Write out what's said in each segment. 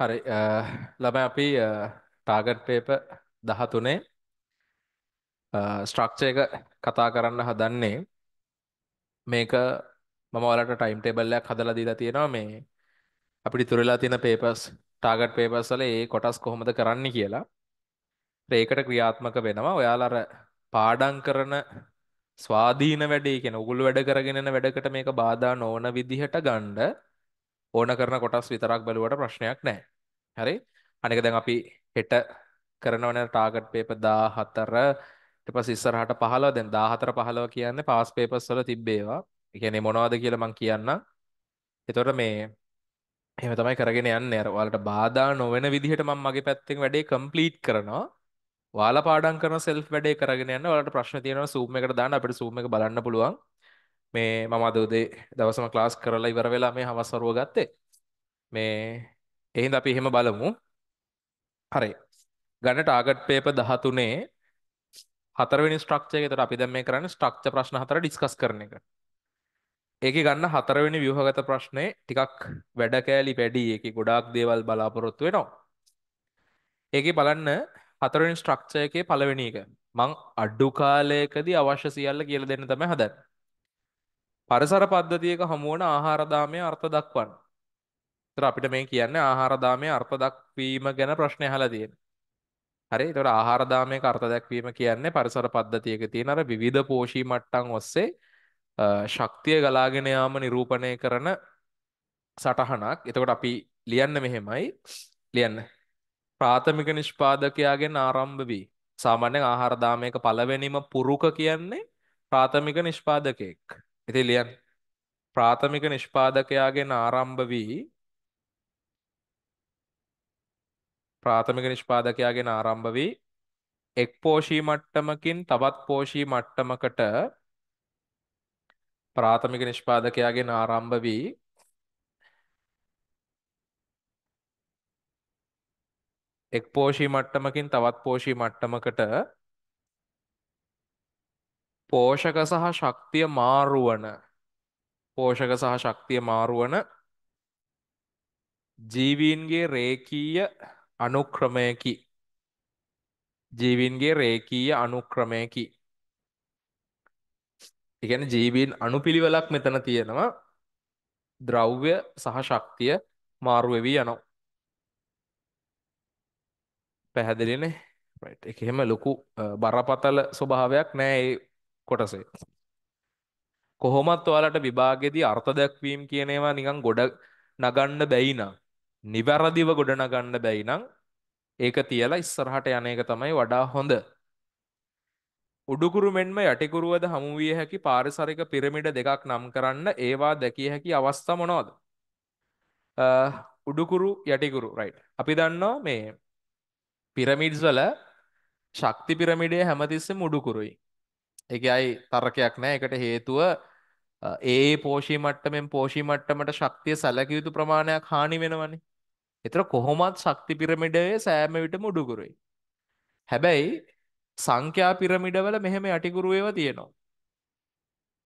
හරි ළමයි අපි ටාගට් පේප 13 ස්ට්‍රක්චර් එක කතා කරන්න හදන්නේ මේක මම ඔයාලට ටයිම් ටේබල් එකක් හදලා දීලා තියෙනවා මේ අපිට ඉතුරු වෙලා තියෙන පේපර්ස් ටාගට් පේපර්ස් වල ඒ කොටස් කොහොමද කරන්න කියලා. ඒකට ක්‍රියාත්මක වෙනවා. ඔයාලා අර පාඩම් කරන ස්වාධීන වැඩේ කියන උගුල් වැඩ කරගෙන යන වැඩකට මේක බාධා නොවන විදිහට ගන්නේ ඕන කරන කොටස් විතරක් බැලුවට ප්‍රශ්නයක් නෑ හරි අනික දැන් අපි හෙට කරනවන ටාගට් පේප දා හතර ට පස් ඉස්සරහට පහලව දැන් දාහතර පහලව කියන්න පාස් පේපස් වල තිබ්බේවා කියන්නේ මොනවද කියලා මං කියන්න එතොට මේ එහෙම තමයි කරගෙන යන්න අර ඔයාලට බාධා නොවන විදිහට මම මගේ පැත්තෙන් වැඩේ කම්ප්ලීට් කරනවා. ඔයාලා පාඩම් කරන self වැඩේ කරගෙන යන්න ඔයාලට ප්‍රශ්න තියෙනවා Zoom එකට දාන්න අපිට Zoom එක බලන්න පුළුවන්. මේ මම අද උදේ දවසම ක්ලාස් කරලා ඉවර වෙලා මේ හවස් වරුව ගත්තේ. මේ එහෙනම් අපි එහෙම බලමු. හරි. ගන්න ටාගට් පේපර් 13 හතරවෙනි ස්ට්‍රක්චර් එක. ඒතර අපි දැන් මේ කරන්නේ ස්ට්‍රක්චර් ප්‍රශ්න හතර ඩිස්කස් කරන එක. ඒකේ ගන්න හතරවෙනි ව්‍යුහගත ප්‍රශ්නේ ටිකක් වැඩ කෑලි වැඩි. ඒකේ ගොඩාක් දේවල් බලාපොරොත්තු වෙනවා. ඒකේ බලන්න හතරවෙනි ස්ට්‍රක්චර් එකේ පළවෙනි එක. මං අඩු කාලයකදී අවශ්‍ය සියල්ල කියලා දෙන්න තමයි හදන්නේ. පරිසර පද්ධතියක හමුවන ආහාරදාමය අර්ථ දක්වන්න. ඒතර අපිට මේ කියන්නේ ආහාරදාමයේ අර්ථ දක්වීම ගැන ප්‍රශ්න අහලා තියෙනවා. හරි. ඒතර ආහාරදාමයේ අර්ථ දක්වීම කියන්නේ පරිසර පද්ධතියක තියෙන අර විවිධ පෝෂී මට්ටම් ඔස්සේ ශක්තිය ගලාගෙන යාම නිරූපණය කරන සටහනක්. එතකොට අපි ලියන්න මෙහෙමයි. ලියන්න. ප්‍රාථමික නිෂ්පාදකයාගෙන් ආරම්භ වී සාමාන්‍යයෙන් ආහාරදාමයක පළවෙනිම පුරුක කියන්නේ ප්‍රාථමික නිෂ්පාදකයෙක්. ඉතින් ලියන්න. ප්‍රාථමික නිෂ්පාදකයාගෙන් ආරම්භ වී ප්‍රාථමික නිෂ්පාදකයාගෙන් ආරම්භ වී එක් පෝෂී මට්ටමකින් තවත් පෝෂී මට්ටමකට ප්‍රාථමික නිෂ්පාදකයාගෙන් ආරම්භ වී එක් පෝෂී මට්ටමකින් තවත් පෝෂී මට්ටමකට පෝෂක සහ ශක්තිය මාරුවන පෝෂක සහ ශක්තිය මාරුවන ජීවීන්ගේ රේකීය අනුක්‍රමයකි ජීවීන්ගේ රේකීය අනුක්‍රමයකි ඉගැන ජීවීන් අනුපිළිවෙලක් මෙතන තියෙනවා ද්‍රව්‍ය සහ ශක්තිය මාරුවවී යනෝ පැහැදිලිනේ එහෙම ලොකු බරපතල ස්වභාවයක් නෑ කොටසේ. කොහොමත් ඔයාලට විභාගෙදී අර්ථ දැක්වීම් කියන ඒවා නිකන් ගොඩ නගන්න බැයි නම් නිවැරදිව ගොඩ නගන්න බැයි නම් ඒක තියලා ඉස්සරහට යන එක තමයි වඩා හොඳ. උඩුකුරු මෙන්ම යටිකුරුවද හමු විය හැකි පාරිසරික පිරමිඩ දෙකක් නම් කරන්න ඒවා දැකිය හැකි අවස්ථා මොනවද? උඩුකුරු යටිකුරු රයිට්. අපි දන්නවා මේ පිරමිඩ්ස් වල ශක්ති පිරමිඩය හැමතිස්සෙම උඩුකුරුයි. ඒකයි තර්කයක් නෑ ඒකට හේතුව ඒ පෝෂී මට්ටමෙන් පෝෂී මට්ටමට ශක්තිය සැලකිය යුතු ප්‍රමාණයක් හානි වෙනවනේ. ඒතර කොහොමත් ශක්ති පිරමිඩයේ සෑම විටම උඩුගුරුයි. හැබැයි සංඛ්‍යා පිරමිඩවල මෙහෙම යටිගුරු ඒවා තියෙනවා.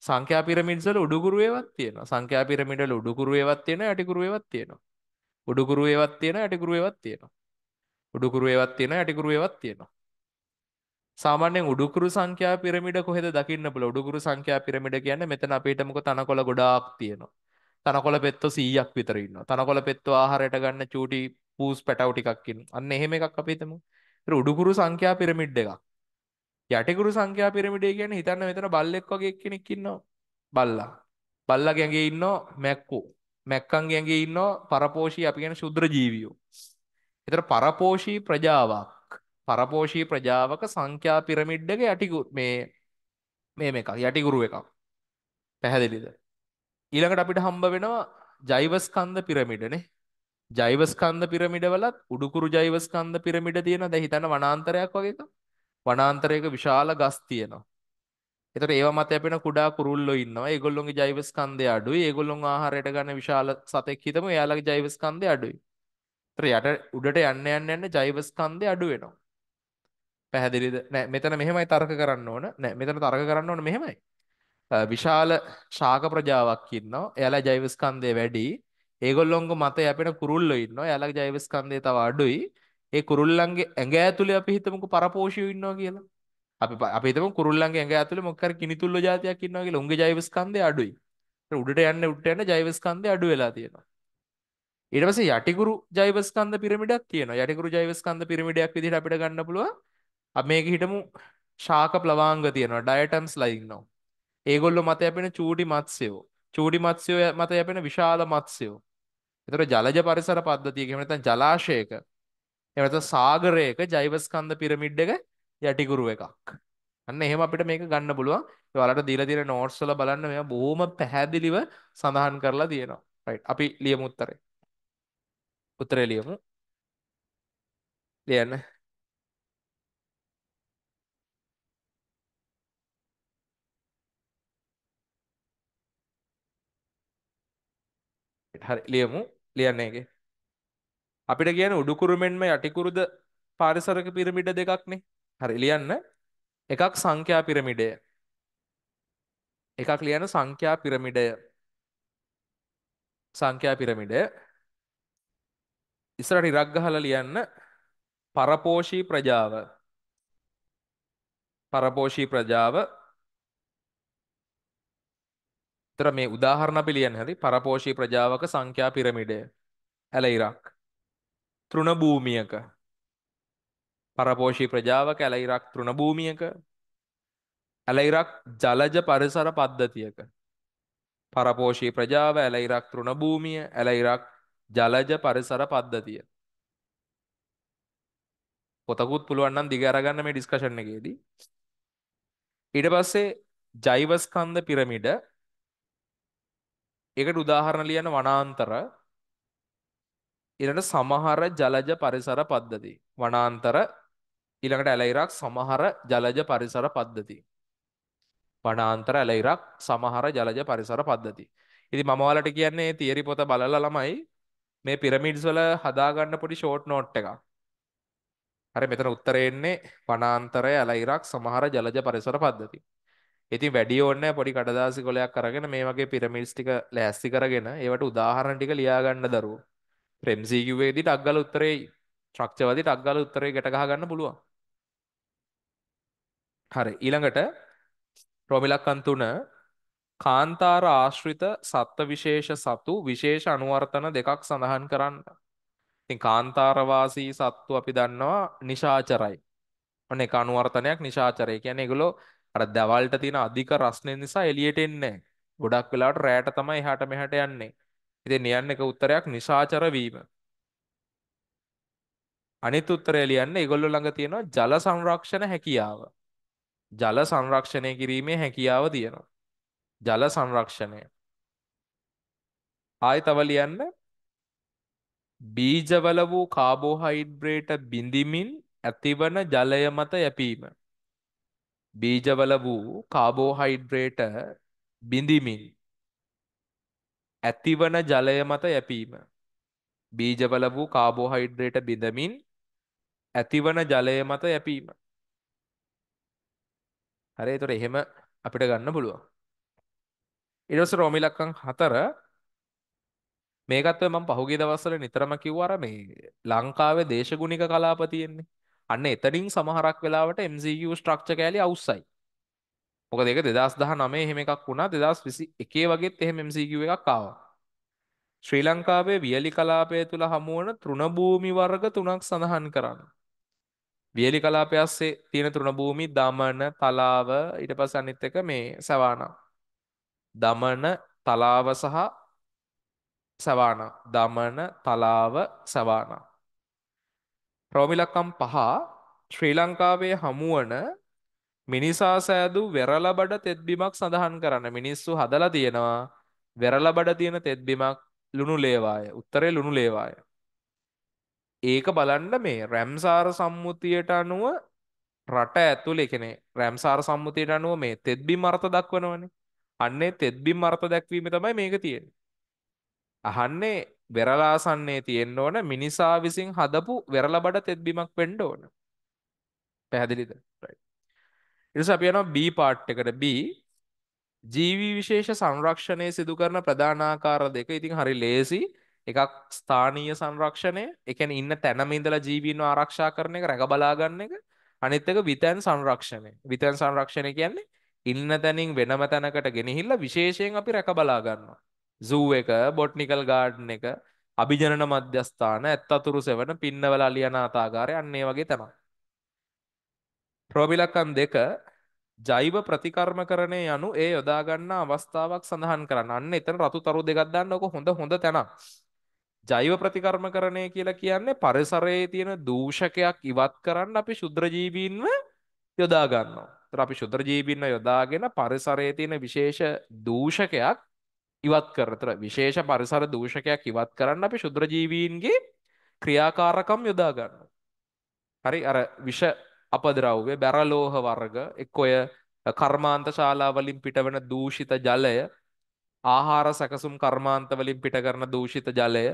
සංඛ්‍යා පිරමිඩ්ස් වල උඩුගුරු ඒවාත් තියෙනවා. සංඛ්‍යා පිරමිඩ වල උඩුගුරු ඒවාත් තියෙනවා යටිගුරු ඒවාත් තියෙනවා. උඩුගුරු ඒවාත් තියෙනවා යටිගුරු ඒවාත් තියෙනවා. උඩුගුරු ඒවාත් තියෙනවා යටිගුරු ඒවාත් තියෙනවා. සාමාන්‍යයෙන් උඩුකුරු සංඛ්‍යා පිරමිඩ කොහෙද දකින්න පුළුවන් උඩුකුරු සංඛ්‍යා පිරමිඩ කියන්නේ මෙතන අපිට මොකද තනකොළ ගොඩාක් තියෙනවා තනකොළ පෙත්තෝ 100ක් විතර ඉන්නවා තනකොළ පෙත්තෝ ආහාරයට ගන්න චූටි පූස් පැටව් ටිකක් ඉන්නවා අන්න එහෙම එකක් අපි හිතමු ඒතර උඩුකුරු සංඛ්‍යා පිරමිඩ් එකක් යටිකුරු සංඛ්‍යා පිරමිඩය කියන්නේ හිතන්න මෙතන බල්ලෙක් වගේ කෙනෙක් ඉන්නවා බල්ලා බල්ලගේ ඇඟේ ඉන්නවා මැක්කෝ මැක්කන්ගේ ඇඟේ ඉන්නවා පරපෝෂී අපි කියන ශුද්‍ර ජීවියෝ ඒතර පරපෝෂී ප්‍රජාවක් පරපෝෂී ප්‍රජාවක සංඛ්‍යා පිරමිඩ් එක යටිගු මේ මේ මේක යටිගුරු එකක්. පැහැදිලිද? ඊළඟට අපිට හම්බ වෙනවා ජෛවස්කන්ධ පිරමිඩනේ. ජෛවස්කන්ධ පිරමිඩ වලත් උඩුකුරු ජෛවස්කන්ධ පිරමිඩ තියෙනවා. දැන් හිතන්න වනාන්තරයක් වගේ එකක්. වනාන්තරයක විශාල ගස් තියෙනවා. එතකොට ඒව මත යැපෙන කුඩා කුරුල්ලෝ ඉන්නවා. ඒගොල්ලොන්ගේ ජෛව ස්කන්ධය අඩුයි. ඒගොල්ලොන් ආහාරයට ගන්න විශාල සතෙක් හිතමු. එයාලගේ ජෛව ස්කන්ධය අඩුයි. එතකොට යට උඩට යන්න යන්න යන්න ජෛව ස්කන්ධය අඩු වෙනවා. පැහැදිලිද නෑ මෙතන මෙහෙමයි තර්ක කරන්න ඕන නෑ මෙතන තර්ක කරන්න ඕන මෙහෙමයි විශාල ශාක ප්‍රජාවක් ඉන්නවා එයාලා ජෛවස්කන්ධය වැඩි ඒගොල්ලොන්ගේ මත යැපෙන කුරුල්ලෝ ඉන්නවා එයාලගේ ජෛවස්කන්ධය තව අඩුයි ඒ කුරුල්ලන්ගේ ඇඟ ඇතුලේ අපි හිතමුකෝ පරපෝෂියෝ ඉන්නවා කියලා අපි අපි හිතමු කුරුල්ලන්ගේ ඇඟ ඇතුලේ මොකක් හරි කිනිතුල්ල జాතියක් ඉන්නවා කියලා උන්ගේ ජෛවස්කන්ධය අඩුයි උඩට යන්න උඩට යන ජෛවස්කන්ධය අඩු වෙලා තියෙනවා. ඊට පස්සේ යටිකුරු ජෛවස්කන්ධ පිරමිඩක් තියෙනවා. යටිකුරු ජෛවස්කන්ධ පිරමිඩයක් විදිහට අපිට ගන්න පුළුවන් අප මේක හිටමු ශාක ප්ලවාංග තියෙනවා ඩයටම්ස් ලයින්නවා ඒගොල්ලො මත යැපෙන චූටි මත්ස්යෝ චූටි මත්ස්යෝ මත යැපෙන විශාල මත්ස්යෝ එතර ජලජ පරිසර පද්ධතියක එමනතන් ජලාශයක එමත සාගරයක ජෛවස්කන්ධ පිරමිඩ් එක යටිකුරු එකක් අන්න එහෙම අපිට මේක ගන්න පුළුවන් වලට දීලා තියෙන නෝට්ස් වල බලන්න මේවා බොහොම පැහැදිලිව සඳහන් කරලා තියෙනවා රයිට් අපි ලියමු උත්තරේ උත්තරේ ලියමු ලියන්න හරි ලියමු ලියන්නේ එක අපිට කියන උඩුකුරු මෙන්ම යටිකුරුද පාරිසරක පිරමිඩ දෙකක්නේ හරි ලියන්න එකක් සංඛ්‍යා පිරමිඩය එකක් ලියන සංඛ්‍යා පිරමිඩය සංඛ්‍යා පිරමිඩය ඉස්සරට ඉරක් ගහලා ලියන්න පරපෝෂී ප්‍රජාව පරපෝෂී ප්‍රජාව තර මේ උදාහරණ අපි ලියන්න හරි පරපෝෂී ප්‍රජාවක සංඛ්‍යා පිරමිඩය ඇල ඉරක් තෘණ භූමියක පරපෝෂී ප්‍රජාවක ඇල ඉරක් තෘණ භූමියක ඇල ඉරක් ජලජ පරිසර පද්ධතියක පරපෝෂී ප්‍රජාව ඇල ඉරක් තෘණ භූමිය ඇල ඉරක් ජලජ පරිසර පද්ධතිය පොතකුත් පුළුවන් නම් දිග අරගන්න මේ ඩිස්කෂන් එකේදී ඊට පස්සේ ජෛවස්කන්ධ පිරමිඩ ඒකට උදාහරණ ලියන වනාන්තර ඊළඟට සමහර ජලජ පරිසර පද්ධති වනාන්තර ඊළඟට ඇල ඉරක් සමහර ජලජ පරිසර පද්ධති වනාන්තර ඇල ඉරක් සමහර ජලජ පරිසර පද්ධති ඉතින් මම ඔයාලට කියන්නේ තියරි පොත බලලා ළමයි මේ පිරමිඩ්ස් වල හදාගන්න පොඩි ෂෝට් නෝට් එකක් හරි මෙතන උත්තරේ එන්නේ වනාන්තරය ඇල ඉරක් සමහර ජලජ පරිසර පද්ධති ඉතින් වැඩි ඕන්න පොඩි කඩදාසි කොලයක් කරගෙන මේ වගේ පිරමිල්ස් ටික ලෑස්ති කරගෙන ඒවට උදාහරණ ටික ලියාගන්න දරුව ප්‍රම්සිකිවේදි ටක්ගල උත්තරේ ්‍රක්ෂවදි ටක්ගල උත්තරේ ගැටගහගන්න පුළුවන් හරි ඊළඟට ප්‍රොමිලක් අන්තුන කාන්තාර ආශ්‍රිත සත්ව විශේෂ සතු විශේෂ අනුවර්තන දෙකක් සඳහන් කරන්න ඉතින් කාන්තාරවාසී සත්තු අපි දන්නවා නිශාචරයි ඔන්න එක අනුවර්තනයක් නිශාචරය කියන එගුලෝ අර දවල්ට තියෙන අධික රස්නය නිසා එළියට එන්නේ ගොඩක් වෙලාවට රැයට තමයි එහාට මෙහාට යන්නේ. ඉතින් යන්න එක උත්තරයක් නිසාචර වීම. අනිත් උත්තරය ලියන්න ඒගොල්ලෝ ළඟ තියෙනවා ජල සංරක්ෂණ හැකියාව. ජල සංරක්ෂණය කිරීමේ හැකියාව තියෙනවා. ජල සංරක්ෂණය. ආයි තව ලියන්න බීජවල වූ කාබෝහයිඩ්‍රේට බිඳිමින් ඇතිවන ජලය මත යැපීම. බීජවල වූ කාබෝහයිඩ්‍රේට බිඳිමින් ඇතිවන ජලය මත යැපීම බීජවල වූ කාබෝහයිඩ්‍රේට බිඳමින් ඇතිවන ජලය මත යැපීම හරි එතකොට එහෙම අපිට ගන්න පුළුවන් ඊට පස්සේ රෝමි ලක්කම් 4 මේකත් ඔය මම පහුගිය දවස්වල නිතරම කිව්ව අර මේ ලංකාවේ දේශගුණික කලාප තියෙන්නේ අන්න එතනින් සමහරක් වෙලාවට MCU ස්ට්‍රක්චර් කෑලි අවුස්සයි. මොකද ඒක 2019 එහෙම එකක් වුණා 2021 වගේත් එහෙම MCU එකක් ආවා. ශ්‍රී ලංකාවේ වියලි කලාපය තුළ හමුවන තෘණභූමි වර්ග තුනක් සඳහන් කරන්න. වියලි කලාපය ඇස්සේ තියෙන තෘණභූමි දමන, තලාව, ඊට පස්සේ අනිත් එක මේ සවානා. දමන, තලාව සහ සවානා. දමන, තලාව, සවානා. ප්‍රවමිලක්කම් පහ ශ්‍රී ලංකාවේ හමුවන මිනිසා සෑදු වෙරළබඩ තෙත්බිමක් සඳහන් කරන්න මිනිස්සු හදලා තියෙනවා වෙරළබඩ තියෙන තෙත්බිමක් ලුණු ලේවාය උත්තරේ ලුණු ලේවාය ඒක බලන්න මේ රැම්සාර සම්මුතියට අනුව රට ඇතුළේ කෙනෙ රැම්සාර සම්මුතියට අනුව මේ තෙත්බි මර්ථ දක්වනවනේ අන්නේ තෙත්බි මර්ථ දැක්වීම තමයි මේක තියෙන්නේ අහන්නේ වෙරලාසන්නේ තියෙන්න ඕන මිනිසා විසින් හදපු වෙරළබඩ තෙත්බිමක් වෙන්න ඕන. පැහැදිලිද? right. ඊට අපි යනවා B part එකට B ජීවි විශේෂ සංරක්ෂණය සිදු කරන ප්‍රධානාකාර දෙක ඉතින් හරි ලේසි. එකක් ස්ථානීය සංරක්ෂණය, ඒ කියන්නේ ඉන්න තැනම ඉඳලා ජීවීන්ව ආරක්ෂා කරන එක, රැක බලා ගන්න එක. අනිත් එක විතැන් සංරක්ෂණය. විතැන් සංරක්ෂණය කියන්නේ ඉන්න තැනින් වෙනම තැනකට ගෙනහිල්ලා විශේෂයෙන් අපි රැක බලා ගන්නවා. සූ එක බොට්නිකල් ගාඩ්න එක අභිජනන මධ්‍යස්ථාන ඇත් අතුරු සෙවන පින්නවල අලියනාතාගාරය අන්නේ වගේ තමයි. ප්‍රෝබිලකන් දෙක ජෛව ප්‍රතිකර්මකරණය යනු ඒ යොදාගන්න අවස්ථාවක් සඳහන් කරන්න අන්න එතන රතු තරු දෙකක් දාන්න ඕක හොඳ හොඳ තැනක්. ජෛව ප්‍රතිකර්මකරණය කියලා කියන්නේ පරිසරයේ තියෙන දූෂකයක් ඉවත් කරන්න අපි ශුද්‍ර ජීවීන්ව යොදා ගන්නවා. ඒතර අපි ශුද්‍ර ජීවීන්ව යොදාගෙන පරිසරයේ තියෙන විශේෂ දූෂකයක් ඉවත් කරතර විශේෂ පරිසර දූෂකයක් ඉවත් කරන්න අපි ශුද්‍රජීවීන්ගේ ක්‍රියාකාරකම් යොදාගන්න. හරි අර විෂ අපද්‍රව්‍ය බැරලෝහ වර්ග එක් ඔය කර්මාන්ත ශාලාවලින් පිටවන දූෂිත ජලය ආහාර සැකසුම් කර්මාන්තවලින් පිට කරන දූෂිත ජලය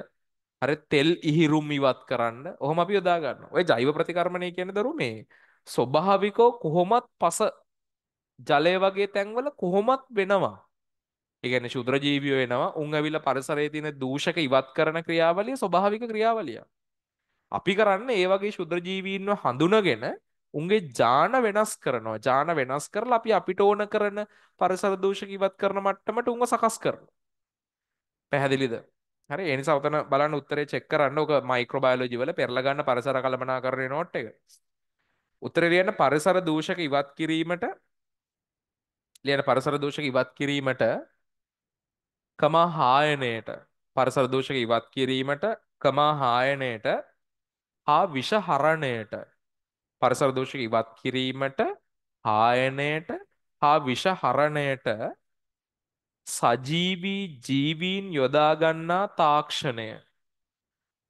හරි තෙල් ඉහිරුම් ඉවත් කරන්න ඔහොම අපි යොදාගන්න ඔය ජෛව ප්‍රතිකර්මණය කියන දරු මේ ස්වභාවිකෝ කොහොමත් පස ජලය වගේ තැන්වල කොහොමත් වෙනවා ඒගැන ශුද්‍රජීවිය වෙනවා උන් ඇවිල පරිසරේ තියෙන දූෂක ඉවත් කරන ක්‍රියාවලිය ස්වභාවික ක්‍රියාවලිය. අපි කරන්න ඒ වගේ ශුද්‍රජීවීන්ව හඳුනගෙන උන්ගේ ජාන වෙනස් කරනවා ජාන වෙනස් කරලා අපි අපිට ඕන කරන පරිසර දූෂක ඉවත් කරන මට්ටමට උන්ව සකස් කරනවා. පැහැදිලිද? හරි ඒ නිසා උතන බලන්න උත්තරේ චෙක් කරන්න ඔක මයික්‍රෝබයොලොජි වල පෙරලා ගන්න පරිසර කළමනාකරණය නෝට් එක. උත්තරේ ලියන්න පරිසර දූෂක ඉවත් කිරීමට ලියන පරිසර දූෂක ඉවත් කිරීමට කමා හායනයට පරිසර දූෂක ඉවත් කිරීමට කමා හායනයට හා විෂ හරණයට පරිසර දූෂක ඉවත් කිරීමට හායනයට හා විෂ හරණයට සජීවී ජීවීන් යොදාගන්නා තාක්ෂණය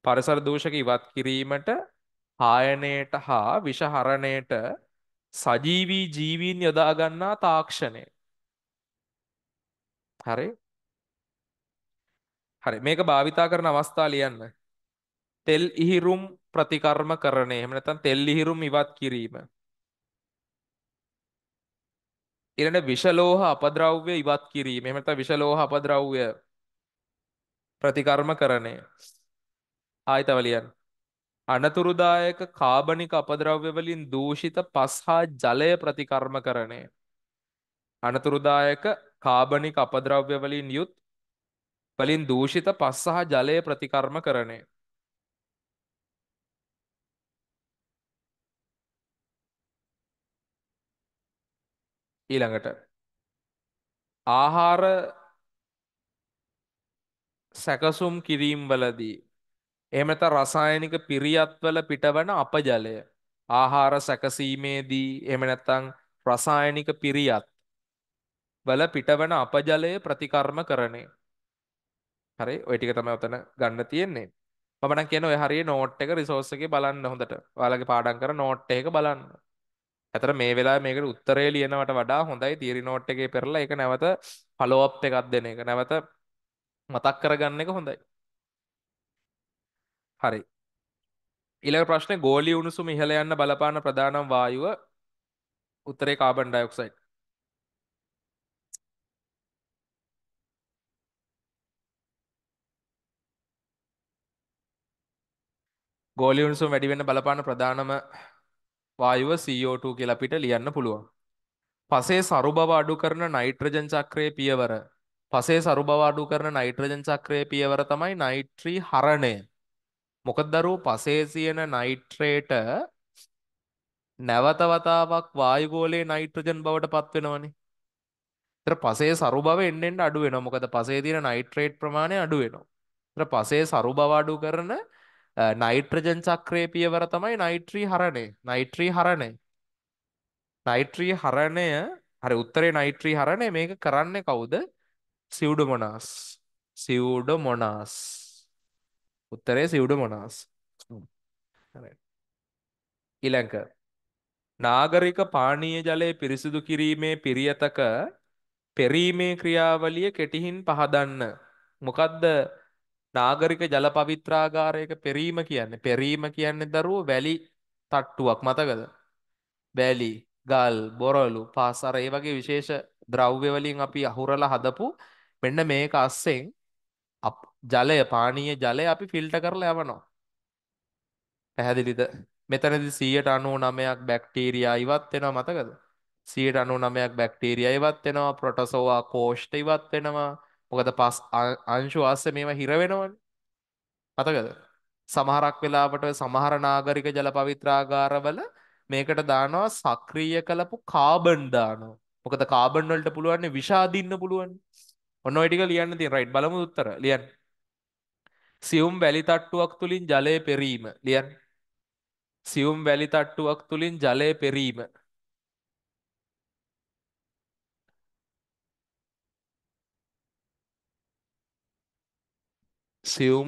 පරිසර දූෂක ඉවත් කිරීමට හායනයට හා විෂහරණයට සජීවී ජීවීන් යොදාගන්නා තාක්ෂණය හරි හරි මේක භාවිතා කරන අවස්ථා ලියන්න තෙල් ඉහිරුම් ප්‍රතිකර්ම කරණය එහෙම නැත්නම් තෙල් ඉහිරුම් ඉවත් කිරීම ඊළඟ විෂලෝහ අපද්‍රව්‍ය ඉවත් කිරීම එහෙම නැත්නම් විෂලෝහ අපද්‍රව්‍ය ප්‍රතිකර්ම කරණය ආයතව ලියන්න අනතුරුදායක කාබනික අපද්‍රව්‍ය වලින් දූෂිත පස් හා ජලය ප්‍රතිකර්ම කරණය. අනතුරුදායක කාබනික අපද්‍රව්‍ය වලින් යුත් වලින් දූෂිත පස් සහ ජලය ප්‍රතිකර්ම කරණය. ඊළඟට ආහාර සැකසුම් කිරීම් වලදී එහෙමත රසායනික පිරියත්වල පිටවන අපජලය ආහාර සැකසීමේදී එහෙම නැත්නම් රසායනික පිරියත් වල පිටවන අපජලය ප්‍රතිකර්ම කරන්නේ හරි ඔයිටික තම ඔතන ගන්න තියෙන්නේ මන කියන හරි නෝට් එක රිසෝස්සක බලන්න හොඳට වාලගේ පාඩන් කර නෝට් එක බලන්න ඇතර මේ වෙලා මේකට උත්තරේ ලියනවට වඩා හොඳයි තීරි නෝට් එකේ පෙරලා එක නැවත පලෝප් එකක් දෙන එක නැවත මතක් කරගන්න එක හොඳයි හරි ඉලක ප්‍රශ්න ගෝලි උණුසුම ඉහළ යන්න බලපාන ප්‍රධානම් වායුව උත්තරේ කාබන් ඩයොක්සයිඩ් ගෝලිවුන්සුම් වැඩිවෙන්න බලපාන ප්‍රධානම වායුව CO2 කියලා අපිට ලියන්න පුළුවන්. පසේ සරු බව අඩු කරන නයිට්‍රජන් චක්‍රයේ පියවර. පසේ සරු බව අඩු කරන නයිට්‍රජන් චක්‍රයේ පියවර තමයි නයිට්‍රී හරණය. මොකද දරුවෝ පසේ තියෙන නයිට්‍රේට නැවත වතාවක් වායුගෝලයේ නයිට්‍රජන් බවට පත්වෙනවනේ. ඒතර පසේ සරු බව එන්න එන්න අඩු වෙනවා. මොකද පසේ තියෙන නයිට්‍රේට් ප්‍රමාණය අඩු වෙනවා. ඒතර පසේ සරු බව අඩු කරන නයිට්‍රජන් චක්‍රය පියවර තමයි නයිට්‍රී හරණය නයිට්‍රී හරණය නයිට්‍රී හරණය හරි උත්තරේ නයිට්‍රී හරණය මේක කරන්නේ කවුද සිව්ඩ මොනස් සිව්ඩ මොනස් උත්තරේ සිව්ඩ මොනස් ඉලංක නාගරික පානීය ජලය පිරිසිදු කිරීමේ පිරියතක පෙරීමේ ක්‍රියාවලිය කෙටිහින් පහදන්න මොකක්ද නාගරික ජල පවිත්‍රාගාරයක පෙරීම කියන්නේ පෙරීම කියන්නේ දරුවෝ වැලි තට්ටුවක් මතකද? වැලි, ගල්, බොරළු, පස් අර ඒ වගේ විශේෂ ද්‍රව්‍ය වලින් අපි අහුරලා හදපු මෙන්න මේක අස්සෙන් ජලය පානීය ජලය අපි ෆිල්ටර් කරලා යවනවා. පැහැදිලිද? මෙතනදි 199ක් බැක්ටීරියා ඉවත් වෙනවා මතකද? 199ක් බැක්ටීරියා ඉවත් වෙනවා, ප්‍රොටෝසෝවා කෝෂ්ඨ ඉවත් වෙනවා. මොකද පස් අංශු ආස්‍ය මේවා හිර වෙනවනේ. අතගද? සමහරක් වෙලාවට සමහර නාගරික ජල පවිත්‍රාගාරවල මේකට දානවා සක්‍රීය කළපු කාබන් දානවා. මොකද කාබන් වලට පුළුවන් විෂාදින්න පුළුවන්. ඔන්න ඔය ටික ලියන්න තියෙන රයිට් බලමු උත්තර ලියන්න. සියුම් වැලි තට්ටුවක් තුලින් ජලය පෙරීම ලියන්න. සියුම් වැලි තට්ටුවක් තුලින් ජලය පෙරීම සියුම්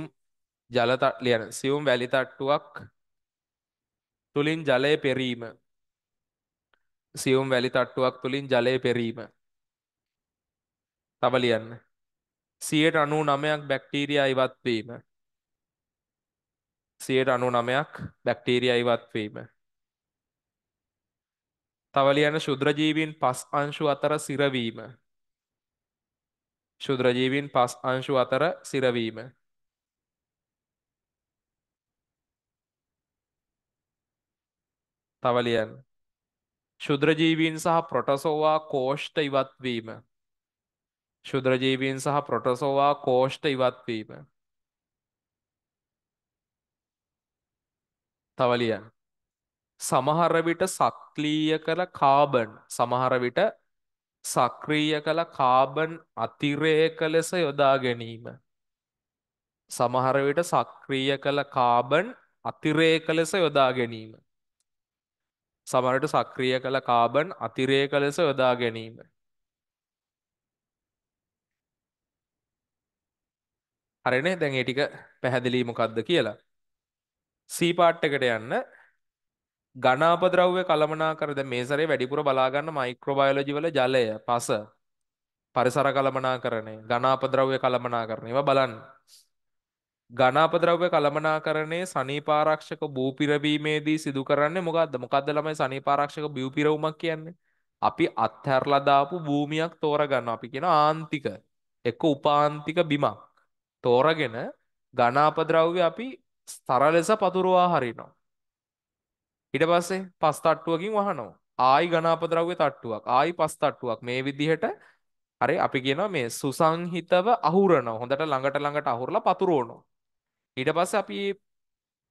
ජල ලියන සියුම් වැලි තට්ටුවක් තුලින් ජලය පෙරීම සියුම් වැලි තට්ටුවක් තුළින් ජලය පෙරීම. තව ලියන්න. සියයට අනු නමයක් බැක්ටීරියා ඉවත්වීම. සියයට අනු නමයක් බැක්ටීරියා ඉවත්වීම. තව ලියන්න ශුද්‍රජීවීන් පස් අංශු අතර සිරවීම. ශුද්‍රජීවීන් පස් අංශු අතර සිරවීම. තව ලියන්න. ශුද්‍රජීවීන් සහ ප්‍රොටසෝවා කෝෂ්ට ඉවත්වීම. ශුද්‍රජීවීන් සහ ප්‍රොටසෝවා කෝෂ්ට ඉවත්වීම. තව ලියන්න. සමහර විට සක්‍රීය කළ කාබන් සමහර විට සක්‍රීය කළ කාබන් අතිරේක ලෙස යොදා ගැනීම. සමහර විට සක්‍රීය කළ කාබන් අතිරේක ලෙස යොදා ගැනීම. සමරට සක්‍රිය කළ කාබන් අතිරේක ලෙස යොදා ගැනීම. හරිනේ දැන් ඒ ටික පැහැදිලි මොකද්ද කියලා. සීපාට් එකට යන්න ඝනාපද්‍රව්‍ය කළමනාකර දැන් මේ සැරේ වැඩිපුර බලා ගන්න මයික්‍රෝබයොලොජි වල ජලය, පස, පරිසර කළමනාකරණය, ඝනාපද්‍රව්‍ය කළමනාකරණය ඒවා බලන්න. ගනාපද්‍රව්‍ය කළමනාකරණය සනීපාරක්ෂක බූපිරවීමේදී සිදු කරන්නේ මොකක්ද මොකක්ද ළමයි සනීපාරක්ෂක බියපිරවුමක් කියන්නේ අපි අත්හැරලදාපු භූමියක් තෝරගන්න අපි කියෙන ආන්තික එක්ක උපාන්තික බිමක් තෝරගෙන ගනාපද්‍රව්‍ය අපි ස්තර ලෙස පතුරවා හරිනවා ඉට පස්සේ පස් තට්ටුවකින් වහනෝ ආයි ගනාපද්‍රව්‍ය තට්ටුවක් ආයි පස් තට්ටුවක් මේ විදිහට හරි අපි කියන මේ සුසංහිතව අහුරන හොඳට ළඟට ළඟට අහුරලා පතුරුවනෝ ඊට පස්සේ අපි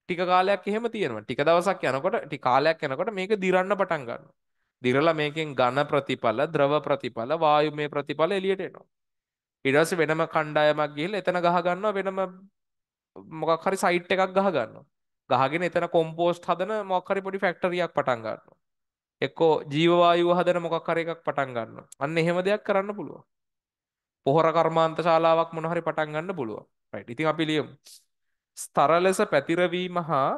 ටික කාලයක් එහෙම තියෙනවා. ටික දවසක් යනකොට ටික කාලයක් යනකොට මේක දිරන්න පටන් ගන්නවා. දිරලා මේකෙන් ඝන ප්‍රතිඵල, ද්‍රව ප්‍රතිඵල, වායුමය ප්‍රතිඵල එළියට එනවා. ඊට පස්සේ වෙනම කණ්ඩායමක් ගිහිල්ලා එතන ගහ ගන්නවා වෙනම මොකක් හරි සයිට් එකක් ගහ ගන්නවා. ගහගෙන එතන කොම්පෝස්ට් හදන මොකක් හරි පොඩි ෆැක්ටරියක් පටන් ගන්නවා. එක්කෝ ජීව වායුව හදන මොකක් හරි එකක් පටන් ගන්නවා. අන්න එහෙම දෙයක් කරන්න පුළුවන්. පොහොර කර්මාන්ත ශාලාවක් මොන හරි පටන් ගන්න පුළුවන්. රයිට්. ඉතින් අපි ලියමු. ස්තර ලෙස පැතිරවීම හා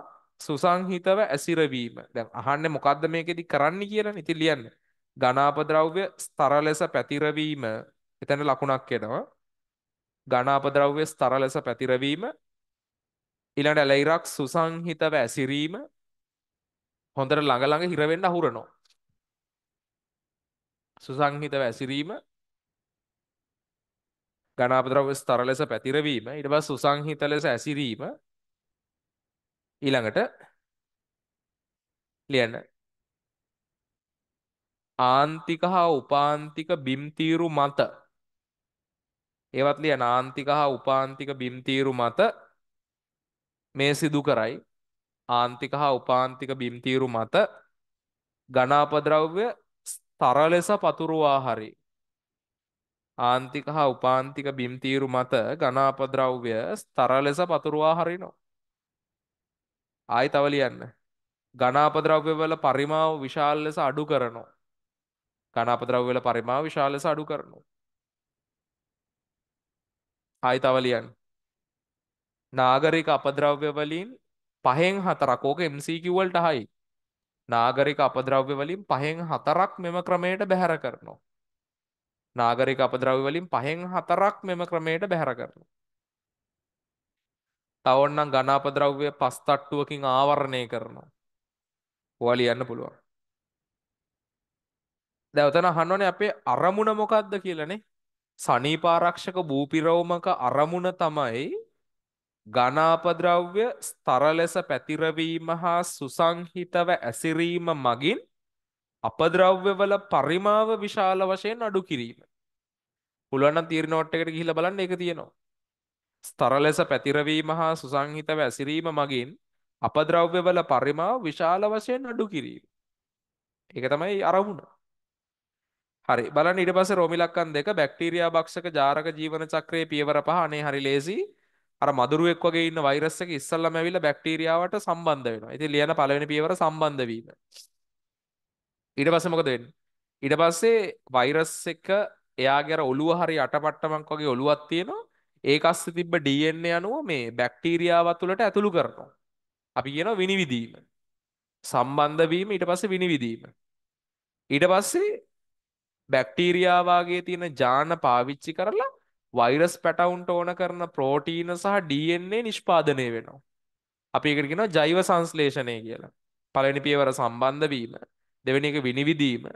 සුසංහිතව ඇසිරවීම දැන් අහන්න මොකක්ද මේකෙදි කරන්න කියලා නිති ලියන්න ගනාපද්‍රව්‍ය ස්තර ලෙස පැතිරවීම එතැන ලකුණක් එනවා ගනාපද්‍රව්‍ය ස්තර ලෙස පැතිරවීම ඊළඟ ඇලයිරක් සුසංහිතව ඇසිරීම හොඳට ළඟ ළඟ හිරවෙන්න අහුරනවා. සුසංහිතව ඇසිරීම ගණාපද්‍රව්‍ය ස්තර ලෙස පැතිරවීම ඊට පස්සේ සුසංහිත ලෙස ඇසිරීම ඊළඟට ලියන්න ආන්තික හා උපාන්තික බිම්තීරු මත ඒවත් ලියන ආන්තික හා උපාන්තික බිම්තීරු මත මේ සිදු කරයි ආන්තික හා උපාන්තික බිම්තීරු මත ගණාපද්‍රව්‍ය ස්තර ලෙස පතුරුවා හරි ආන්තික හා උපාන්තික බිම්තීරු මත ඝනාපද්‍රව්‍ය ස්තර ලෙස පතුරවා හරිනවා. ආයි තව ලියන්න. ඝනාපද්‍රව්‍ය වල පරිමාව විශාල ලෙස අඩු කරනවා. ඝනාපද්‍රව්‍ය වල පරිමාව විශාල ලෙස අඩු කරනවා. ආයි තව ලියන්න. නාගරික අපද්‍රව්‍ය වලින් පහෙන් හතරක් ඕක MCQ වලට හයි. නාගරික අපද්‍රව්‍ය වලින් පහෙන් හතරක් මෙම ක්‍රමයට බැහැර කරනවා. නාගරික අපද්‍රව්‍ය වලින් පහෙන් හතරක් මෙම ක්‍රමයට බැහැර කරනවා. තව ඕනනම් ඝන අපද්‍රව්‍ය පස් තට්ටුවකින් ආවරණය කරනවා. ඔයාලා ලියන්න පුළුවන්. දැන් උතන අහන්නෝනේ අපේ අරමුණ මොකද්ද කියලානේ. සනීපාරක්ෂක භූපිරෝමක අරමුණ තමයි ඝනාපද්‍රව්‍ය ස්තර ලෙස පැතිරවීම හා සුසංහිතව ඇසිරීම මගින් අපද්‍රව්‍යවල පරිමාව විශාල වශයෙන් අඩු කිරීම. පුළුවන් නම් තීරණෝට් එකට ගිහිල්ලා බලන්න ඒක තියෙනවා. ස්තර ලෙස පැතිරවීම හා සුසංහිතව ඇසිරීම මගින් අපද්‍රව්‍යවල පරිමාව විශාල වශයෙන් අඩු කිරීම. ඒක තමයි අරමුණ. හරි බලන්න ඊට පස්සේ රෝමිලක්කන් දෙක බැක්ටීරියා බක්ෂක ජාරක ජීවන චක්‍රයේ පියවර පහ අනේ හරි ලේසි. අර මදුරුවෙක් වගේ ඉන්න වෛරස් එක ඉස්සල්ලාම ඇවිල්ලා බැක්ටීරියාවට සම්බන්ධ වෙනවා. ඉතින් ලියන පළවෙනි පියවර සම්බන්ධ වීම. ඊට පස්සේ මොකද වෙන්නේ? ඊට පස්සේ වෛරස් එක එයාගේ අර ඔළුව හරි යටපට්ටමක් වගේ ඔළුවක් තියෙනවා. ඒක අස්සේ තිබ්බ DNA අණුව මේ බැක්ටීරියාව තුළට ඇතුළු කරනවා. අපි කියනවා විනිවිදීම. සම්බන්ධ වීම ඊට පස්සේ විනිවිදීම. ඊට පස්සේ බැක්ටීරියාවාගේ තියෙන ජාන පාවිච්චි කරලා වෛරස් පැටවුන්ට ඕන කරන ප්‍රෝටීන සහ DNA නිෂ්පාදනය වෙනවා. අපි ඒකට කියනවා ජෛව සංශ්ලේෂණය කියලා. පළවෙනි පියවර සම්බන්ධ වීම. දෙවෙනි එක විනිවිදීම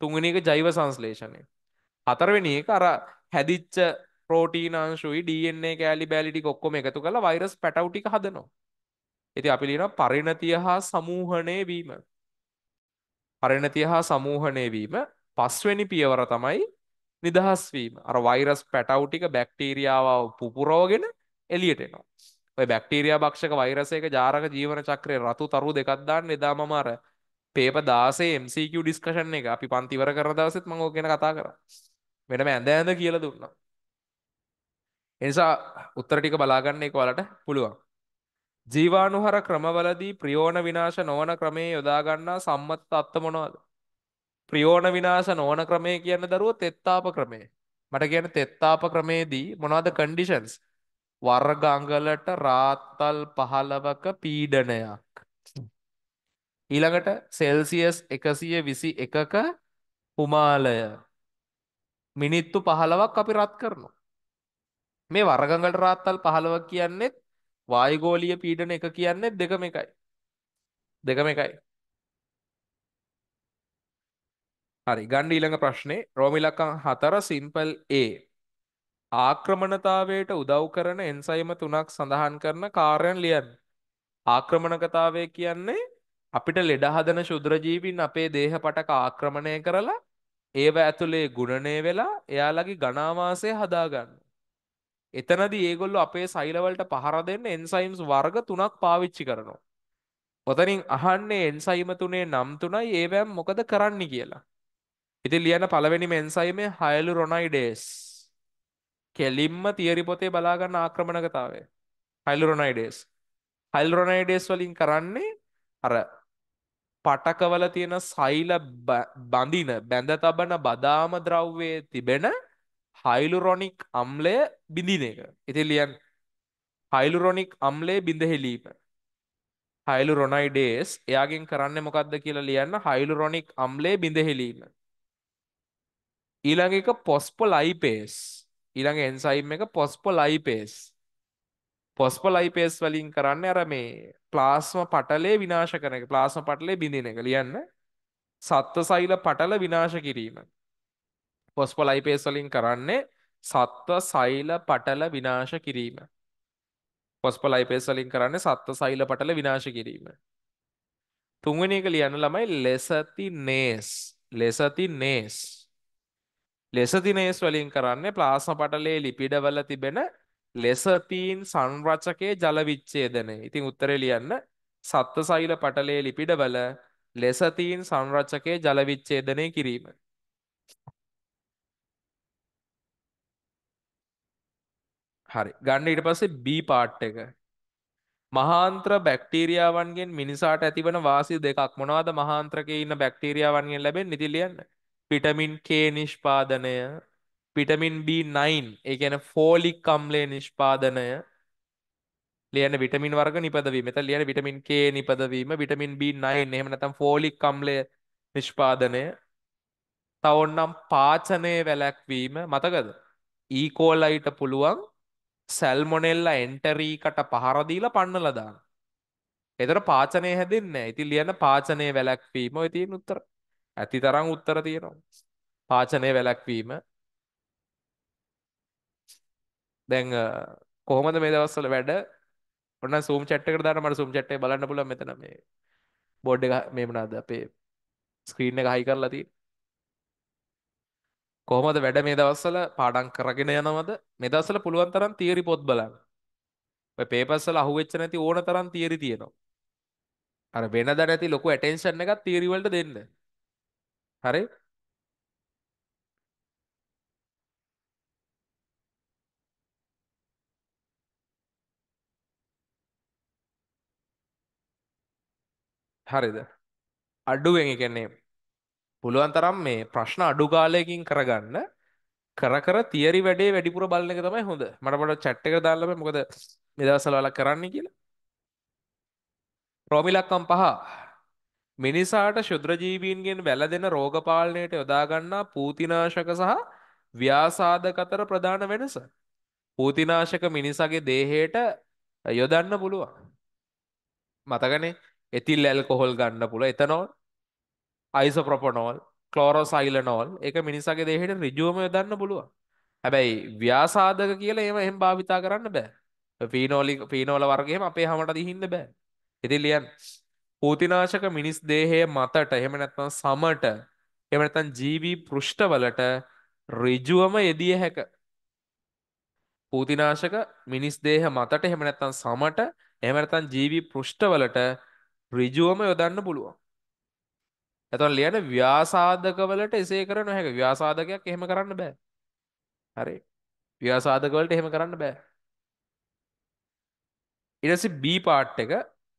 තුන්වෙනි එක ජෛව සංස්ලේෂණය හතරවෙනි එක අර හැදිච්ච ප්‍රෝටීන් අංශුයි DNA කෑලි බෑලි ටික ඔක්කොම එකතු කරලා වෛරස් පැටවු ටික හදනවා ඉතින් අපි ලියනවා පරිණතිය හා සමූහණය වීම පරිණතිය හා සමූහණය වීම පස්වෙනි පියවර තමයි නිදහස් වීම අර වෛරස් පැටවු ටික බැක්ටීරියාව පුපුරවගෙන එළියට එනවා ඔය බැක්ටීරියා භක්ෂක වෛරසයක ජාරක ජීවන චක්‍රයේ රතු තරු දෙකක් දාන්න එදා මම අර පේප දාසේ MCQ ඩිස්කෂන් එක අපි පන්තිවර කර දවසෙත් මං ඕකගෙන කතා කර වෙනම ඇඳ ඇඳ කියල දුන්නා එනිසා උත්තර ටික බලාගන්න එක වලට පුළුවන් ජීවානුහර ක්‍රමවලදී ප්‍රියෝණ විනාශ නොවන ක්‍රමේ යොදාගන්නා සම්මත් අත්ත මොනවද ප්‍රියෝණ විනාශ නොවන ක්‍රමය කියන්න දරුව තෙත්තාප ක්‍රමේ මට කියන තෙත්තාප ක්‍රමේදී මොනවද කන්ඩිෂන්ස් වර්ගංගලට රාත්තල් පහලවක පීඩනයක් ඊළඟට සෙල්සියස් එකසිය විසි එකක හුමාලය මිනිත්තු පහලවක් අපි රත් කරනවා. මේ වරගඟට රාත්තල් පහලවක් කියන්නෙත් වායගෝලිය පීඩන එක කියන්නේ දෙකම එකයි. දෙකම එකයි. හරි ගණ්ඩ ඊළඟ ප්‍රශ්නේ රෝමිලකං හතර සිම්පල් A ආක්‍රමණතාවයට උදව් කරන එන්සයිම තුනක් සඳහන් කරන කාර්යන් ලියන්න. ආක්‍රමණකතාවය කියන්නේ අපිට ලෙඩහදන ශුද්‍රජීවින් අපේ දේහපටක ආක්‍රමණය කරලා ඒව ඇතුළේ ගුණනය වෙලා එයාලගේ ගණාවාසය හදාගන්න. එතනදි ඒගොල්ලු අපේ සයිලවලට පහර දෙන්න එන්සයිම්ස් වර්ග තුනක් පාවිච්චි කරනවා. පොතනින් අහන්නේ එන්සයිම තුනේ නම් තුනයි ඒවැම් මොකද කරන්න කියලා. ඉති ලියන පළවෙනි මෙන්සයිමේ හයලු රොනයිඩේස් කෙලින්ම තියරි පොතේ බලාගන්න ආක්‍රමණකතාවේ හයිලු රොනයිඩේස් හයිල් රොනයිඩේස් වලින් කරන්නේ අර පටකවල තියෙන සෛල බඳින බැඳ තබන බදාම ද්‍රව්වයේ තිබෙන හයිලුරොනික් අම්ලය බිඳින එක. ඉතින් ලියන්න. හයිලුරොනික් අම්ලය බිඳහෙලීම. හයිලුරොනයිඩේස් එයාගෙන් කරන්නේ මොකද්ද කියලා ලියන්න හයිලුරොනික් අම්ලය බිඳහෙලීම. ඊළඟ එක පොස්පොලයිපේස්. ඊළඟ එන්සයිම් එක පොස්පොලයිපේස්. පොස්පොලයිපේස් වලින් කරන්න අර මේ ප්ලාස්ම පටලේ විනාශ කරන එක ප්ලාස්ම පටලේ බිඳින එක ලියන්න සත්ව සෛල පටල විනාශ කිරීම පොස්පොලයිපේස් වලින් කරන්නේ සත්ව සෛල පටල විනාශ කිරීම පොස්පොලයිපේස් වලින් කරන්නේ සත්ව සෛල පටල විනාශ කිරීම තුන්වෙනි එක ලියන්න ළමයි ලෙසති නේස් ලෙසති නේස් ලෙසති නේස් වලින් කරන්නේ ප්ලාස්ම පටලේ ලිපිඩවල තිබෙන ලෙසපීන් සංරචකයේ ජල විච්ඡේදනය. ඉතින් උත්තරේ ලියන්න සත්සෛල පටලයේ ලිපිඩවල ලෙසතීන් සංරචකයේ ජල විච්ඡේදනය කිරීම. හරි. ගන්න ඊට පස්සේ B part එක. මහාන්ත්‍ර බැක්ටීරියාවන්ගෙන් මිනිසාට ඇතිවන වාසි දෙකක් මොනවද මහාන්ත්‍රකයේ ඉන්න බැක්ටීරියාවන්ගෙන් ලැබෙන්නේ ඉතින් ලියන්න. විටමින් K නිෂ්පාදනය විටමින් B9 ඒ කියන්නේ ෆෝලික් අම්ලය නිෂ්පාදනය ලියන විටමින් වර්ග නිපදවීම. එතන ලියන විටමින් K නිපදවීම, විටමින් B9 එහෙම නැත්නම් ෆෝලික් අම්ලය නිෂ්පාදනය. තව ඕනනම් පාචනයේ වැළැක්වීම මතකද? ඊකෝලයිට e. පුළුවන් සැල්මොනෙල්ල එන්ටරීකට පහරදීලා පන්නලදා. එතර පාචනය හැදන්න ඉති ලියන පාචනය වැලැක්වීම ඔය තියෙන උත්තර ඇති තරම් උත්තර තියෙනවා. පාචනය වැලැක්වීම දැන් කොහොමද මේ දවස්වල වැඩ ඔන්න සූම් චට්කට දාන මට සුම් චට්ටේ බලන්න පුල මෙතන මේ බෝඩ් එක මේ මනාද අපේ ස්ක්‍රීන් එක හයි කරලා තියෙන කොහොමද වැඩ මේ දවස්වල පාඩම් කරගෙන යනවද මේ දවස්වල පුළුවන් තරම් තියරි පොත් බලන්න ඔය පේපර්ස් වල අහුවෙච්ච නැති ඕන තරම් තියරි තියෙනවා අර වෙනද නැති ලොකු ඇටෙන්ෂන් එකක් තියරි වලට දෙන්න හරි හරිද අඩුවෙන් එකන්නේ පුළුවන් තරම් මේ ප්‍රශ්න අඩු කාලයකින් කරගන්න කර කර තියරි වැඩේ වැඩිපුර බලන එක තමයි හොඳ මට මට චැට් එක දාන්න බෑ මොකද මේ දවස්වල වලක් කරන්නේ කියලා ප්‍රොමිලක්කම් පහ මිනිසාට ශුද්‍රජීවීන්ගෙන් වැළදෙන රෝගපාලනයට යොදාගන්නා පූතිනාශක සහ ව්‍යාසාධක අතර ප්‍රධාන වෙනස. පූතිනාශක මිනිසාගේ දේහයට යොදන්න පුළුවන්. මතකනේ එතිල් ඇල්කොහොල් ගන්න පුල එතනොල් අයිස ප්‍රොපනෝල් කලෝරෝසයිල නෝල් එක මිනිසගේ දේහෙට රිජුවම යොදන්න පුළුව හැබැයි ව්‍යාසාධක කියල ඒම එහෙම භාවිතා කරන්න බෑ පීනෝලි පීනෝල වර්ගේම අපේ හමට දිහින්න බෑ ඉති ලියන් පූතිනාශක මිනිස් දේහය මතට එහෙම නැත්නම් සමට එහෙම නැත්නම් ජීවී පෘෂ්ඨවලට ඍජුවම යෙදිය හැක පූතිනාශක මිනිස් දේහ මතට එහෙම නැත්නම් සමට එහෙම නැත්නම් ජීවී පෘෂ්ඨවලට ඍජුවම යොදන්න පුළුවන්. එතකොට ලියන ව්‍යාසාධකවලට එසේ කර නොහැක. ව්‍යාසාධකයක් එහෙම කරන්න බෑ. හරි. ව්‍යාසාධකවලට එහෙම කරන්න බෑ. ඊට පස්සේ B part එක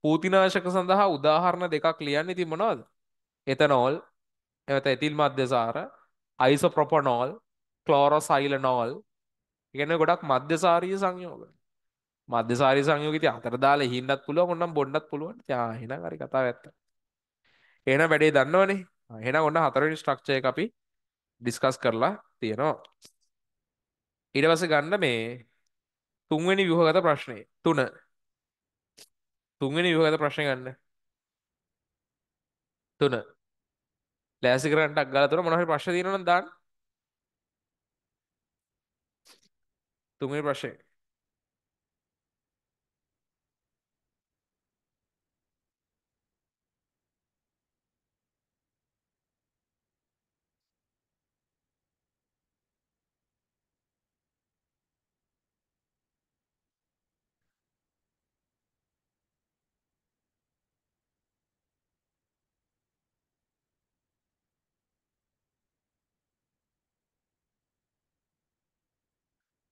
පූතිනාශක සඳහා උදාහරණ දෙකක් ලියන්න ඉතින් මොනවද? එතනෝල්, එවත එතිල් මධ්‍යසාර, අයිසොප්‍රොපනෝල්, ක්ලෝරොසයිලනෝල්. ඉගෙන ගොඩක් මධ්‍යසාරීය සංයෝග. මධ්‍යසාරය සංයෝගත අතර දාල හින්නත් පුළුව ඔන්නම් බොඩ්ඩත් පුළුවන් යාහින කරි කතා ඇත්ත එන වැඩේ දන්නවනේ හෙන ඔන්න හතරනි ස්ට්‍රක්ෂය අපි ඩිස්කස් කරලා තියෙනවා ඉඩවස ගන්න මේ තුන්වැනි විහගත ප්‍රශ්නය තුන තුන්වෙනි විහගත ප්‍රශ්න ගන්න තුන ලෑසි කරටක් ගලතුර මොනහරි ප්‍රශ්න තියනන දාන්න තුන්වනි ප්‍රශ්නය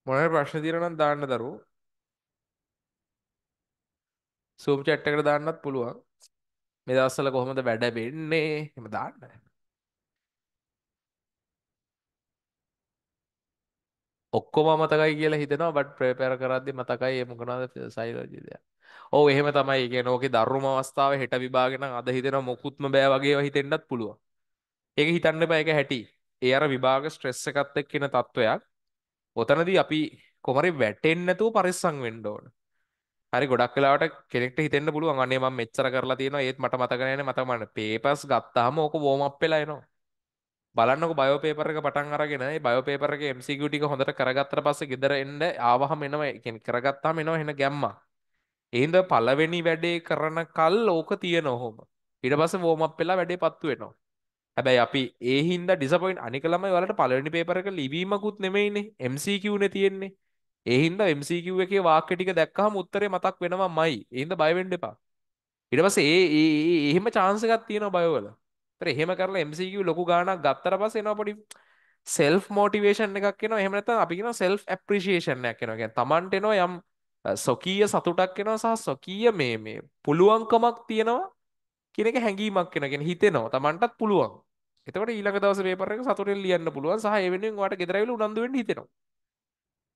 මොනහරි ප්‍රශ්න තියෙනවා නම් දාන්න දරුවෝ සූම් chat එකට දාන්නත් පුළුවන් මේ දවස්වල කොහොමද වැඩ වෙන්නේ එහෙම දාන්න ඔක්කොම මතකයි කියලා හිතෙනවා බට් ප්‍රෙපෙයාර කරද්දි මතකයි ඒ මොකනවාද සයිකොලොජි දෙයක් ඔව් එහෙම තමයි කියන්නේ ඕකේ ධර්ම අවස්ථාව හෙට විභාගේ නම් අද හිතෙනවා මොකුත්ම බෑ වගේ ඒවා හිතෙන්නත් පුළුවන් ඒක හිතන්න එපා ඒක හැටි ඒ අර විභාග ස්ට්‍රෙස් එකත් එක්ක ඉන තත්වයක් ඔතනද අපි කොමරි වැටෙන්නතු පරිස්සං වෙන්ඩෝන හරි ගොඩක් කලාට කෙනෙක්ට හිතන්න පුළුව අන්නේ ම මෙච්චර කරලා තියෙන ඒත් මට මතකනන මතමට පේපස් ගත්තාහම ඕක ෝමක් පෙලායනවා බලන්නක බයෝපේපරක පටන් අරගෙන බයෝපේපරක MCගටික හොඳට කරගත්තර පස ගෙදර එන්න ආවහම එනවා එකෙන් කරගත්තා මෙනවා හෙන ගැම්ම එහින්ද පලවෙනි වැඩේ කරන කල් ඕක තියෙන ඔහොම ඉඩ පස ෝමක් පෙලා වැඩේ පත්තු වෙනවා හැබැයි අපි ඒ හින්ද ඩිසපොයින්් අනිකළම වලට පලනි පේපරක ලිබීමකුත් නෙමයිනේ MCකවන තියෙන්නේ එහින්ද MCකව එක වාකටික දැක්කා මුත්තරේ මතක් වෙනවා මයි එහින්ද බයිවෙන්ඩ එපා ඉටපස ඒ එහෙම චාන්සකත් තියෙන බයවල තර එහෙම කරලා MCකව ලොකු ගානක් ගත්තර පස එනවා පොඩි සෙල් මෝටිවේෂන් එකක් කියෙන එහමනත අපිෙන සෙල් ඇප්‍රිශේෂණයක් කෙනක තමන්ට එනවා යම් සොකීය සතුටක් කෙනවා සහ සොකීය මේ මේ පුළුවන්කමක් තියෙනවා කෙනෙක හැඟීමක් කෙනගෙන හිතෙනවා තමන්ටත් පුළුවන් එතකට ඊළක දවස පේපර එක සතුරෙන් ලියන්න පුළුවන් සහ වෙනෙන් වට ගෙදරයිල උනන්දුවෙන් හිතෙනවා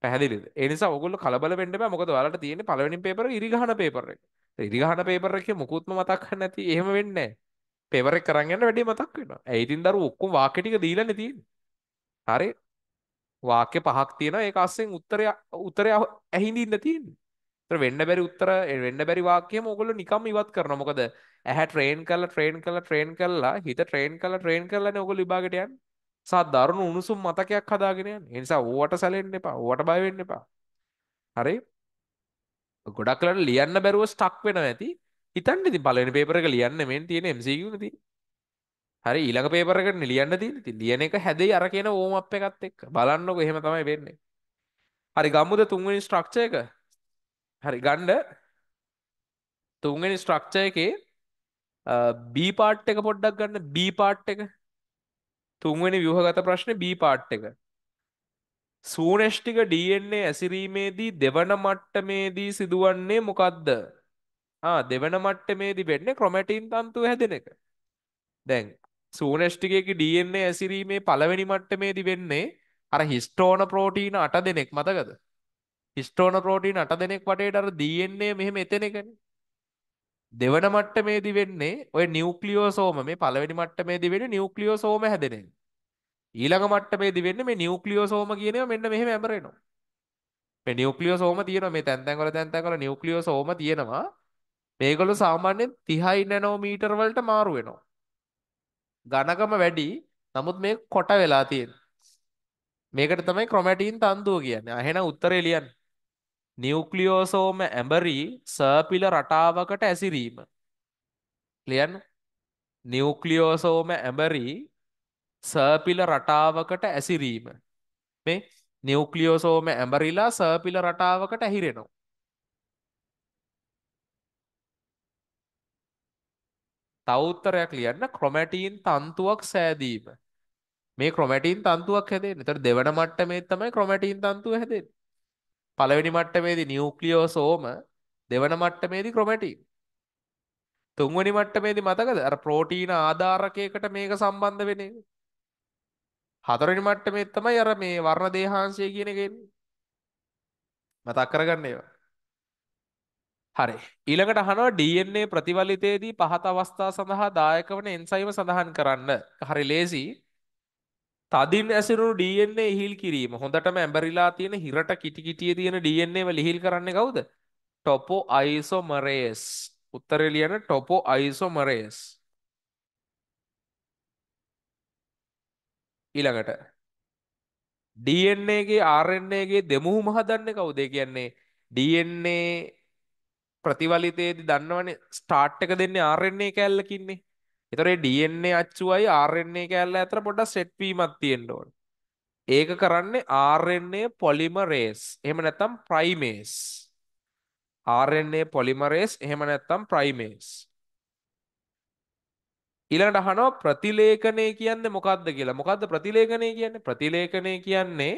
පැහදිලි එනිසා ඔගොල්ල කලබල වෙන්නම මොකද වලට තියෙන පලවෙනි පේපර ඉරිගහන පේපර එක ඉරිගහන පේපර එක මුකුත්ම මතක් නැති එහෙම වෙන්න පෙවරෙක් කරගන්න වැඩි මතක් වෙන ඇයිතින් දරු ඔක්කුම් වාකටික දීල නැතින් හරි වාක්‍ය පහක් තියෙන ඒ අස්සෙන් උත්තරය උත්තරය ඇහිඳින්න තියන්නේ තර වෙන්න බැරි උත්තර වෙන්න බැරි වාක්‍ය මොකොල නිකම් ඉවත් කරන මොකද ඇහැ ට්‍රේන් කල ට්‍රේන් කල ට්‍රේන් කල්ලා හිත ට්‍රේන් කල ට්‍රේන් කරලන ඔකො ලිබාගටයන් සත් දරුණු උණුසුම් මතකයක් හදාගෙනයන් එනිසා ඕවට සැලෙන්න්න එපා ඕට බයවෙන්න එපා හරි ගොඩක්ලට ලියන්න බැරුව ස්ටක් වෙන ඇති හිතන් ඉති පලන පේපරක ලියන්න මෙන් තියෙන එමසිීනති හරි ඊළඟ පේපරකට නිලියන්න දී ලියන එක හැදයි අර කියන ඕම අප එකත් එක් බලන්නක එහෙම තමයි වෙන්නේ හරි ගම්මුද තුන්වෙනි ස්ට්‍රක්ෂයක හරි ගණ්ඩ තුන්ගනි ස්ට්‍රක්ෂය එකේ බීපාට් එක පොඩ්ඩක් ගන්න බීපාට් එක තුන්වැනි ව්‍යහගත ප්‍රශ්න බීපාට් එක සූනෂ්ටික ඩන්නේ ඇසිරීමේදී දෙවන මට්ටමේදී සිදුවන්නේ මොකක්ද දෙවන මට්ටමේදී වෙන්න ක්‍රොමැටින් තන්තුව හැදෙන එක දැන් සූනෂ්ටිකයක ඩන්නේ ඇසිරීමේ පළවෙනි මට්ටමේදී වෙන්නේ අර හිස්ටෝන ප්‍රෝටීන අට දෙනෙක් මතකද ස්ටෝන ප්‍රෝටීන් අට දෙනෙක් වටේට අර DNA මෙහෙම එතන එකනේ. දෙවන මට්ටමේදී වෙන්නේ ඔය නියුක්ලියෝසෝම මේ පළවෙනි මට්ටමේදී වෙන්නේ නියුක්ලියෝසෝම හැදෙන එක. ඊළඟ මට්ටමේදී වෙන්නේ මේ නියුක්ලියෝසෝම කියන ඒවා මෙන්න මෙහෙම ඇඹරෙනවා. මේ නියුක්ලියෝසෝම තියෙනවා මේ තැන් තැන් වල තැන් තැන් වල නියුක්ලියෝසෝම තියෙනවා. මේගොල්ලෝ සාමාන්‍යයෙන් 30 නැනෝමීටර වලට මාරු වෙනවා. ඝනකම වැඩි නමුත් මේ කොට වෙලා තියෙන. මේකට තමයි ක්‍රොමැටින් තන්දුව කියන්නේ. අහේන උත්තරේ ලියන්නේ. නිව්ක්ලියෝසෝම ඇඹරී සර්පිල රටාවකට ඇසිරීම. ලියන්න නිව්ක්ලියෝසෝම ඇඹරී සර්පිල රටාවකට ඇසිරීම. මේ නිව්ක්ලියෝසෝම ඇඹරිලා සර්පිල රටාවකට ඇහිරෙනවා. තවුත්තරයක් ලියන්න ක්‍රොමැටීන් තන්තුවක් සෑදීම. මේ ක්‍රොමැටීන් තන්තුවක් හැදෙන්නේ. ඒතර දෙවන මට්ටමේ තමයි ක්‍රොමැටීන් තන්තුව හැදෙන්නේ. පළවෙනි මට්ටමේදී නියුක්ලියෝසෝම දෙවන මට්ටමේදී ක්‍රොමැටින්. තුන්වැනි මට්ටමේදී මතකද අර ප්‍රෝටීන ආධාරකයකට මේක සම්බන්ධ වෙන එක. හතරවෙනි මට්ටමේ තමයි අර මේ වර්ණ දේහාංශය කියන එක එන්නේ. මතක් කරගන්න ඒවා. හරි ඊළඟට අහනවා DNA ප්‍රතිවලිතයේදී පහත අවස්ථා සඳහා දායක වන එන්සයිම සඳහන් කරන්න. හරි ලේසි. තදින් ඇසරුණු DNA හිල් කිරීම හොඳටම ඇඹරිලා තියෙන හිරට කිටි කිටියේ තියෙන DNA වල හිල් කරන්නේ කවුද? ටොපෝ අයිසෝමරේස්. උත්තරේ ලියන ටොපෝ අයිසෝමරේස්. ඊළඟට DNA එකේ RNA එකේ දෙමුහුම හදන්නේ කවුද? ඒ කියන්නේ DNA ප්‍රතිවලිතයේදී දන්නවනේ ස්ටාර්ට් එක දෙන්නේ RNA කැලලකින්නේ. එතරේ ඩන්නේ අච්චුවයි ආරෙන්නේ කෑල්ල ඇතර පොඩ සෙට්වීමත් තියෙන්ට ඕන ඒක කරන්නේ ආරෙන්නේ පොලිමරේස් එහෙම නැත්තම් ප්‍රයිමේස් ආරෙන්නේ පොලිමරේස් එහෙම නැත්තම් ප්‍රයිමේස් ඊළඟට අහනවා ප්‍රතිලේඛනය කියන්නේ මොකද්ද කියලා. මොකද්ද ප්‍රතිලේඛනය කියන්නේ? ප්‍රතිලේඛනය කියන්නේ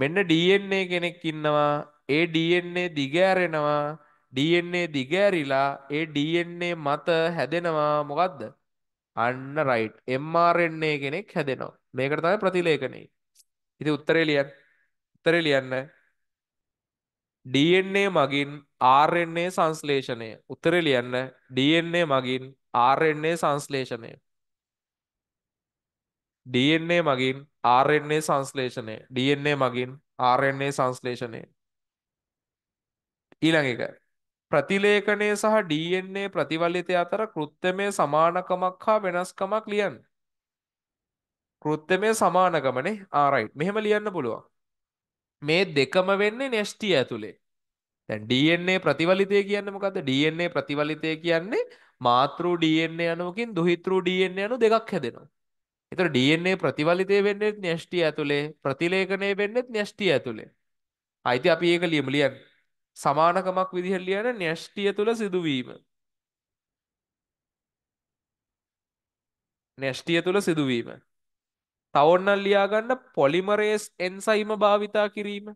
මෙන්න DNA කෙනෙක් ඉන්නවා. ඒ DNA දිගෑරෙනවා. DNA දිගෑරිලා ඒ DNA මත හැදෙනවා මොකද්ද? අන්න රයිට් එම්මාරෙන්නේ කෙනෙක් හැදෙනවා මේකට තමයි ප්‍රතිලේඛනය ඉතින් උත්තරේ ලියන්න උත්තරේ ලියන්න DNA මගින් RNA සංශ්ලේෂණය උත්තරේ ලියන්න DNA මගින් RNA සංශ්ලේෂණය DNA මගින් RNA සංශ්ලේෂණය DNA මගින් RNA සංශ්ලේෂණය ඊළඟ එක ප්‍රතිලේඛනය සහ DNA ප්‍රතිවලිතය අතර කෘත්‍යමය සමානකමක් හා වෙනස්කමක් ලියන්න. කෘත්‍යමය සමානකමනේ ආරයිට් ah, මෙහෙම ලියන්න පුළුවන්. මේ දෙකම වෙන්නේ නෙස්ටිය ඇතුලේ. දැන් DNA ප්‍රතිවලිතය කියන්නේ මොකද්ද? DNA ප්‍රතිවලිතය කියන්නේ මාතෘ DNA අණුවකින් දුහිතෘ DNA අණු දෙකක් හැදෙනවා. ඒතර DNA ප්‍රතිවලිතය වෙන්නේ නෙස්ටිය ඇතුලේ, ප්‍රතිලේඛණය වෙන්නේ නෙස්ටිය ඇතුලේ. ආයිති අපි ඒක ලියමු ලියන්න. සමානකමක් විදිහට ලියන න්‍යෂ්ටිය තුළ සිදුවීම. න්‍යෂ්ටිය තුළ සිදුවීම. තවන්නල් ලියාගන්න පොලිමරේස් එන්සයිම භාවිතා කිරීම.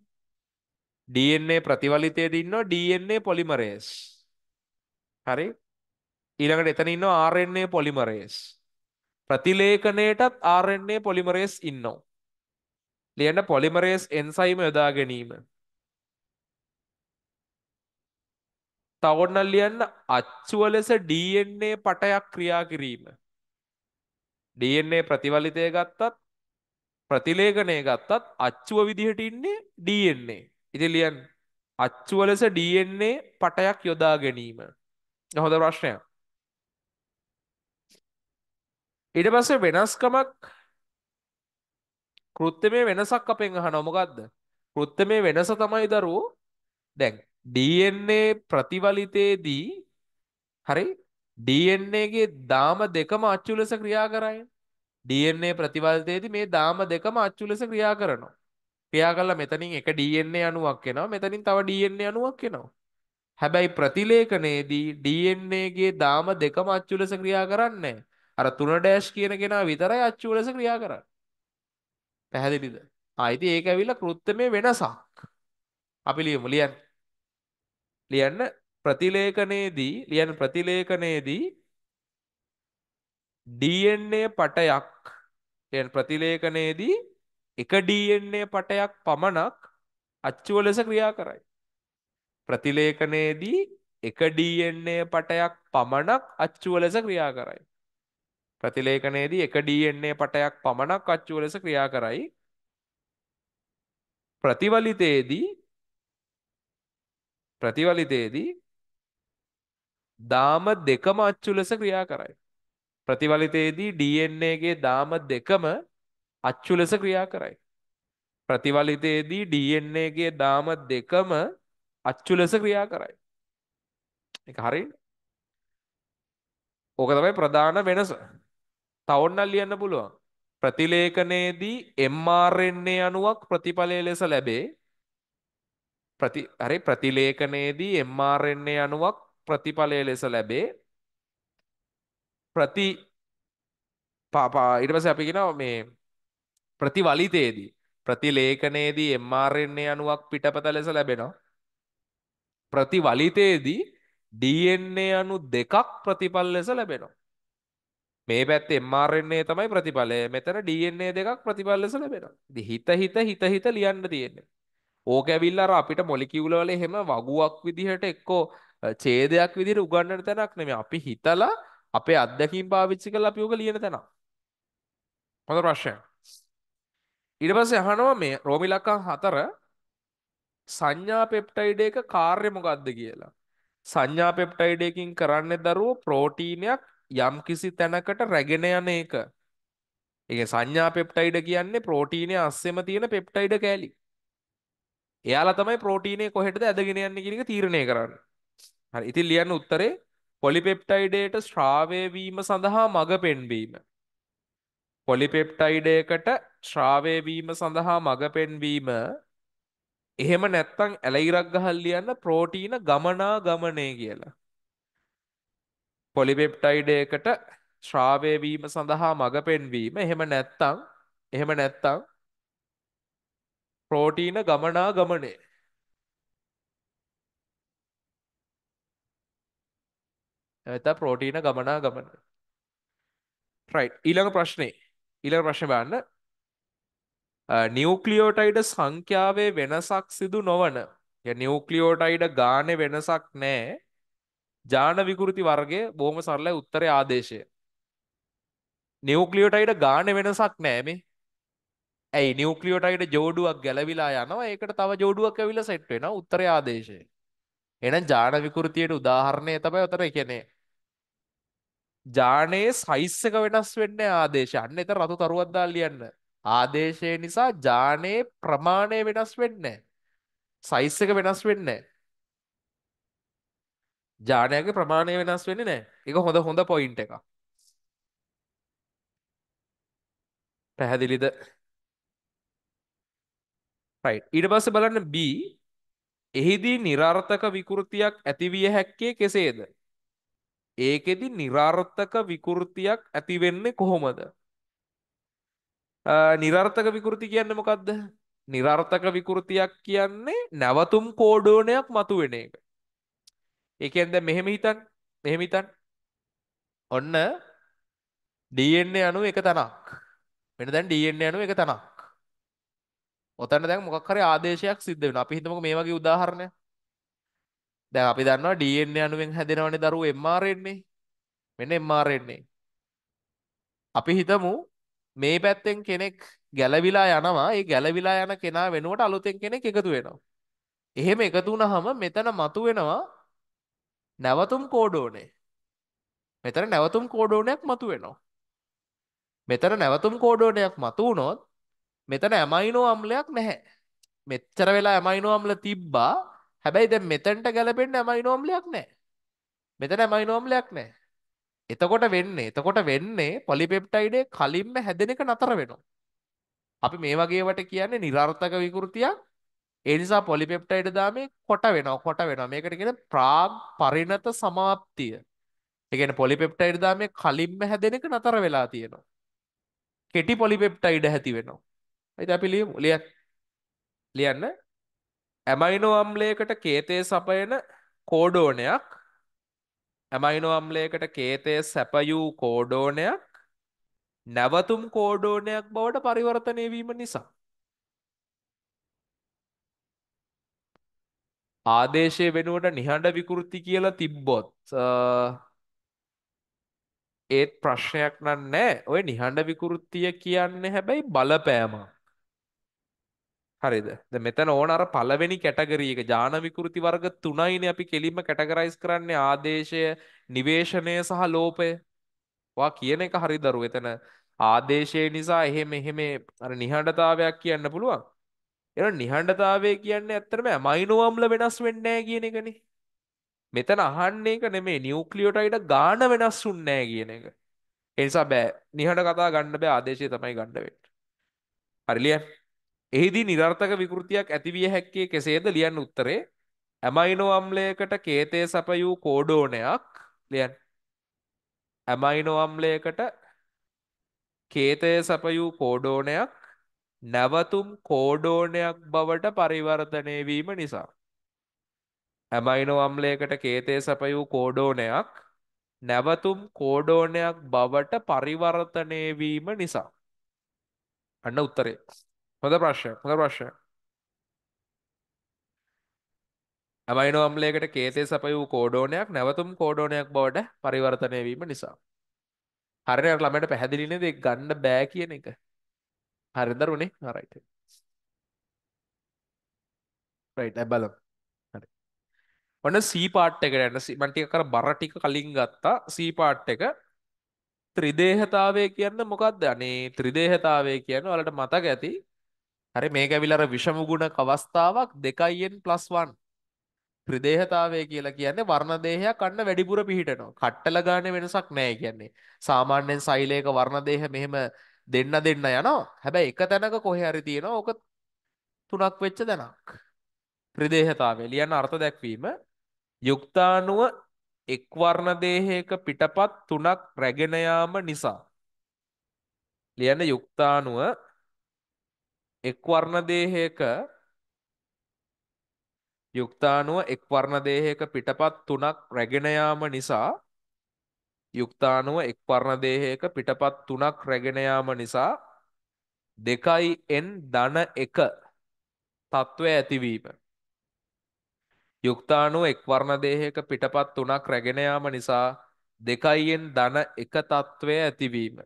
DNA ප්‍රතිවලිතය දින්න DNA පොලිමරේස්. හරි ඊළඟට එතන ඉන්න RNA පොලිමරේස්. ප්‍රතිලේඛනයටත් RNA පොලිමරේස් ඉන්නවා. ලියන්න පොලිමරේස් එන්සයිම යොදා ගැනීම. තවන්නල් ලියන්න අච්චුව ලෙස DNA පටයක් ක්‍රියා කිරීම DNA ප්‍රතිවලිතය ගත්තත් ප්‍රතිලේඛනය ගත්තත් අච්චුව විදිහට ඉන්නේ DNA ඉතින් ලියන්න අච්චුව ලෙස DNA පටයක් යොදා ගැනීම හොඳ ප්‍රශ්නයක් ඊට පස්සේ වෙනස්කමක් කෘත්‍යමේ වෙනසක් අපෙන් අහනවා මොකද්ද කෘත්‍යමේ වෙනස තමයි දරුවෝ දැන් DNA ප්‍රතිවලිතයේදී හරි DNA ගේ දාම දෙකම අච්චු ලෙස ක්‍රියා කරයි. DNA ප්‍රතිවලිතයේදී මේ දාම දෙකම අච්චු ලෙස ක්‍රියා කරනවා. ක්‍රියා කළා මෙතනින් එක DNA අණුවක් එනවා මෙතනින් තව DNA අණුවක් එනවා. හැබැයි ප්‍රතිලේඛනයේදී DNA ගේ දාම දෙකම අච්චු ලෙස ක්‍රියා කරන්නේ අර 3 කියන කෙනා විතරයි අච්චු ලෙස ක්‍රියා කරන්නේ. පැහැදිලිද? ආයිති ඒක ඇවිල්ලා කෘත්‍යමේ වෙනසක්. අපි ලියමු ලියන්න. ලියන්න ප්‍රතිලේඛනයේදී ලියන ප්‍රතිලේඛනයේදී DNA පටයක් කියන ප්‍රතිලේඛනයේදී එක DNA පටයක් පමණක් අච්චුව ලෙස ක්‍රියා කරයි. ප්‍රතිලේඛනයේදී එක DNA පටයක් පමණක් අච්චුව ලෙස ක්‍රියා කරයි. ප්‍රතිලේඛනයේදී එක DNA පටයක් පමණක් අච්චුව ලෙස ක්‍රියා කරයි. ප්‍රතිවලිතයේදී ප්‍රතිවලිතේදී දාම දෙකම අච්චු ලෙස ක්‍රියා කරයි. ප්‍රතිවලිතයේදී DNA ගේ දාම දෙකම අච්චු ලෙස ක්‍රියා කරයි. ප්‍රතිවලිතයේදී DNA ගේ දාම දෙකම අච්චු ලෙස ක්‍රියා කරයි. ඒක හරියද? ඕක තමයි ප්‍රධාන වෙනස. තවොන්නක් ලියන්න පුළුවන්. ප්‍රතිලේඛනයේදී mRNA අණුවක් ප්‍රතිඵලය ලෙස ලැබේ. ප්‍රති හරි ප්‍රතිලේඛනයේදී mRNA අණුවක් ප්‍රතිඵලය ලෙස ලැබේ ප්‍රති පාපා ඊට පස්සේ අපි කියනවා මේ ප්‍රතිවලිතයේදී ප්‍රතිලේඛනයේදී mRNA අණුවක් පිටපත ලෙස ලැබෙනවා ප්‍රතිවලිතයේදී DNA අණු දෙකක් ප්‍රතිඵල ලෙස ලැබෙනවා මේ පැත්තේ mRNA තමයි ප්‍රතිඵලය මෙතන DNA දෙකක් ප්‍රතිඵල ලෙස ලැබෙනවා ඉතින් හිත හිත හිත හිත ලියන්න තියෙන්නේ ඕක ඇවිල්ලා අර අපිට මොලිකියුල වල එහෙම වගුවක් විදිහට එක්කෝ ඡේදයක් විදිහට උගන්වන තැනක් නෙමෙයි. අපි හිතලා අපේ අත්දැකීම් පාවිච්චි කරලා අපි ඕක ලියන තැනක්. හොඳ ප්‍රශ්නයක්. ඊට පස්සේ අහනවා මේ රෝමි ලක්කම් 4 සංඥා පෙප්ටයිඩ් එක කාර්ය මොකක්ද කියලා. සංඥා පෙප්ටයිඩ් එකකින් කරන්නේ දරුවෝ ප්‍රෝටීනයක් යම් කිසි තැනකට රැගෙන යන එක. ඒ සංඥා පෙප්ටයිඩ් කියන්නේ ප්‍රෝටීනයේ අස්සෙම තියෙන පෙප්ටයිඩ් කෑලි. එයාලා තමයි ප්‍රෝටීනේ කොහෙටද ඇදගෙන යන්නේ කියන එක තීරණය කරන්නේ. හරි. ඉතින් ලියන්න උත්තරේ පොලිපෙප්ටයිඩයට ශ්‍රාවය වීම සඳහා මඟ පෙන්වීම. පොලිපෙප්ටයිඩයකට ශ්‍රාවය වීම සඳහා මඟ පෙන්වීම එහෙම නැත්තම් ඇලයිරක් ගහල් ලියන්න ප්‍රෝටීන ගමනා ගමනේ කියලා. පොලිපෙප්ටයිඩයකට ශ්‍රාවය වීම සඳහා මඟ පෙන්වීම එහෙම නැත්තම් එහෙම නැත්තම් ප්‍රෝටීන ගමනා ගමනේ ඇත ප්‍රෝටීන ගමනා ගමන ඊළඟ ප්‍රශ්නේ ඊළඟ ප්‍රශ්න බාන්න නිියවක්ලියෝටයිඩ සංඛ්‍යාවේ වෙනසක් සිදු නොවන නිියවක්ලියෝටයිඩ ගාන වෙනසක් නෑ ජාන විකෘති වර්ගය බොහම සරල උත්තරය ආදේශය නිියවක්ලියෝටයිඩ ගාන වෙනසක් නෑමේ ඇයි නිියවක්ලියෝටයිට ජෝඩුවක් ගැලවිලා යනවා ඒකට තව ජෝඩුවක් ඇවිල සෙට් වෙන උත්තර ආදේශය එන ජාන විකෘතියට උදාහරණය තමයි ඔතර එකනේ ජානයේ සයිස්සක වෙනස් වෙන්න ආදේශ අන්න එත රතු තරුවත්දා ලියන්න ආදේශය නිසා ජානයේ ප්‍රමාණය වෙනස් වෙන්න සයිස්සක වෙනස් වෙන්න ජානයගේ ප්‍රමාණය වෙනස් වෙන්න නෑ එක හොඳ හොඳ පොයින්ට එක පැහැදිලිද ඊට පස්ස බලන්න B එහිදී නිරර්ථක විකෘතියක් ඇතිවිය හැක්කේ කෙසේද ඒකෙදි නිරර්ථක විකෘතියක් ඇතිවෙන්නේ කොහොමද නිරර්ථක විකෘති කියන්න මොකක්ද නිරර්ථක විකෘතියක් කියන්නේ නැවතුම් කෝඩෝනයක් මතුවෙන එක ඒකෙන්ද මෙහෙම හිතන් මෙහෙම හිතන් ඔන්න DNA අණු එක තනක් වෙන දැන් DNA අණු එක තනක් ඔතන දැන් මොකක් හරි ආදේශයක් සිද්ධ වෙනවා. අපි හිතමුකෝ මේ වගේ උදාහරණයක්. දැන් අපි දන්නවා DNA අණුවෙන් හැදෙනවනේ දරුවෝ mRNA. මෙන්න mRNA. අපි හිතමු මේ පැත්තෙන් කෙනෙක් ගැලවිලා යනවා. ඒ ගැලවිලා යන කෙනා වෙනුවට අලුතෙන් කෙනෙක් එකතු වෙනවා. එහෙම එකතු වුනහම මෙතන මතුවෙනවා නැවතුම් කෝඩෝනේ. මෙතන නැවතුම් කෝඩෝනයක් මතුවෙනවා. මෙතන නැවතුම් කෝඩෝනයක් මතු වුණොත් මෙතන ඇමයිනෝ අම්ලයක් නැහැ. මෙච්චර වෙලා ඇමයිනෝ අම්ල තිබ්බා. හැබැයි දැන් මෙතෙන්ට ගැලපෙන්න ඇමයිනෝ අම්ලයක් නැහැ. මෙතන ඇමයිනෝ අම්ලයක් නැහැ. එතකොට වෙන්නේ එතකොට වෙන්නේ පොලිපෙප්ටයිඩේ කලින්ම හැදෙන එක නතර වෙනවා. අපි මේ වගේවට කියන්නේ නිරර්ථක විකෘතියක්. ඒ නිසා පොලිපෙප්ටයිඩ් දාමේ කොට වෙනවා කොට වෙනවා. මේකට කියන ප්‍රාග් පරිණත સમાප්තිය. ඒ කියන්නේ පොලිපෙප්ටයිඩ් දාමේ කලින්ම හැදෙන එක නතර වෙලා තියෙනවා. කෙටි පොලිපෙප්ටයිඩ් ඇති වෙනවා. ඉතින් අපි ලියමු ලියන්න ලියන්න ඇමයිනෝ අම්ලයකට කේතේ සපයන කෝඩෝනයක් ඇමයිනෝ අම්ලයකට කේතේ සැපයූ කෝඩෝනයක් නැවතුම් කෝඩෝනයක් බවට පරිවර්තනය වීම නිසා ආදේශය වෙනුවට නිහඬ විකෘති කියලා තිබ්බොත් ඒත් ප්‍රශ්නයක් නන්නේ ඔය නිහඬ විකෘතිය කියන්නේ හැබැයි බලපෑමක් හරිද මෙතන ඕන අර පළවෙනි කැටගරීක ජානවිකෘති වර්ග තුනයින අපි කෙලින්ම කැටගරයිස් කරන්නේ ආදේශය නිවේශනය සහ ලෝපය වා කියන එක හරි දරු එතන ආදේශය නිසා එහෙම එහෙම අර නිහඬතාවයක් කියන්න පුළුවන් එ නිහඬතාවය කියන්නේ ඇත්තරම ඇමයිනුවම්ල වෙනස් වෙන්නෑ කියන එකනේ මෙතන අහන්න එක නෙමේ නිියවක්ලියෝටයිට ගාන වෙනස් උන්නෑ කියන එක. එනිසා බෑ නිහට කතා ගණඩ බෑ ආදේශය තමයි ගණ්ඩවෙට. හරිලියන්. එහිදී නිරර්ථක විකෘතියක් ඇතිවිය හැක්කේ කෙසේද ලියන්න උත්තරේ ඇමයිනෝ අම්ලයකට කේතය සපයූ කෝඩෝනයක් ලියන් ඇමයිනෝ අම්ලයකට කේතය සපයූ කෝඩෝනයක් නැවතුම් කෝඩෝනයක් බවට පරිවර්තනය වීම නිසා ඇමයිනෝ අම්ලයකට කේතය සපයූ කෝඩෝනයක් නැවතුම් කෝඩෝනයක් බවට පරිවර්තනය වීම නිසා අන්න උත්තරේ හොඳ ප්‍රශ්නයක් හොඳ ප්‍රශ්නයක් ඇමයිනෝ අම්ලයකට කේතේ සැපය වූ කෝඩෝනයක් නැවතුම් කෝඩෝනයක් බවට පරිවර්තනය වීම නිසා හරියට ළමයට පැහැදිලි නේද ඒක ගන්න බෑ කියන එක හරිද රුනේ හරයිට රයිට් බලමු ඔන්න සීපාට් එකට යන්න මන්ටික කර බර ටික කලින් ගත්තා සීපාට් එක ත්‍රිදේහතාවය කියන්න මොකක්ද අනේ ත්‍රිදේහතාවය කියන්න වලට මතක ඇති හරි මේක ඇවිල්ලා අර විෂමගුණක අවස්ථාවක් 2n +1 ත්‍රිදේහතාවය කියලා කියන්නේ වර්ණ දේහයක් අන්න වැඩිපුර පිහිටනවා. කට්ටල ගානේ වෙනසක් නැහැ කියන්නේ. සාමාන්‍යයෙන් සෛලයක වර්ණ දේහ මෙහෙම දෙන්න දෙන්න යනවා. හැබැයි එක තැනක කොහේ හරි තියෙනවා ඕක තුනක් වෙච්ච දණක්. ත්‍රිදේහතාවය ලියන අර්ථ දැක්වීම යුක්තානුව එක් වර්ණ දේහයක පිටපත් තුනක් රැගෙන යාම නිසා ලියන යුක්තානුව එක් වර්ණ දේහයක යුක්තාණුව එක් වර්ණ දේහයක පිටපත් තුනක් රැගෙන යාම නිසා යුක්තාණුව එක් වර්ණ දේහයක පිටපත් තුනක් රැගෙන යාම නිසා 2n ධන 1 తත්වය ඇතිවීම යුක්තාණුව එක් වර්ණ දේහයක පිටපත් තුනක් රැගෙන යාම නිසා 2n ධන 1 తත්වය ඇතිවීම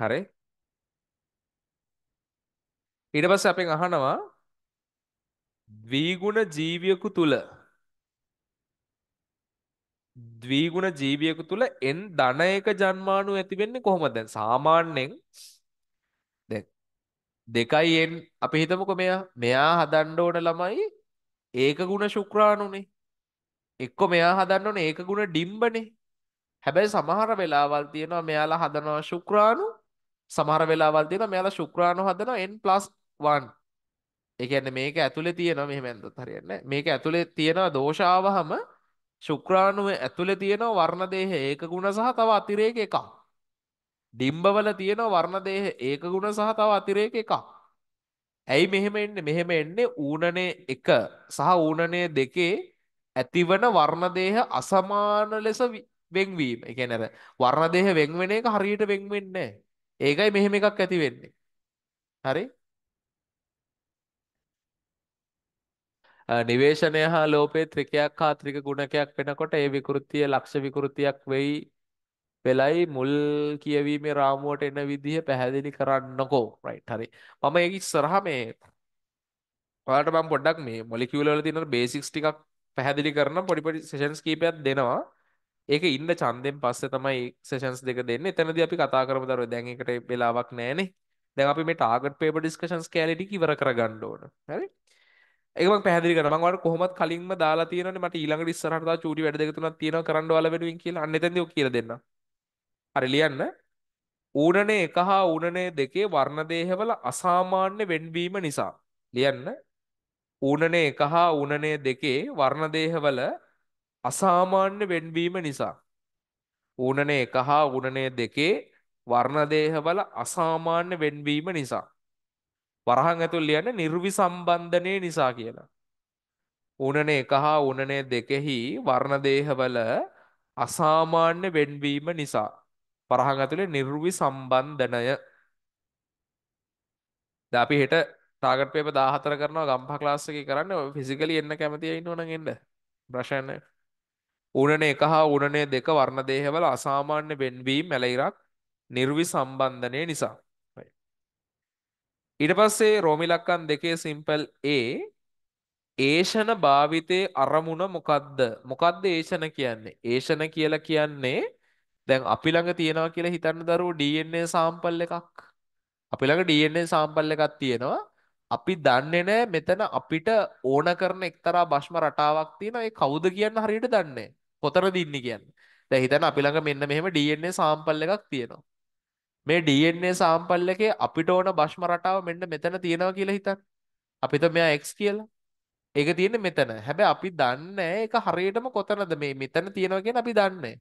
හරි ඊට පස්සේ අපෙන් අහනවා ද්විගුණ ජීවියෙකු තුල ද්විගුණ ජීවියෙකු තුල n ධන එක ජන්මාණු ඇති වෙන්නේ කොහොමද දැන් සාමාන්‍යයෙන් දැන් 2n අපි හිතමුකෝ මෙයා මෙයා හදන්න ඕන ළමයි ඒක ගුණ ශුක්‍රාණුනේ එක්ක මෙයා හදන්න ඕන ඒක ගුණ ඩිම්බනේ හැබැයි සමහර වෙලාවල් තියෙනවා මෙයාලා හදනවා ශුක්‍රාණු සමහර වෙලාවල් තියෙනවා මෙයාලා ශුක්‍රාණු හදනවා n+1 ඒ කියන්නේ මේක ඇතුලේ තියෙනවා මෙහෙම ඇන්දත් හරියන්නේ මේක ඇතුලේ තියෙනවා දෝෂාවහම ශුක්‍රාණුවේ ඇතුලේ තියෙනවා වර්ණදේහ ඒක ගුණ සහ තව අතිරේක එකක් ඩිම්බවල තියෙනවා වර්ණදේහ ඒක ගුණ සහ තව අතිරේක එකක් ඇයි මෙහෙම එන්නේ මෙහෙම එන්නේ ඌණනේ එක සහ ඌණනේ දෙකේ ඇතිවන වර්ණදේහ අසමාන ලෙස වෙන්වීම ඒ කියන්නේ අර වර්ණදේහ වෙන් වෙන එක හරියට වෙන් වෙන්නේ නැහැ ඒකයි මෙහෙම එකක් ඇති වෙන්නේ. හරි? නිවේෂණය හා ලෝපයේ ත්‍රිකයක් හා ත්‍රික ගුණකයක් වෙනකොට ඒ විකෘතිය ලක්ෂ විකෘතියක් වෙයි වෙලයි මුල් කියවීමේ රාමුවට එන විදිහ පැහැදිලි කරන්නකෝ රයිට් හරි මම ඒක ඉස්සරහා මේ ඔයාලට මම පොඩ්ඩක් මේ මොලිකියුල වල තියෙන බේසික්ස් ටිකක් පැහැදිලි කරන පොඩි පොඩි සෙෂන්ස් කීපයක් දෙනවා ඒක ඉන්න චන්දෙන් පස්ස තමයි සේෂන්ස් දෙක දෙන්න එතනද අපි කතා කරම දර දැන්කට වෙලාවක් නෑනෙ දැන් අපි මේ ටාගට පේප ඩිස්කශන්ස් කෑලටි ඉවර කර ගණ්ඩෝන හැරි ඒකම පැදිරි කරමට කොහොමත් කලින්ම දාලා තියන මට ඊළඟට ඉස්සරහට චූටි වැඩ දෙක තුනක් තියෙන කරන්න වල වෙනුවෙන් කියලා අන්නතෙන්ද කියලා දෙන්න හරි ලියන්න ඌනනේ එක හා ඌනනේ දෙකේ වර්ණදේහවල අසාමාන්‍ය වෙන්වීම නිසා ලියන්න ඌනනේ එක හා ඌනනේ දෙකේ වර්ණදේහවල අසාමාන්‍ය වෙන්වීම නිසා ඌනනේ එක හා ඌනනේ දෙකේ වර්ණදේහවල අසාමාන්‍ය වෙන්වීම නිසා වරහන් ඇතුල් ලියන්නේ නිර්විසම්බන්ධනේ නිසා කියලා. ඌනනේ එක හා ඌනනේ දෙකෙහි වර්ණදේහවල අසාමාන්‍ය වෙන්වීම නිසා වරහන් ඇතුලේ නිර්විසම්බන්ධනය දැන් අපි හෙට ටාගට් පේපර් 14 කරනවා ගම්පහ ක්ලාස් එකේ කරන්නේ ෆිසිකලි එන්න කැමතියි ඉන්නවනම් එන්න. ප්‍රශ්න නැහැ. උනන එක හා උනනය දෙක වර්ණදේහවල අසාමාන්‍ය වෙන්වීම් මැලයිරක් නිර්වි සම්බන්ධනය නිසා. ඉට පස්සේ රෝමිලක්කන් දෙකේ සිම්පල් ඒ ඒෂණ භාවිතය අරමුණ මොකක්ද මොකක්ද ඒෂණ කියන්නේ ඒෂණ කියලා කියන්නේ දැන් අපි ළඟ තියෙනවා කියලා හිතන්න දරුවෝ DNA සාම්පල් එකක් අපි ළඟ DNA සාම්පල් එකක් තියෙනවා අපි දන්නේ නැහැ මෙතන අපිට ඕන කරන එක්තරා භෂ්ම රටාවක් තියෙනවා ඒ කවුද කියන්න හරියට දන්නේ නැහැ කොතනද ඉන්නේ කියන්නේ. දැන් හිතන්න අපි ළඟ මෙන්න මෙහෙම DNA සාම්පල් එකක් තියෙනවා. මේ DNA සාම්පල් එකේ අපිට ඕන භෂ්ම රටාව මෙන්න මෙතන තියෙනවා කියලා හිතන්න. අපි හිතමු මෙයා X කියලා. ඒක තියෙන්නේ මෙතන. හැබැයි අපි දන්නේ ඒක හරියටම කොතනද මේ මෙතන තියෙනවා කියන අපි දන්නේ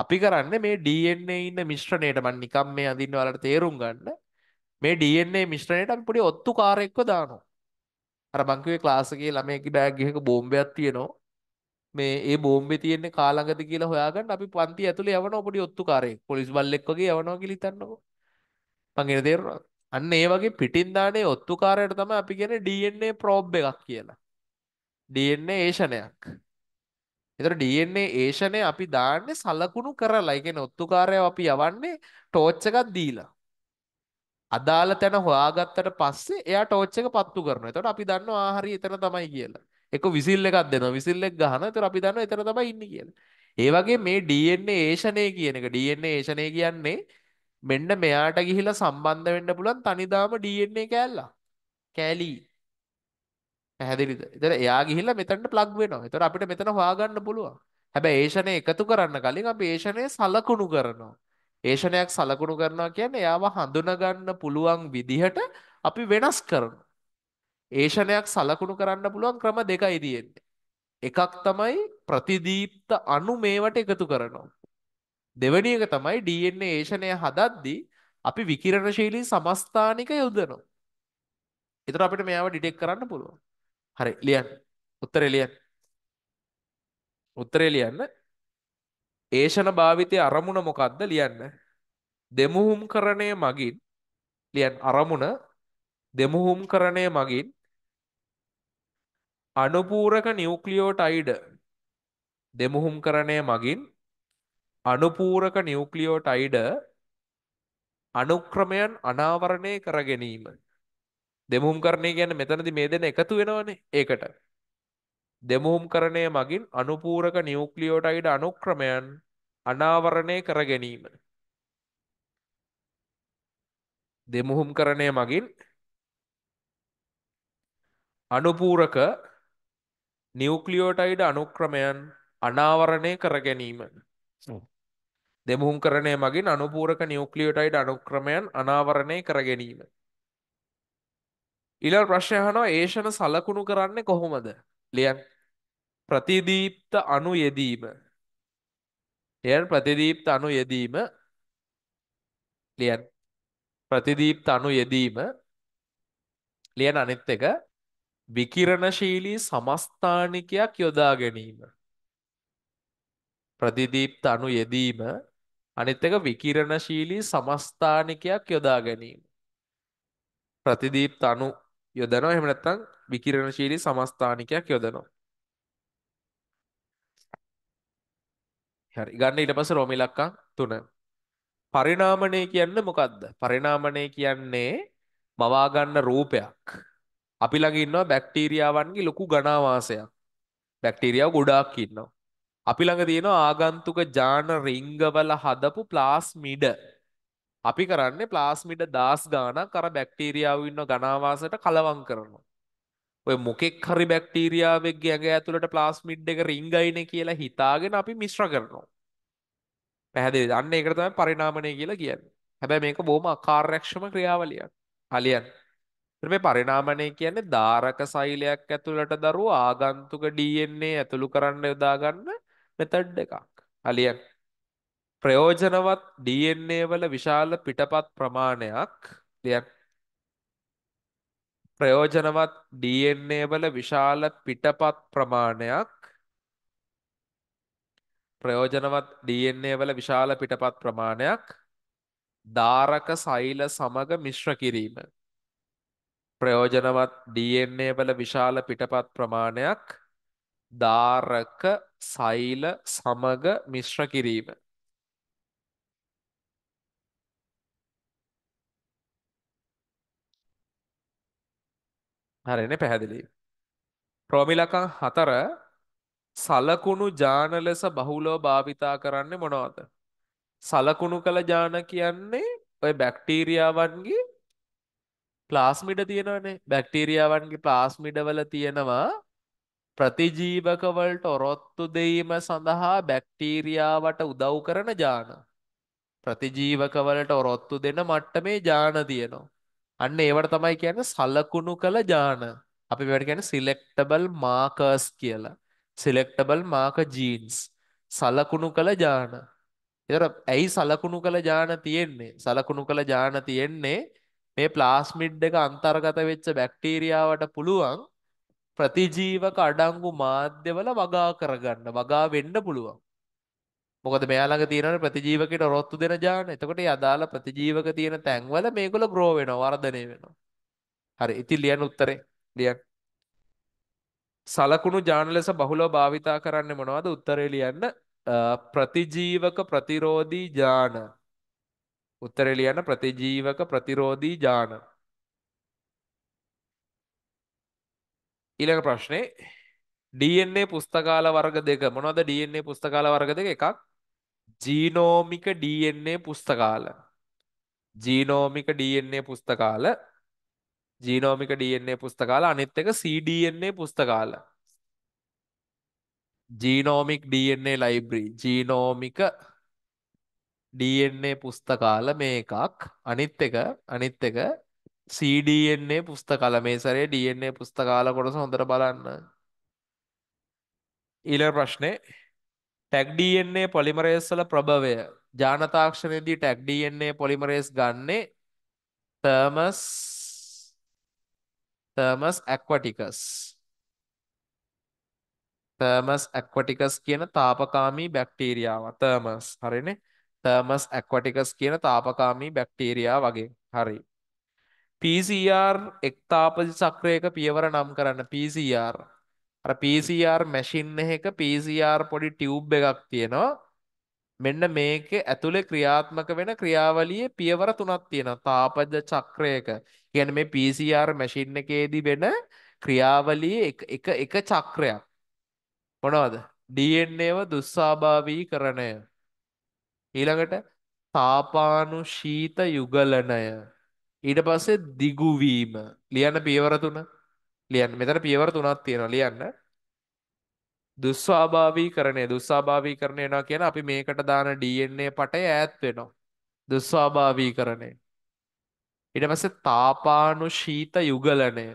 අපි කරන්නේ මේ DNA ඉන්න මිශ්‍රණයට මම නිකම් මේ අඳින්න ඔයාලට තේරුම් ගන්න. මේ DNA මිශ්‍රණයට අපි පොඩි ඔත්තු කාර් එක්ක දානවා. අර මං කිව්වේ ක්ලාස් එකේ ළමයෙක්ගේ බෑග් එකක බෝම්බයක් තියෙනවා. මේ ඒ බෝම්බේ තියෙන්නේ කාලඟද කියලා හොයාගන්න අපි පන්ති ඇතුලේ යවනවා පොඩි ඔත්තුකාරයෙක් පොලිස් බල්ලෙක් වගේ යවනවා කියලා හිතන්නකෝ. මං ඒක තේරුණාද? අන්න ඒ වගේ පිටින් දානේ ඔත්තුකාරයට තමයි අපි කියන්නේ DNA probe එකක් කියලා. DNA ඒෂණයක්. ඒතර DNA ඒෂණය අපි දාන්නේ සලකුණු කරලා. ඒ කියන්නේ ඔත්තුකාරයව අපි යවන්නේ ටෝච් එකක් දීලා. අදාළ තැන හොයාගත්තට පස්සේ එයා ටෝච් එක පත්තු කරනවා. එතකොට අපි දන්නවා ආ හරි එතන තමයි කියලා. එක විසිල් එකක් දෙනවා විසිල්ලෙක් ගහන තර අපි දන්න එතර තමයි ඉන්න කියල ඒවගේ මේ ඩන්නේ ඒෂණය කියන එක ඩන්නේ ඒෂණය කියන්නේ මෙන්න මෙයාට ගිහිලා සම්බන්ධ වෙන්න පුළන් තනිදාම ඩන්නේ කෑල්ලා කෑලී පැහැදිලිද එතර එයා ගිහිල්ලා මෙතැන්ට ප්ලක් වෙනවා එතර අපිට මෙතන හවාගන්න පුළුවන් හැබැයි ඒෂණය එකතු කරන්න කලින් අප ඒෂණය සලකුණු කරනවා ඒෂණයක් සලකුණු කරනවා කියන්නේ එයාව හඳුනගන්න පුළුවන් විදිහට අපි වෙනස් කරනවා ඒෂණයක් සලකුණු කරන්න පුළුවන් ක්‍රම දෙකයි තියෙන්නේ. එකක් තමයි ප්‍රතිදීප්ත අණු මේවට එකතු කරනවා. දෙවැනි එක තමයි DNA ඒෂණය හදද්දී අපි විකිරණශීලී සමස්ථානික යොදනවා. ඒතර අපිට මෙයාව ඩිටෙක්ට් කරන්න පුළුවන්. හරි ලියන්න. උත්තරේ ලියන්න. උත්තරේ ලියන්න. ඒෂණ භාවිතයේ අරමුණ මොකද්ද ලියන්න. දෙමුහුම් කරණය මගින් ලියන් අරමුණ දෙමුහුම් කරණය මගින් අනුපූරක නිියවක්ලියෝටයිඩ දෙමුහුම් කරණය මගින් අනුපූරක නිියවක්ලියෝටයිඩ අනුක්‍රමයන් අනාවරණය කර ගැනීම දෙමුම් කරණය ගැන මෙතනති මේ දෙන එකතු වෙනවනේ ඒකට දෙමුහුම් කරණය මගින් අනුපූරක නිියවක්ලියෝටයිඩ අනුක්‍රමයන් අනාවරණය කර ගැනීම දෙමුහුම් කරණය මගින් අනුපූරක නිවක්ලියෝටයිඩ අනුක්‍රමයන් අනාවරණය කර ගැනීම දෙමුහුම් කරණය මගින් අනුපූරක නිවක්ලියෝටයිඩ අනුක්‍රමයන් අනාවරණය කර ගැනීම ඉල ප්‍රශ්යහනෝ ඒෂණ සලකුණු කරන්න කොහොමද ලියන් ප්‍රතිදීප්ත අනු යෙදීම එයන් ප්‍රතිදීප්ත අනු යෙදීම ලියන් ප්‍රතිදීප්ත අනු යෙදීම ලියන අනිත් එක විකිරණශීලී සමස්ථානිකයක් යොදා ගැනීම. ප්‍රතිදීප්ත අණු යෙදීම අනිත් එක විකිරණශීලී සමස්ථානිකයක් යොදා ගැනීම. ප්‍රතිදීප්ත අණු යොදනවා එහෙම නැත්නම් විකිරණශීලී සමස්ථානිකයක් යොදනවා. හරි ගන්න ඊට පස්සේ රෝම ඉලක්කම් 3. පරිණාමණය කියන්නේ මොකද්ද? පරිණාමණය කියන්නේ මවා ගන්න රූපයක්. අපි ළඟ ඉන්නවා බැක්ටීරියාවන්ගේ ලොකු ගණාවාසයක්. බැක්ටීරියාව ගොඩාක් ඉන්නවා. අපි ළඟ තියෙනවා ආගන්තුක ජාන රිංගවල හදපු ප්ලාස්මිඩ. අපි කරන්නේ ප්ලාස්මිඩ 1000 ගාණක් අර බැක්ටීරියාව ඉන්න ගණාවාසයට කලවම් කරනවා. ඔය මොකෙක් හරි බැක්ටීරියාවෙක්ගේ ඇඟ ඇතුළට ප්ලාස්මිඩ් එක රිංගයිනේ කියලා හිතාගෙන අපි මිශ්‍ර කරනවා. පැහැදිලිද? අන්න ඒකට තමයි පරිණාමනය කියලා කියන්නේ. හැබැයි මේක බොහොම අකාර්යක්ෂම ක්‍රියාවලියක්. හලියන්නේ එතකොට මේ පරිණාමනය කියන්නේ ධාරක සෛලයක් ඇතුළට දරුවෝ ආගන්තුක DNA ඇතුළු කරන්න යොදා ගන්න මෙතඩ් එකක්. හලියක් ප්‍රයෝජනවත් DNA වල විශාල පිටපත් ප්‍රමාණයක් දෙයක් ප්‍රයෝජනවත් DNA වල විශාල පිටපත් ප්‍රමාණයක් ප්‍රයෝජනවත් DNA වල විශාල පිටපත් ප්‍රමාණයක් ධාරක සෛල සමග මිශ්‍ර කිරීම ප්‍රයෝජනවත් DNA වල විශාල පිටපත් ප්‍රමාණයක් ධාරක සෛල සමග මිශ්‍ර කිරීම. හරිනේ පැහැදිලි. ප්‍රෝමිලකම් 4 සලකුණු ජාන ලෙස බහුලව භාවිතා කරන්නේ මොනවද? සලකුණු කළ ජාන කියන්නේ ඔය බැක්ටීරියාවන්ගේ ප්ලාස්මිඩ තියෙනවනේ බැක්ටීරියාවන්ගේ ප්ලාස්මිඩවල තියෙනවා ප්‍රතිජීවකවලට ඔරොත්තු දෙීම සඳහා බැක්ටීරියාවට උදව් කරන ජාන. ප්‍රතිජීවකවලට ඔරොත්තු දෙන මට්ටමේ ජාන තියෙනවා. අන්න ඒවට තමයි කියන්නේ සලකුණු කළ ජාන. අපි මේවට කියන්නේ සිලෙක්ටබල් මාකර්ස් කියලා. Selectable marker genes. සලකුණු කළ ජාන. ඒතර ඇයි සලකුණු කළ ජාන තියෙන්නේ? සලකුණු කළ ජාන තියෙන්නේ මේ ප්ලාස්මිඩ් එක අන්තර්ගත වෙච්ච බැක්ටීරියාවට පුළුවන් ප්‍රතිජීවක අඩංගු මාධ්‍යවල වගා කරගන්න වගා වෙන්න පුළුවන්. මොකද මෙයාළඟ තියෙනවනේ ප්‍රතිජීවකයට රොත්තු දෙන ජාන. එතකොට ඒ අදාළ ප්‍රතිජීවක තියෙන තැන්වල මේගොල්ලෝ grow වෙනවා, වර්ධනය වෙනවා. හරි. ඉතින් ලියන්න උත්තරේ. ලියන්න. සලකුණු ජාන ලෙස බහුලව භාවිතා කරන්නේ මොනවද? උත්තරේ ලියන්න. ප්‍රතිජීවක ප්‍රතිරෝධී ජාන. උත්තරේ ලියන්න ප්‍රතිජීවක ප්‍රතිරෝධී ඥාන. ඊළඟ ප්‍රශ්නේ DNA පුස්තකාල වර්ග දෙක මොනවද DNA පුස්තකාල වර්ග දෙක එකක් ජීනෝමික DNA පුස්තකාල ජීනෝමික DNA පුස්තකාල ජීනෝමික DNA පුස්තකාල අනිත් එක cDNA පුස්තකාල genomic DNA library genomic DNA පුස්තකාල මේ එකක් අනිත් එක අනිත් එක CDNA පුස්තකාල මේ සැරේ DNA පුස්තකාල කොටස හොඳට බලන්න ඊළඟ ප්‍රශ්නේ ටැග් DNA පොලිමරේස් වල ප්‍රභවය ජානතාක්ෂණයේදී ටැග් DNA පොලිමරේස් ගන්නේ තර්මස් තර්මස් ඇක්වටිකස් තර්මස් ඇක්වටිකස් කියන තාපකාමී බැක්ටීරියාව තර්මස් හරිනේ තර්මස් ඇක්වටිකස් කියන තාපකාමී බැක්ටීරයා වගේ හරි. PCR එක් තාපජ චක්‍රයක පියවර නම් කරන්න PCR අර PCR මැෂින් එක PCR පොඩි ටියුබ් එකක් තියෙනවා මෙන්න මේක ඇතුළේ ක්‍රියාත්මක වෙන ක්‍රියාවලියේ පියවර තුනක් තියෙනවා තාපජ චක්‍රයක කියන්නේ මේ PCR මැෂින් එකේදී වෙන ක්‍රියාවලියේ එක එක චක්‍රයක් මොනවද DNA ව දුස්සාභාවීකරණය ඊළඟට තාපානු ශීත යුගලනය ඊට පස්සේ දිගුවීම ලියන්න පියවර තුන ලියන්න මෙතන පියවර තුනක් තියෙනවා ලියන්න දුස්වාභාවීකරණය දුස්වාභාවීකරණය වෙනවා කියන අපි මේකට දාන DNA පටය ඈත් වෙනවා දුස්වාභාවීකරණය ඊට පස්සේ තාපානු ශීත යුගලනය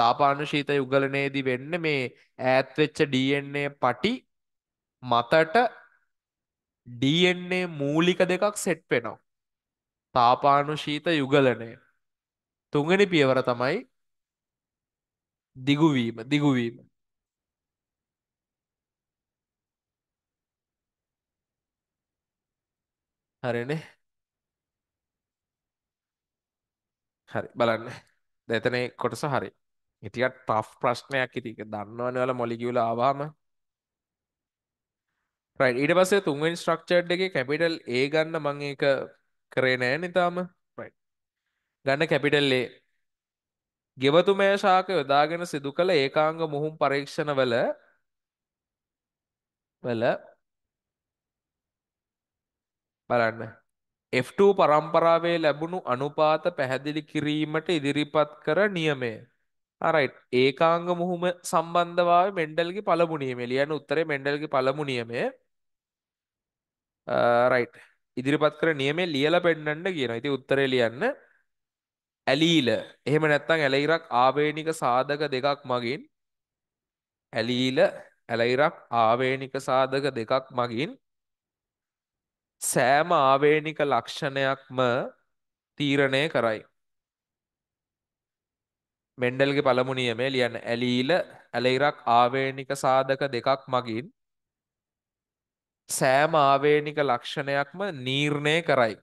තාපානු ශීත යුගලනයේදී වෙන්නේ මේ ඈත් වෙච්ච DNA පටි මතට DNA මූලික දෙකක් සෙට් වෙනවා. තාපානුශීත යුගලනය. තුන්වෙනි පියවර තමයි දිගු වීම, දිගු වීම. හරිනේ. හරි බලන්න. දැන් එතනේ කොටස හරි. ඉතින් ටිකක් ටෆ් ප්‍රශ්නයක් ඉතින් දන්නවනේ ඔයාලා මොලි කිව්ලා ආවම ඊට පස්සේ තුන්වෙන් ස්ට්‍රක්චර්ඩ් එක කැපිටල් ඒ ගන්න මං ඒක කරේ නෑ නිතාම ගන්න කැපිටල්ලේ ගෙවතුමය ශාක යොදාගෙන සිදු කළ ඒකාංග මුහුම් පරීක්ෂණ වල වල බලන්න F2 පරම්පරාවේ ලැබුණු අනුපාත පැහැදිලි කිරීමට ඉදිරිපත් කර නියමය අරයිට් ඒකාංග මුහුම සම්බන්ධවාව මෙන්ඩල්ගේ පළමුුණියම ලියන උත්තරේ මෙන්ඩල්ගේ පළමුුණියමේ රයි් uh, ඉදිරිපත් කර නියමේ ලියල පෙන්න්නට කියන ඉති උත්තරේ ලියන්න ඇලීල එහෙම නැත්තං ඇලයිරක් ආවේනික සාධක දෙකක් මගින් ඇලීල ඇලයිරක් ආවේනික සාධක දෙකක් මගින් සෑම ආවේනික ලක්ෂණයක්ම තීරණය කරයි මෙන්ඩල්ගේ පළමුනියමේ ලියන්න ඇලීල ඇලයිරක් ආවේනික සාධක දෙකක් මගින් සෑම ආවේනික ලක්ෂණයක්ම නීර්ණය කරයි.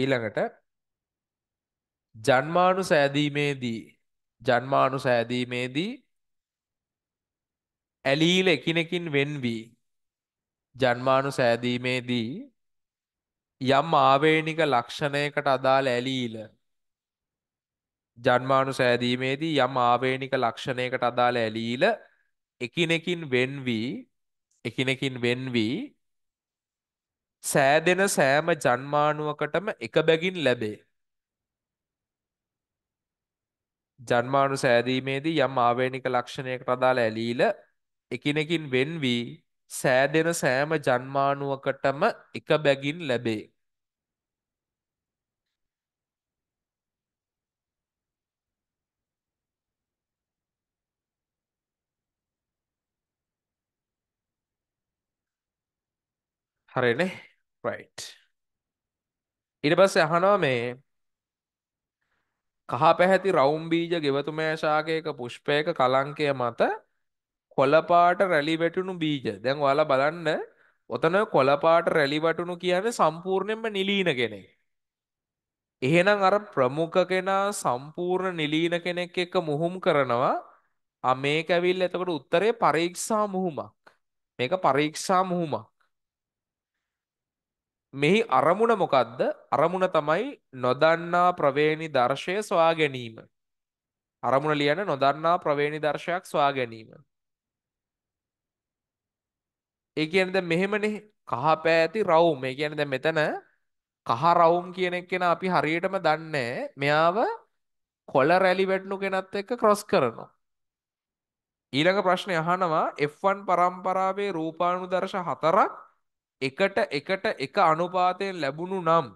ඊළඟට ජන්මානු සෑදීමේදී ජන්මානු සෑදීමේදී ඇලීල එකිනෙකින් වෙන්වී ජන්මානු සෑදීමේදී යම් ආවේනික ලක්ෂණයකට අදාළ ඇලීල ජන්මානු සෑදීමේදී යම් ආවේනික ලක්ෂණයකට අදාළ ඇලීල එකිනෙකින් වෙන්වී එකිනෙකින් වෙන්වී සෑදෙන සෑම ජන්මානුවකටම එක බැගින් ලැබේ. ජන්මානු සෑදීමේදී යම් ආවේනික ලක්ෂණයකට අදාළ ඇලීල එකිනෙකින් වෙන්වී සෑදෙන සෑම ජන්මානුවකටම එක බැගින් ලැබේ. හරිනේ රයිට් ඊට පස්සේ අහනවා මේ කහ පැහැති රවුම් බීජ ගෙවතුමෑ ශාකයක පුෂ්පයක කලංකය මත කොළපාට රැලි වැටුණු බීජ දැන් ඔයාලා බලන්න ඔතන කොළපාට රැලි වැටුණු කියන්නේ සම්පූර්ණයෙන්ම නිලීන කෙනෙක්. එහෙනම් අර ප්‍රමුඛ කෙනා සම්පූර්ණ නිලීන කෙනෙක් එක්ක මුහුම් කරනවා. ආ මේක ඇවිල්ලා එතකොට උත්තරේ පරීක්ෂා මුහුමක්. මේක පරීක්ෂා මුහුමක්. මෙහි අරමුණ මොකද්ද? අරමුණ තමයි නොදන්නා ප්‍රවේණි දර්ශය සොයා ගැනීම. අරමුණ ලියන නොදන්නා ප්‍රවේණි දර්ශයක් සොයා ගැනීම. ඒ කියන්නේ දැන් මෙහෙමනේ කහ පෑති රවුම්. ඒ කියන්නේ දැන් මෙතන කහ රවුම් කියන එක්කෙනා අපි හරියටම දන්නේ මෙයාව කොළ රැලි වැටුණු කෙනත් එක්ක ක්‍රොස් කරනවා. ඊළඟ ප්‍රශ්නේ අහනවා F1 පරම්පරාවේ රූපානුදර්ශ හතරක් එකට එකට එක අනුපාතයෙන් ලැබුණු නම්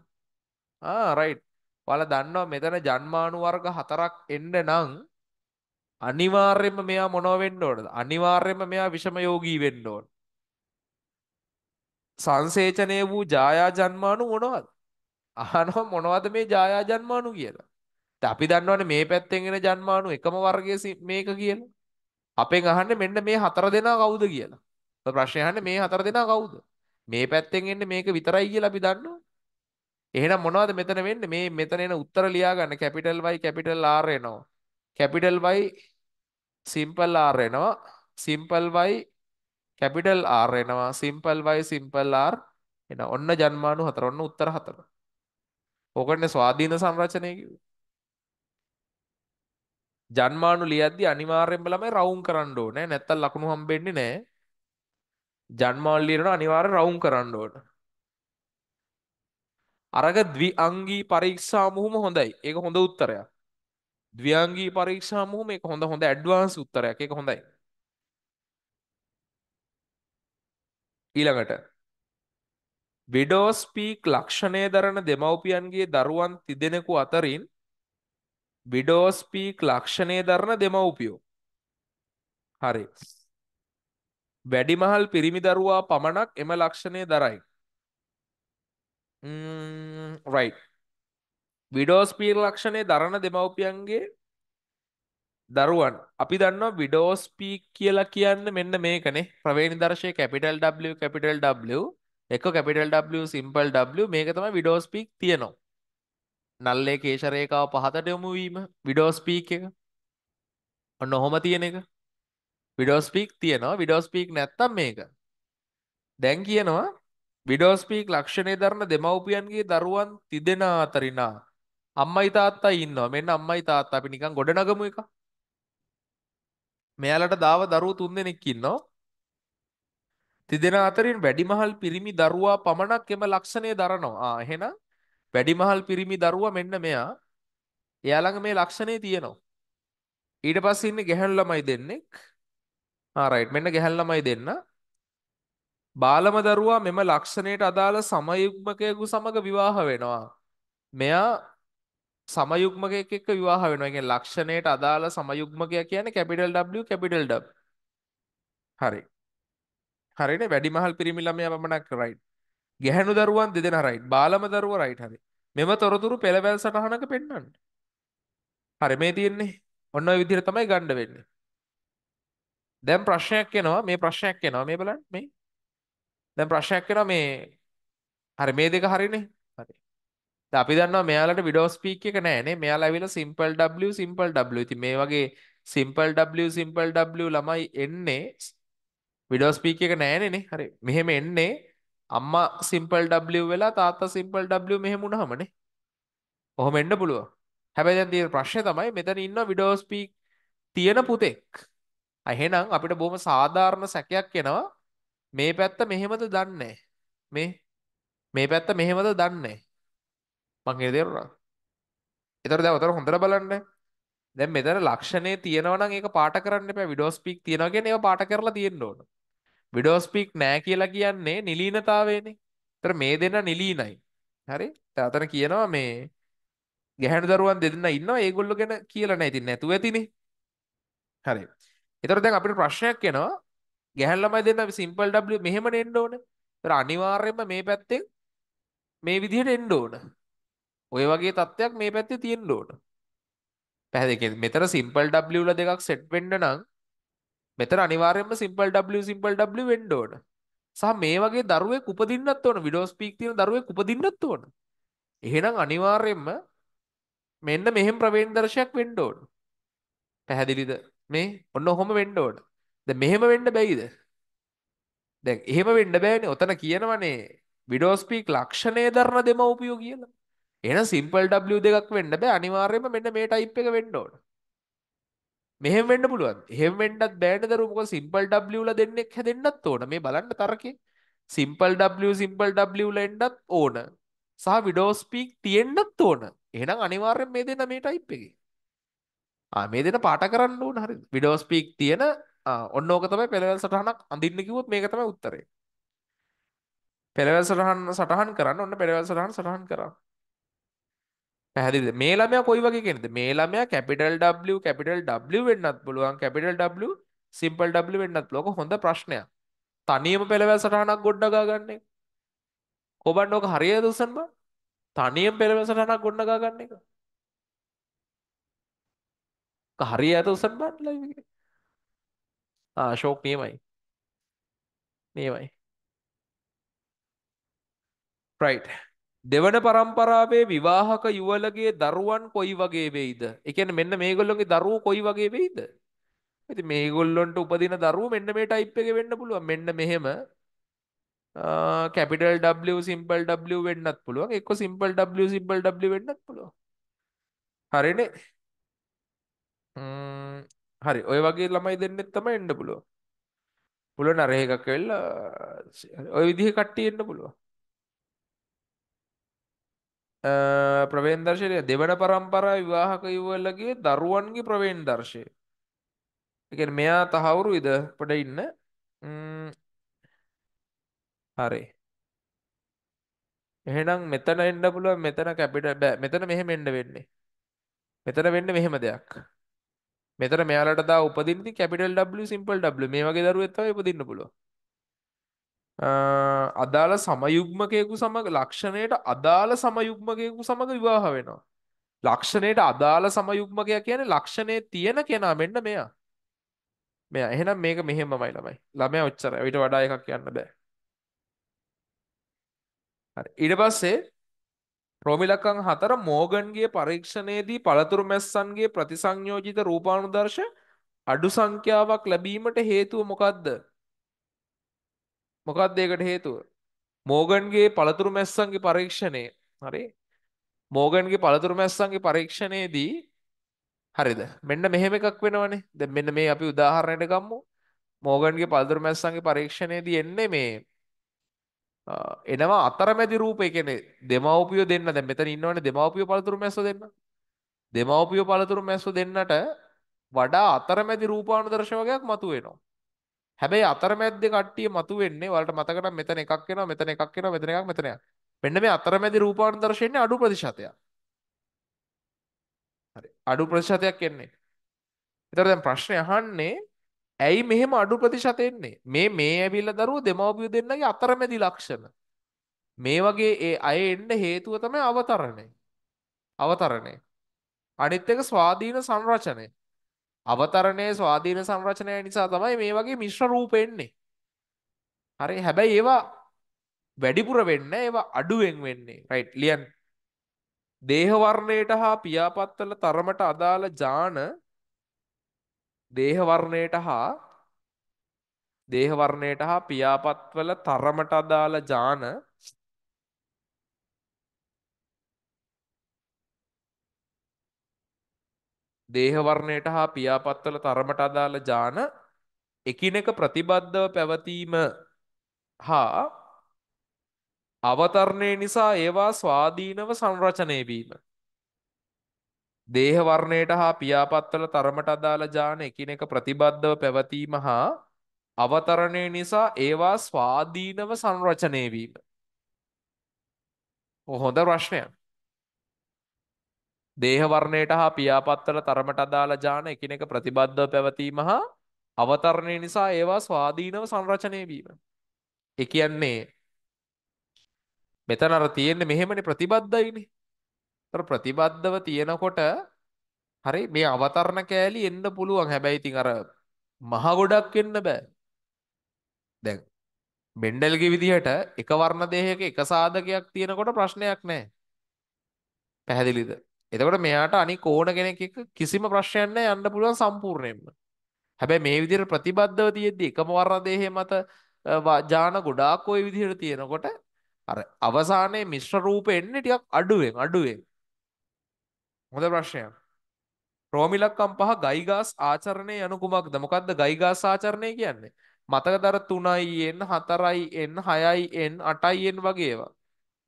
ආ රයිට්. ඔයාලා දන්නවා මෙතන ජන්මාණු වර්ග හතරක් එන්න නම් අනිවාර්යයෙන්ම මෙයා මොනව වෙන්න ඕනද? අනිවාර්යයෙන්ම මෙයා විෂම යෝගී වෙන්න ඕන. සංසේචනය වූ ජායා ජන්මානු මොනවද අහනෝ මොනවද මේ ජායා ජන්මානු කියලා අපි දන්නවන මේ පැත්තෙන්ගෙන ජන්මානු එකම වර්ගය මේක කියන අපෙන් අහන්න මෙන්න මේ හතර දෙනා කවුද කියලා ප්‍රශ්යහන්න මේ හතර දෙනා කවුද මේ පැත්තෙන් එන්න මේක විතරයි කියලා අපි දන්නවා එහෙනම් මොනවද මෙතන වෙන්නේ මේ මෙතන එන උත්තර ලියා ගන්න කැපිටල් y කැපිටල් r එනවා කැපිටල් y සිම්පල් r එනවා සිම්පල් y කැපිටල් R එනවා සිම්පල් Y සිම්පල් R එන ඔන්න ජන්මානු හතර ඔන්න උත්තර හතර. ඕකනේ ස්වාධීන සංරචනය කිව්වේ. ජන්මානු ලියද්දි අනිවාර්යෙන්ම ළමයි රවුම් කරන්න ඕනේ. නැත්තම් ලකුණු හම්බෙන්නේ නැහැ. ජන්මානු ලියනකොට අනිවාර්යෙන් රවුම් කරන්න ඕන. අරග ද්විඅංගී පරීක්ෂා මුහුම හොඳයි. ඒක හොඳ උත්තරයක්. ද්විඅංගී පරීක්ෂා මුහුම ඒක හොඳ හොඳ ඇඩ්වාන්ස් උත්තරයක්. ඒක හොඳයි. ඊළඟට විඩෝස්පීක් ලක්ෂණය දරන දෙමව්පියන්ගේ දරුවන් තිදෙනෙකු අතරින් විඩෝස්පීක් ලක්ෂණය දරන දෙමව්පියෝ හරි වැඩිමහල් පිරිමි දරුවා පමණක් එම ලක්ෂණය දරයි රයි විඩෝස්පීර් ලක්ෂණය දරන දෙමව්පියන්ගේ දරුවන් අපි දන්නවා විඩෝස් පීක් කියලා කියන්න මෙන්න මේකනේ ප්‍රවේණි දර්ශය කැපිටල් W කැපිටල් W එක කැපිටල් W සිම්පල් W මේක තමයි විඩෝස් පීක් තියෙනවා නල්ලේ කේශරේකාව පහතට යොමු වීම විඩෝස් පීක් එක ඔන්න ඔහොම තියෙන එක විඩෝස් පීක් තියෙනවා විඩෝස් පීක් නැත්තම් මේක දැන් කියනවා විඩෝස් පීක් ලක්ෂණය දරන දෙමව්පියන්ගේ දරුවන් තිදෙනා අතරිනා අම්මයි තාත්තා ඉන්නවා මෙන්න අම්මයි තාත්තා අපි නිකන් ගොඩනගමු එකක් මෙයාලට දාව දරුවෝ තුන්දෙනෙක් ඉන්නවා. තිදෙනා අතරින් වැඩිමහල් පිරිමි දරුවා පමණක් එම ලක්ෂණය දරනවා. ආ එහෙනම් වැඩිමහල් පිරිමි දරුවා මෙන්න මෙයා. එයාලඟ මේ ලක්ෂණේ තියෙනවා. ඊට පස්සේ ඉන්නේ ගැහැණු ළමයි දෙන්නෙක්. ආ රයිට් මෙන්න ගැහැණු ළමයි දෙන්න. බාලම දරුවා මෙම ලක්ෂණයට අදාළ සමයුක්මකයෙකු සමග විවාහ වෙනවා. මෙයා සමයුක්මකයක් එක්ක විවාහ වෙනවා. ඒ ලක්ෂණයට අදාළ සමයුක්මකය කියන්නේ කැපිටල් W කැපිටල් W. හරි. හරිනේ වැඩිමහල් පිරිමි ළමයා පමණක් රයිට්. ගැහැණු දරුවන් දෙදෙනා රයිට්. බාලම දරුවා රයිට් හරි. මෙම තොරතුරු පෙළවැල් සටහනක පෙන්වන්න. හරි මේ තියෙන්නේ. ඔන්න ඔය විදිහට තමයි ගන්න වෙන්නේ. දැන් ප්‍රශ්නයක් එනවා මේ ප්‍රශ්නයක් එනවා මේ බලන්න මේ. දැන් ප්‍රශ්නයක් එනවා මේ හරි මේ දෙක හරිනේ. අපි දන්නවා මෙයාලට විඩෝ ස්පීක් එක නෑනේ මෙයාලා ඇවිල්ලා සිම්පල් W සිම්පල් W ඉතින් මේ වගේ සිම්පල් W සිම්පල් W ළමයි එන්නේ විඩෝ ස්පීක් එක නෑනේ හරි මෙහෙම එන්නේ අම්මා සිම්පල් W වෙලා තාත්තා සිම්පල් W මෙහෙම වුණාමනේ ඔහොම එන්න පුළුවන් හැබැයි දැන් තියෙන ප්‍රශ්නේ තමයි මෙතන ඉන්න විඩෝ ස්පීක් තියෙන පුතෙක් එහෙනම් අපිට බොහොම සාධාරණ සැකයක් එනවා මේ පැත්ත මෙහෙමද දන්නේ මේ මේ පැත්ත මෙහෙමද දන්නේ මංගේ තේරුණා එතර දැවතර හොඳට බලන්න දැන් මෙතන ලක්ෂණය තියෙනවනම් ඒක පාට කරන්න එපා විඩෝස් පීක් තියෙනවා කියන්නේ ඒක පාට කරලා තියෙන්න ඕන විඩෝස් පීක් නෑ කියලා කියන්නේ නිලීනතාවයනේ එතන මේ දෙන්න නිලීනයි හරි එතන කියනවා මේ ගැහැණු දරුවන් දෙදෙනා ඉන්නවා ඒගොල්ලෝ ගැන කියලා නැහැ ඉතින් නැතුව ඇතිනේ හරි එතකොට දැන් අපිට ප්‍රශ්නයක් එනවා ගැහැණු ළමයි දෙන්නා සිම්පල් W මෙහෙම නෙන්න ඕන ඒතර අනිවාර්යයෙන්ම මේ පැත්තෙන් මේ විදිහට එන්න ඕන ඔය වගේ තත්ත්වයක් මේ පැත්තේ තියෙන්න ඕන පැහැදිලි මෙතන සිම්පල් w ල දෙකක් සෙට් වෙන්න නම් මෙතන අනිවාර්යයෙන්ම සිම්පල් w සිම්පල් w වෙන්න ඕන සහ මේ වගේ දරුවෙක් උපදින්නත් ඕන විඩෝස් පීක් තියෙන දරුවෙක් උපදින්නත් ඕන එහෙනම් අනිවාර්යයෙන්ම මෙන්න මෙහෙම ප්‍රවේණ දර්ශයක් වෙන්න ඕන පැහැදිලිද මේ ඔන්න ඔහොම වෙන්න ඕන දැන් මෙහෙම වෙන්න බැයිද දැන් එහෙම වෙන්න බෑනේ ඔතන කියනවනේ විඩෝස් පීක් ලක්ෂණය දරන දෙමව්පියෝ කියලා එන සිම්පල් W දෙකක් වෙන්න බෑ අනිවාර්යයෙන්ම මෙන්න මේ ටයිප් එක වෙන්න ඕන. මෙහෙම වෙන්න පුළුවන්. එහෙම වෙන්නත් බෑනේ දරුවෝ මොකද සිම්පල් W ලා දෙන්නෙක් හැදෙන්නත් ඕන. මේ බලන්න තරකේ. සිම්පල් W සිම්පල් W ලා එන්නත් ඕන. සහ විඩෝ ස්පීක් තියෙන්නත් ඕන. එහෙනම් අනිවාර්යෙන් මේ දෙන්න මේ ටයිප් එකේ. ආ මේ දෙන්න පාට කරන්න ඕන හරිද? විඩෝ ස්පීක් තියෙන ඔන්න ඕක තමයි පෙරවල් සටහනක් අඳින්න කිව්වොත් මේක තමයි උත්තරේ. පෙරවල් සටහන සටහන් කරන්න ඔන්න පෙරවල් සටහන සටහන් කරන්න. පැහැදිලිද මේ ළමයා කොයි වගේ කෙනෙද මේ ළමයා කැපිටල් W කැපිටල් W වෙන්නත් පුළුවන් කැපිටල් W සිම්පල් W වෙන්නත් ලෝක හොඳ ප්‍රශ්නයක් තනියම පෙළවැල් සටහනක් ගොඩනගා ගන්න එක කොබන්න ඕක හරියද උසන් බා තනියම පෙළවැල් සටහනක් ගොඩනගා ගන්න එක හරියද උසන් බා ලයිව් එකේ ආ ෂෝක් නියමයි නියමයි right දෙවන පරම්පරාවේ විවාහක යුවලගේ දරුවන් කොයි වගේ වෙයිද? ඒ කියන්නේ මෙන්න මේගොල්ලෝගේ දරුවෝ කොයි වගේ වෙයිද? ඉතින් මේගොල්ලන්ට උපදින දරුවෝ මෙන්න මේ ටයිප් එකේ වෙන්න පුළුවන්. මෙන්න මෙහෙම කැපිටල් W සිම්පල් W වෙන්නත් පුළුවන්. එක්ක සිම්පල් W සිම්පල් W වෙන්නත් පුළුවන්. හරිනේ. හරි. ඔය වගේ ළමයි දෙන්නෙත් තමයි එන්න පුළුවන්. පුළුවන් අර එකක් වෙලා ඔය විදිහේ කට්ටිය එන්න පුළුවන්. ප්‍රවේන් දර්ශනය දෙවන පරම්පරා විවාහක යුවලගේ දරුවන්ගේ ප්‍රවේන් දර්ශය එක මෙයා තහවුරු ඉද පට ඉන්න හරේ එහෙනම් මෙතන එන්න පුළුව මෙතන කැපිට බෑ මෙතන මෙහෙම එන්න වෙන්නේ මෙතන වෙන්න මෙහෙම දෙයක් මෙතන මෙයාලට දා උපදින්දි කැපිටල් W සිම්පල් W මේ වගේ දරුවෙක් තමයි උපදින්න පුළුවන් අදාළ සමයුග්මකයකු සමඟ ලක්ෂණයට අදාළ සමයුග්මකයකු සමඟ විවාහ වෙනවා. ලක්ෂණයට අදාළ සමයුග්මකය කියන ලක්ෂණය තියෙන කෙනා මෙන්න මෙයා. මෙයා එහෙනම් මේක මෙහෙමමයි ළමයි. ළමයා ඔච්චර ඊට වඩා එකක් කියන්න බෑ. හරි. ඊට පස්සේ ප්‍රෝමිලකං හතර මෝගන්ගේ පරීක්ෂණයේදී පළතුරු මැස්සන්ගේ ප්‍රතිසංයෝජිත රූපානුදර්ශ අඩු සංඛ්‍යාවක් ලැබීමට හේතුව මොකක්ද? මොකක්ද ඒකට හේතුව? මෝගන්ගේ පළතුරු මැස්සන්ගේ පරීක්ෂණය හරි මෝගන්ගේ පළතුරු මැස්සන්ගේ පරීක්ෂණයේදී හරිද මෙන්න මෙහෙම එකක් වෙනවනේ දැන් මෙන්න මේ අපි උදාහරණයට ගමු මෝගන්ගේ පළතුරු මැස්සන්ගේ පරීක්ෂණයේදී එන්නේ මේ එනවා අතරමැදි රූපය කියන්නේ දෙමව්පියෝ දෙන්න දැන් මෙතන ඉන්නවනේ දෙමව්පියෝ පළතුරු මැස්සෝ දෙන්න දෙමව්පියෝ පළතුරු මැස්සෝ දෙන්නට වඩා අතරමැදි රූපානුදර්ශ වගේක් මතුවෙනවා හැබැයි අතරමැද්දේ කට්ටිය මතු වෙන්නේ ඔයාලට මතක නම් මෙතන එකක් එනවා මෙතන එකක් එනවා මෙතන එකක් මෙතන එකක් මෙන්න මේ අතරමැදි රූපාන්තරශයන්නේ අඩු ප්‍රතිශතයක් හරි අඩු ප්‍රතිශතයක් එන්නේ එතකොට දැන් ප්‍රශ්නේ අහන්නේ ඇයි මෙහෙම අඩු ප්‍රතිශත එන්නේ මේ මේ ඇවිල්ලා දරුවෝ දෙමව්පියෝ දෙන්නගේ අතරමැදි ලක්ෂණ මේ වගේ ඒ අය එන්න හේතුව තමයි අවතරණය අවතරණය අනිත් එක ස්වාධීන සංරචනය අවතරණය ස්වාධීන සංරචනය නිසා තමයි මේ වගේ මිශ්‍ර රූපෙන්නේ හරි හැබැයි ඒවා වැඩිපුර වෙන්න ඒවා අඩුවෙන් වෙන්නේ රයිට් ලියන් දේහවර්ණයට හා පියාපත්වල තරමට අදාළ ජාන දේහවර්ණයට හා දේහවර්ණයට හා පියාපත්වල තරමට අදාළ ජාන දේහවර්ණයට හා පියාපත්වල තරමට අදාළ ජාන එකිනෙක ප්‍රතිබද්ධව පැවතීම හා අවතරණය නිසා ඒවා ස්වාධීනව සංරචනය වීම. දේහවර්ණයට හා පියාපත්වල තරමට අදාළ ජාන එකිනෙක ප්‍රතිබද්ධව පැවතීම හා අවතරණය නිසා ඒවා ස්වාධීනව සංරචනය වීම. හොඳ ප්‍රශ්නයක්. දේහවර්ණයට හා පියාපත්තල තරමට අදාළ ජාන එකිනෙක ප්‍රතිබද්ධව පැවතීම හා අවතරණය නිසා ඒවා ස්වාධීනව සංරචනය වීම. ඒ කියන්නේ මෙතන අර තියෙන්නේ මෙහෙමනේ ප්‍රතිබද්ධයිනේ. ඒතර ප්‍රතිබද්ධව තියෙනකොට හරි මේ අවතරණ කෑලි එන්න පුළුවන්. හැබැයි ඉතින් අර මහ ගොඩක් එන්න බෑ. දැන් මෙන්ඩල්ගේ විදිහට එක වර්ණ දේහයක එක සාධකයක් තියෙනකොට ප්‍රශ්නයක් නැහැ. පැහැදිලිද? එතකොට මෙයාට අනික ඕන කෙනෙක් එක්ක කිසිම ප්‍රශ්නයක් නැහැ යන්න පුළුවන් සම්පූර්ණයෙන්ම. හැබැයි මේ විදිහට ප්‍රතිබද්ධව තියෙද්දි එකම වර්ණදේහය මත ජාන ගොඩාක් ওই විදිහට තියෙනකොට අර අවසානයේ මිශ්‍ර රූප එන්නේ ටිකක් අඩුවෙන් අඩුවෙන්. හොඳ ප්‍රශ්නයක්. රෝමිලක්කම් පහ ගයිගාස් ආචරණය යනු කුමක්ද? මොකද්ද ගයිගාස් ආචරණය කියන්නේ? මතකදර 3යි n 4යි n 6යි n 8යි n වගේ ඒවා.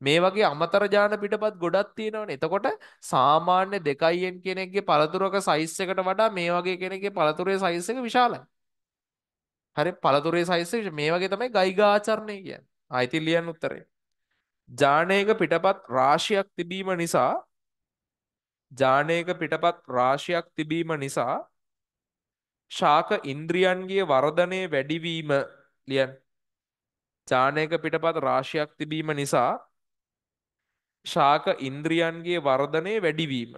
මේ වගේ අමතර ජාන පිටපත් ගොඩක් තියෙනවනේ. එතකොට සාමාන්‍ය 2n කෙනෙක්ගේ පළතුරක සයිස් එකට වඩා මේ වගේ කෙනෙක්ගේ පළතුරේ සයිස් එක විශාලයි. හරි පළතුරේ සයිස් එක මේ වගේ තමයි ගයිගාචරණය කියන්නේ. ආයිති ලියන්න උත්තරේ. ජානේක පිටපත් රාශියක් තිබීම නිසා ජානේක පිටපත් රාශියක් තිබීම නිසා ශාක ඉන්ද්‍රියන්ගේ වර්ධනය වැඩිවීම ලියන්න. ජානයක පිටපත් රාශියක් තිබීම නිසා ශාක ඉන්ද්‍රියන්ගේ වර්ධනය වැඩිවීම.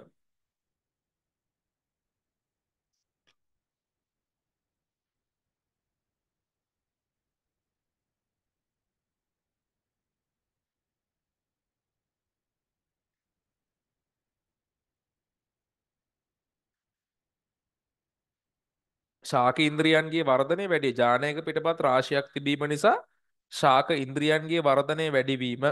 ශාක ඉන්ද්‍රියන්ගේ වර්ධනය වැඩි ජානයක පිටපත් රාශියක් තිබීම නිසා ශාක ඉන්ද්‍රියන්ගේ වර්ධනය වැඩිවීම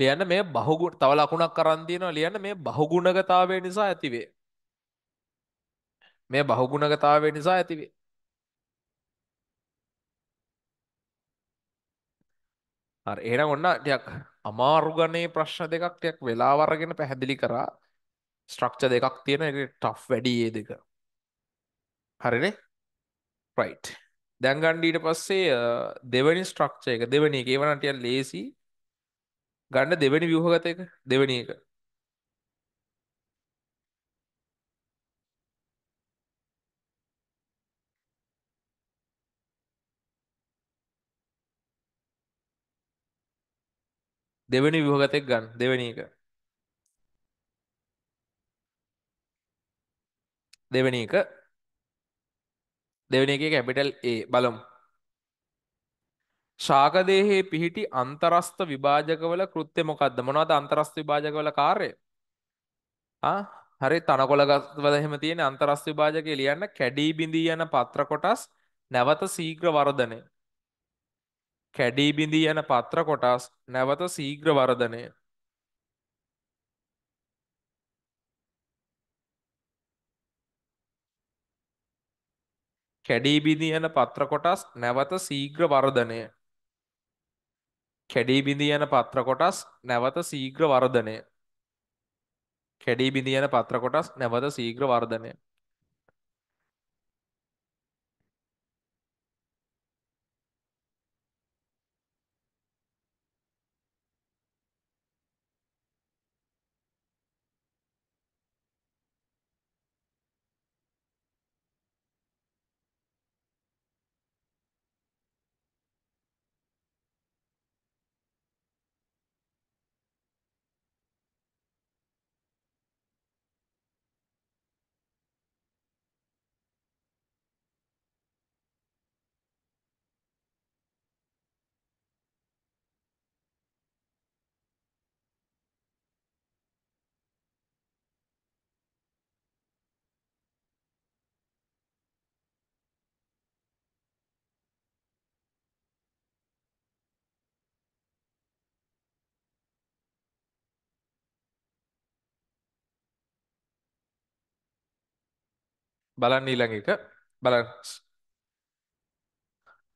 ලියන්න මේ බහුගුණ තව ලකුණක් කරන්දිනවා ලියන්න මේ බහුගුණගතාවය නිසා ඇතිවේ. මේ බහුගුණගතාවය නිසා ඇතිවේ. හරි එහෙනම් ඔන්න ටිකක් අමාරු ගණේ ප්‍රශ්න දෙකක් ටිකක් වෙලාව අරගෙන පැහැදිලි කරා. ස්ට්‍රක්චර් දෙකක් තියෙන ඒක ටෆ් වැඩි ඒ දෙක. හරිනේ? right. දැන් ගන්න ඊට පස්සේ uh, දෙවෙනි ස්ට්‍රක්චර් එක දෙවෙනි එක ඒවනම් ටිකක් ලේසි. ගන්න දෙවෙනි ව්‍යුහගත එක දෙවෙනි එක දෙවෙනි ව්‍යුහගත එක ගන්න දෙවෙනි එක දෙවෙනි එක දෙවෙනි එකේ කැපිටල් A බලමු ශාකදේහයේ පිහිටි අන්තරස්ත විභාජකවල කෘත්‍ය මොකක්ද මොනවද අන්තරස්ත විභාජකවල කාර්යය හරි තනකොළ ගස්වල එහෙම තියෙන අන්තරස් විභාජකය ලියන්න කැඩී බිඳී යන පත්‍ර කොටස් නැවත ශීඝ්‍ර වර්ධනය කැඩී බිඳී යන පත්‍ර කොටස් නැවත ශීඝ්‍ර වර්ධනය කැඩී බිඳී යන පත්‍ර කොටස් නැවත ශීඝ්‍ර වර්ධනය කැඩීබිඳී යන පත්‍ර කොටස් නැවත ශීඝ්‍ර වර්ධනය කැඩීබිඳී යන පත්‍ර කොටස් නැවත ශීඝ්‍ර වර්ධනය බලන්න ඊළඟ එක බලන්න.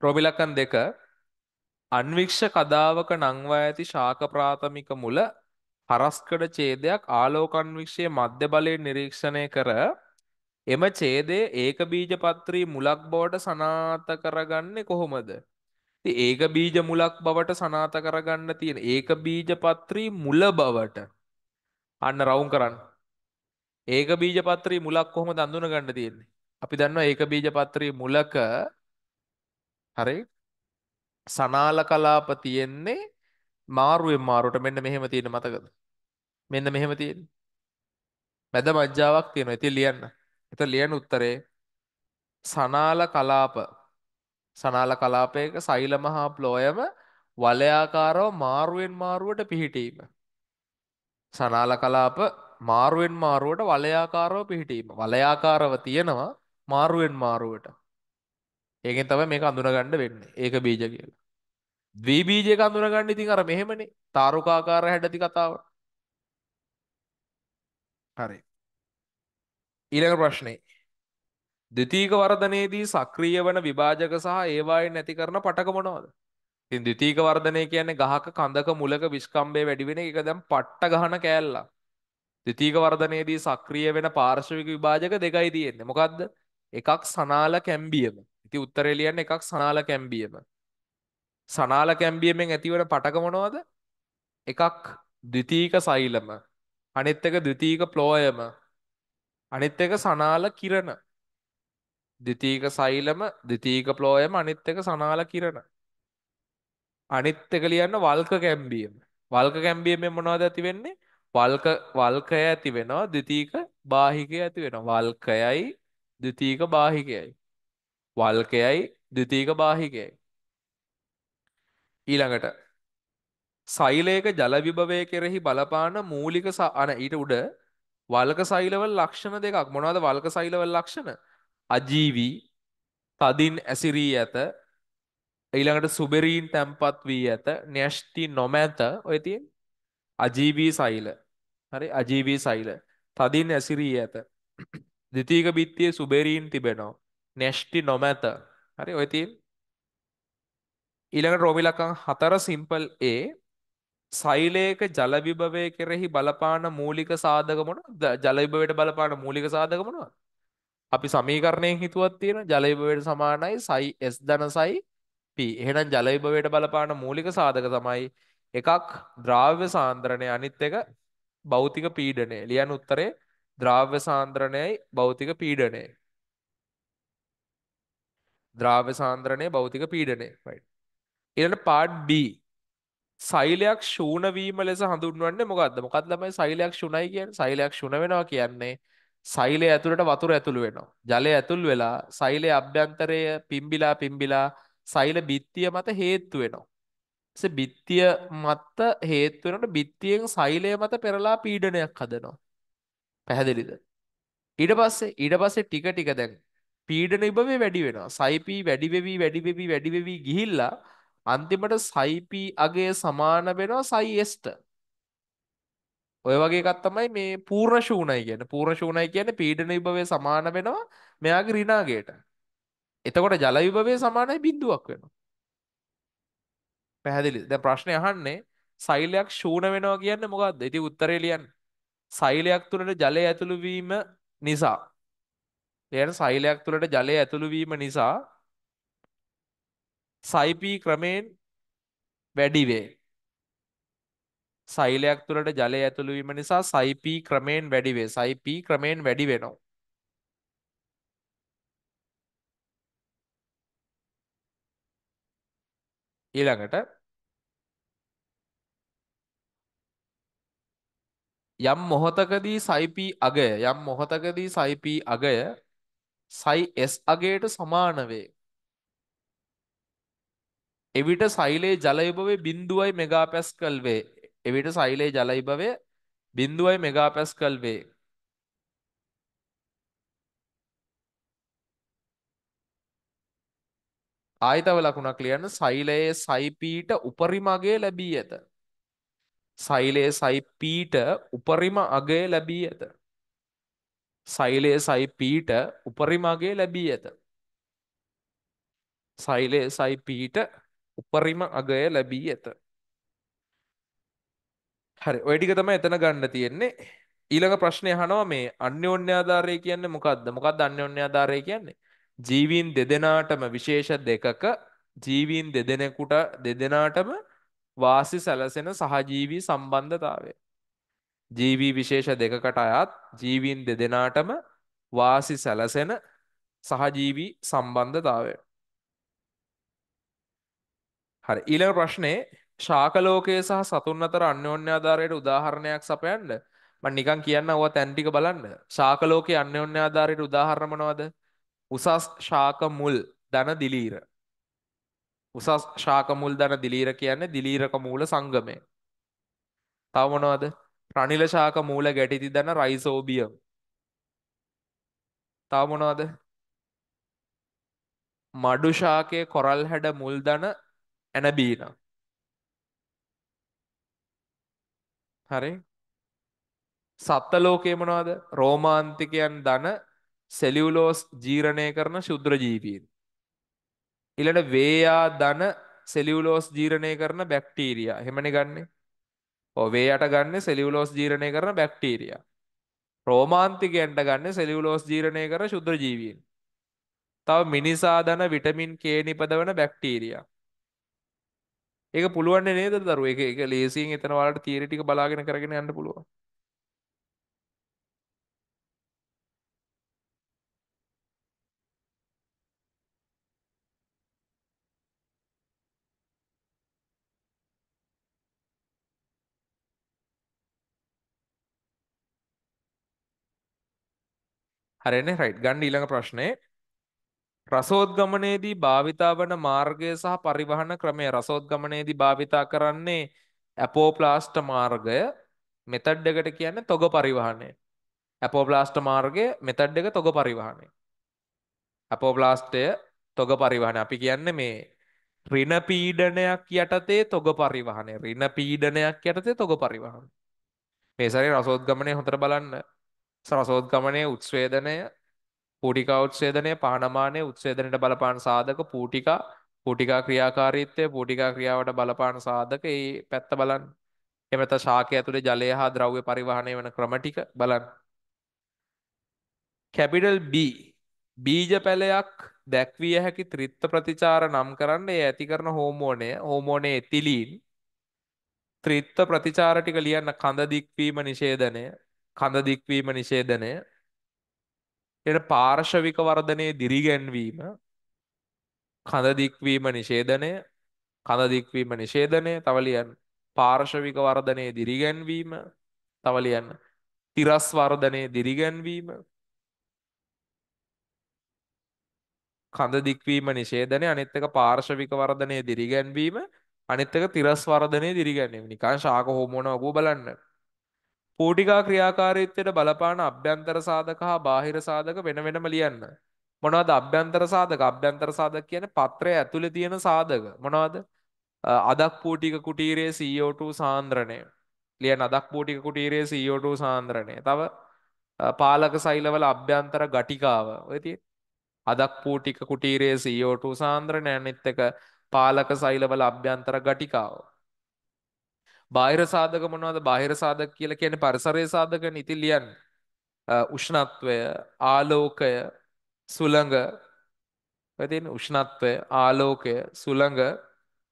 රොබිලකන් දෙක අන්වික්ෂ කදාවක නංවා ඇති ශාක ප්‍රාථමික මුල හරස්කඩ ඡේදයක් ආලෝකන්වික්ෂයේ මධ්‍ය බලයෙන් නිරීක්ෂණය කර එම ඡේදයේ ඒක බීජ පත්‍රී මුලක් බවට සනාත කරගන්නේ කොහොමද? ඉතින් ඒක බීජ මුලක් බවට සනාත කරගන්න තියෙන ඒක බීජ පත්‍රී මුල බවට අන්න රවුම් කරන්න ඒක බීජ පත්‍රී මුලක් කොහොමද අඳුන ගන්න තියෙන්නේ? අපි දන්නවා ඒක බීජ පත්‍රී මුලක හරි සනාල කලාප තියෙන්නේ මාරුවෙන් මාරුවට මෙන්න මෙහෙම තියෙන මතකද? මෙන්න මෙහෙම තියෙන්නේ. මැද මජ්ජාවක් තියෙනවා. ඉතින් ලියන්න. එතන ලියන උත්තරේ සනාල කලාප සනාල කලාපයක සෛල මහා ප්ලෝයම වලයාකාරව මාරුවෙන් මාරුවට පිහිටීම. සනාල කලාප මාරුවෙන් මාරුවට වලයාකාරව පිහිටීම. වලයාකාරව තියෙනවා මාරුවෙන් මාරුවට. ඒකෙන් තමයි මේක අඳුනගන්න වෙන්නේ. ඒක බීජ කියලා. ද්විබීජ එක අඳුනගන්න ඉතින් අර මෙහෙමනේ. තාරුකාකාර හැඩති කතාව. හරි. ඊළඟ ප්‍රශ්නේ. ද්විතීක වර්ධනයේදී සක්‍රිය වන විභාජක සහ ඒවායින් නැති කරන පටක මොනවද? ඉතින් ද්විතීක වර්ධනය කියන්නේ ගහක කඳක මුලක විස්කම්බේ වැඩි වෙන එක දැන් පට්ට ගහන කෑල්ලක්. දෙතීක වර්ධනයේදී සක්‍රිය වෙන පාර්ශවික විභාජක දෙකයි තියෙන්නේ මොකක්ද එකක් සනාල කැම්බියම ඉති උත්තරේ ලියන්න එකක් සනාල කැම්බියම සනාල කැම්බියමෙන් ඇතිවන පටක මොනවද එකක් ද්විතීක සෛලම අනිත් එක ද්විතීක ප්ලෝයම අනිත් එක සනාල කිරණ ද්විතීක සෛලම ද්විතීක ප්ලෝයම අනිත් එක සනාල කිරණ අනිත් එක ලියන්න වල්ක කැම්බියම වල්ක කැම්බියමෙන් මොනවද ඇති වෙන්නේ වල්ක වල්කය ඇති වෙනවා දෙතිීක බාහිකය ඇති වෙන වල්කයයි දෙතිීක බාහිකයයි වල්කයයි දෙතිීක බාහිකයයි ඊළඟට සෛලයක ජලවිභවය කෙරෙහි බලපාන මූලික සාන ඊට උඩ වල්ක සෛලවල් ලක්ෂණ දෙකක් මොනවද වල්ක සෛලවල් ලක්ෂණ අජීවී තදින් ඇසිරී ඇත ඊළඟට සුබෙරීන් තැම්පත් වී ඇත න්‍යෂ්ටි නොමැත ඔය තියෙන් අජීවී සෛල. හරි අජීවී සෛල. තදින් ඇසිරී ඇත. ද්විතීක බිත්තියේ සුබෙරීන් තිබෙනවා. නැෂ්ටි නොමැත. හරි ඔය තියෙන. ඊළඟට රෝමි ලකම් 4 සිම්පල් A සෛලයක ජල විභවය කෙරෙහි බලපාන මූලික සාධක මොනවද? ජල විභවයට බලපාන මූලික සාධක මොනවද? අපි සමීකරණයෙන් හිතුවත් තියෙන ජල විභවයට සමානයි psi s ධන psi p. එහෙනම් ජල විභවයට බලපාන මූලික සාධක තමයි එකක් ද්‍රාව්‍ය සාන්ද්‍රණය අනිත් එක භෞතික පීඩනය ලියන් උත්තරේ ද්‍රාව්‍ය සාන්ද්‍රණයයි භෞතික පීඩනය ද්‍රාව්‍ය සාන්ද්‍රණය භෞතික පීඩනය ඉළට පාඩ් B සෛලයක් ශූනවීම ලෙස හඳුන්වන්නේ මොකක්ද මොකක් ළමයි සෛලයක් ශුනයි කියෙන් සෛලයක් ශුන වෙනවා කියන්නේ සෛලය ඇතුළට වතුර ඇතුළු වෙනවා ජලය ඇතුල් වෙලා සෛලය අභ්‍යන්තරය පිම්බිලා පිම්බිලා සෛල බිත්තිය මත හේත්තු වෙනවා බිත්තිය මත්ත හේතුවනට බිත්තියෙන් සෛලය මත පෙරලා පීඩනයක් හදනවා. පැහැදිලිද. ඉඩ පස්සේ ඉඩ පස්සේ ටික ටික දැන් පීඩන ඉබවේ වැඩි වෙනවා සයිපී වැඩිවෙවී වැඩිවෙවී වැඩිවෙවී ගිහිල්ලා අන්තිමට සයිපී අගේ සමාන වෙනවා සයිස්ට ඔය වගේ කත්තමයි මේ පූර්ණ ශූනයි කියන පූර්ණ ශූනයි කියන පීඩන විභවය සමාන වෙනවා මෙයාගේ රිනාගයට එතකොට ජල විභවය සමානයි බිඳුවක් වෙනවා පැහැදිලි දැන් ප්‍රශ්නේ අහන්නේ සෛලයක් ශූන වෙනවා කියන්නේ මොකද්ද? ඉතින් උත්තරේ ලියන්න. සෛලයක් තුළට ජලය ඇතුළු වීම නිසා. එයන් සෛලයක් තුළට ජලය ඇතුළු වීම නිසා සයිපී ක්‍රමයෙන් වැඩි වේ. සෛලයක් තුළට ජලය ඇතුළු වීම නිසා සයිපී ක්‍රමයෙන් වැඩි වේ. සයිපී ක්‍රමයෙන් වැඩි වෙනවා. ඊළඟට යම් මොහොතකදී සයිපී අගය යම් මොහොතකදී සයිපී අගය සයි S අගයට සමාන වේ. එවිට සෛලේ ජලවිභවය බිඳුවයි මෙගාපැස්කල් වේ. එවිට සෛලේ ජලවිභවය බිඳුවයි මෙගාපැස්කල් වේ. ආයතව ලකුණක් ලියන්න සෛලයේ සයිපීට උපරිම අගය ලැබී ඇත. සෛලයේ සයිපීට උපරිම අගය ලැබී ඇත. සෛලයේ සයිපීට උපරිම අගය ලැබී ඇත. සෛලයේ සයිපීට උපරිම අගය ලැබී ඇත. හරි ඔය ටික තමයි එතන ගන්න තියෙන්නේ. ඊළඟ ප්‍රශ්නේ අහනවා මේ අන්‍යෝන්‍යාධාරය කියන්නේ මොකද්ද? මොකද්ද අන්‍යෝන්‍යාධාරය කියන්නේ? ජීවීන් දෙදෙනාටම විශේෂ දෙකක ජීවීන් දෙදෙනෙකුට දෙදෙනාටම වාසි සැලසෙන සහජීවී සම්බන්ධතාවය. ජීවී විශේෂ දෙකකට අයත් ජීවීන් දෙදෙනාටම වාසි සැලසෙන සහජීවී සම්බන්ධතාවය. හරි ඊළඟ ප්‍රශ්නේ ශාකලෝකයේ සහ සතුන් අතර අන්‍යෝන්‍යාධාරයට උදාහරණයක් සපයන්න මම නිකන් කියන්න ඕවා තැන් ටික බලන්න ශාකලෝකයේ අන්‍යෝන්‍යාධාරයට උදාහරණ මොනවද උසස් ශාක මුල් දන දිලීර උසස් ශාක මුල් දන දිලීර කියන්නේ දිලීරක මූල සංගමය තව මොනවද ප්‍රනිල ශාක මූල ගැටිති දන රයිසෝබියම් තව මොනවද මඩු ශාකයේ කොරල් හැඩ මුල් දන ඇනබීන හරි සත්ත ලෝකයේ මොනවද රෝමාන්තිකයන් දන සෙලියුලෝස් ජීරණය කරන ශුද්‍රජීවීන්. ඉලට වේයා දන සෙලියුලෝස් ජීරණය කරන බැක්ටීරිය හෙමනි ගන්නේ ඔවේ අට ගන්න සෙලියුලෝස් ජීරණය කරන බැක්ටීරිය. රෝමාන්තිකයන්ට ගන්න සෙලියුලෝස් ජීරණය කර ශුද්‍රජීවීන්. තව මිනිසා දන විටමින් කේ නිපදවන බැක්ටීරියා. ඒක පුළුවන් නේද දරුව එක ලේසින් එතනවාට තීරටික බලාගෙන කරගෙන යන්න පුළුවන් හරන්නේ රයිට් ගන්න ඊළඟ ප්‍රශ්නේ රසෝද්ගමනයේදී භාවිතා වන මාර්ගය සහ පරිවහන ක්‍රමය රසෝද්ගමනයේදී භාවිතා කරන්නේ ඇපෝප්ලාස්ට මාර්ගය මෙතඩ් එකට කියන්නේ තොග පරිවහනය ඇපෝප්ලාස්ට මාර්ගය මෙතඩ් එක තොග පරිවහනය ඇපෝප්ලාස්ටය තොග පරිවහන අපි කියන්නේ මේ රින පීඩනයක් යටතේ තොග පරිවහනය රින පීඩනයක් යටතේ තොග පරිවහන මේ සරි රසෝද්ගමනය හොතර බලන්න සරසෝත් ගමනය උත්ස්වේදනය පූටිකවත්සේදනය පානමානය උත්සේදනයට බලපාන සාධක පූටිකා පූටිකා ක්‍රියාකාරීත්වය පූටිකා ක්‍රියාවට බලපාන සාධක ඒ පැත්ත බලන් එමත ශාකය ඇතුළේ ජලය හා ද්‍රව්‍ය පරිවාහනය වන ක්‍රමටික බලන් කැපිටල් B බීජ පැලයක් දැක්විය හැකි ත්‍රිත්ත ප්‍රතිචාර නම් කරන්න ඒ ඇති කරන හෝමෝනය හෝමෝනය එතිලීන් ත්‍රිත්ත ප්‍රතිචාර ටික ලියන්න කඳ දික්වීම නිෂේධනය කඳ දික්වීම නිෂේධනය ඊට පාර්ශවික වර්ධනයේ දිරිගැන්වීම කඳ දික්වීම නිෂේධනය කඳ දික්වීම නිෂේධනය තව ලියන්න පාර්ශවික වර්ධනයේ දිරිගැන්වීම තව ලියන්න තිරස් වර්ධනයේ දිරිගැන්වීම කඳ දික්වීම නිෂේධනය අනිත් එක පාර්ශවික වර්ධනයේ දිරිගැන්වීම අනිත් එක තිරස් වර්ධනයේ දිරිගැන්වීම නිකන් ශාක හෝමෝන වගේ බලන්න පූටිකා ක්‍රියාකාරීත්වයට බලපාන අභ්‍යන්තර සාධක හා බාහිර සාධක වෙන වෙනම ලියන්න. මොනවද අභ්‍යන්තර සාධක අභ්‍යන්තර සාධක කියන පත්‍රය ඇතුළෙ තියෙන සාධක මොනවද අදක් පූටික කුටීරයේ CO2 සාන්ද්‍රණය ලියන අදක් පූටික කුටීරයේ CO2 සාන්ද්‍රණය තව පාලක සෛලවල අභ්‍යන්තර ගටිකාව ඔය තියෙන්නේ අදක් පූටික කුටීරයේ CO2 සාන්ද්‍රණය අනිත් එක පාලක සෛලවල අභ්‍යන්තර ගටිකාව බාහිර සාධක මොනවද බාහිර සාධක කියලා කියන්නේ පරිසරයේ සාධක නිති ලියන්නේ උෂ්ණත්වය ආලෝකය සුළඟ ඔය තියෙන උෂ්ණත්වය ආලෝකය සුළඟ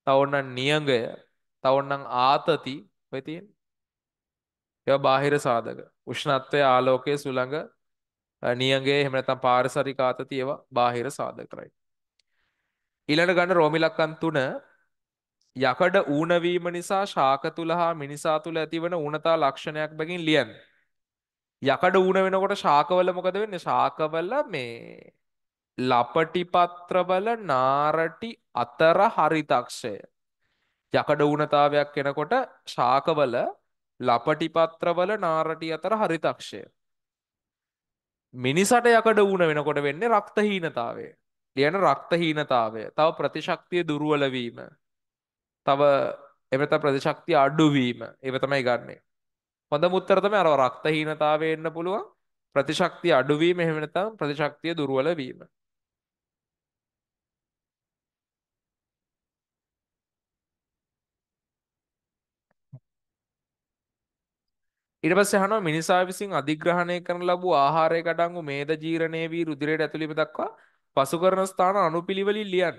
තවොන්නම් නියඟය තවොන්නම් ආතති ඔය තියෙන ඒවා බාහිර සාධක උෂ්ණත්වය ආලෝකය සුළඟ නියඟය එහෙම නැත්නම් පාරිසරික ආතති ඒවා බාහිර සාධක රයිට් ඊළඟ ගන්න රෝමි ලක්කම් 3 යකඩ ඌනවීම නිසා ශාක තුළ හා මිනිසා තුළ ඇතිවන ඌනතා ලක්ෂණයක් බැගින් ලියන්. යකඩ ඌන වෙනකොට ශාකවල මොකද වෙන්න ශාකවල මේ ලපටිපත්‍රවල නාරටි අතර හරිතක්ෂය. යකඩ ඌනතාවයක් එනකොට ශාකවල ලපටිපත්‍රවල නාරටි අතර හරිතක්ෂය. මිනිසට යකඩ ඌන වෙනකොට වෙන්නේ රක්තහීනතාවේ. ලියන රක්තහීනතාවය තව ප්‍රතිශක්තිය දුරුවලවීම තව එමත ප්‍රතිශක්ති අඩුවීම ඒව තමයි ගන්නේ හොඳ මුත්තරතම අර රක්තහීනතාව එන්න පුළුවන් ප්‍රතිශක්ති අඩුවීම එහෙම නැත්නම් ප්‍රතිශක්තිය දුර්වල වීම ඊට පස්සේ අහනවා මිනිසා විසින් අධිග්‍රහණය කරන ලැබූ ආහාරයකට අනුව මේද ජීරණයේ වී රුධිරයට ඇතුළීම දක්වා පසු කරන ස්ථාන අනුපිළිවෙලින් ලියන්න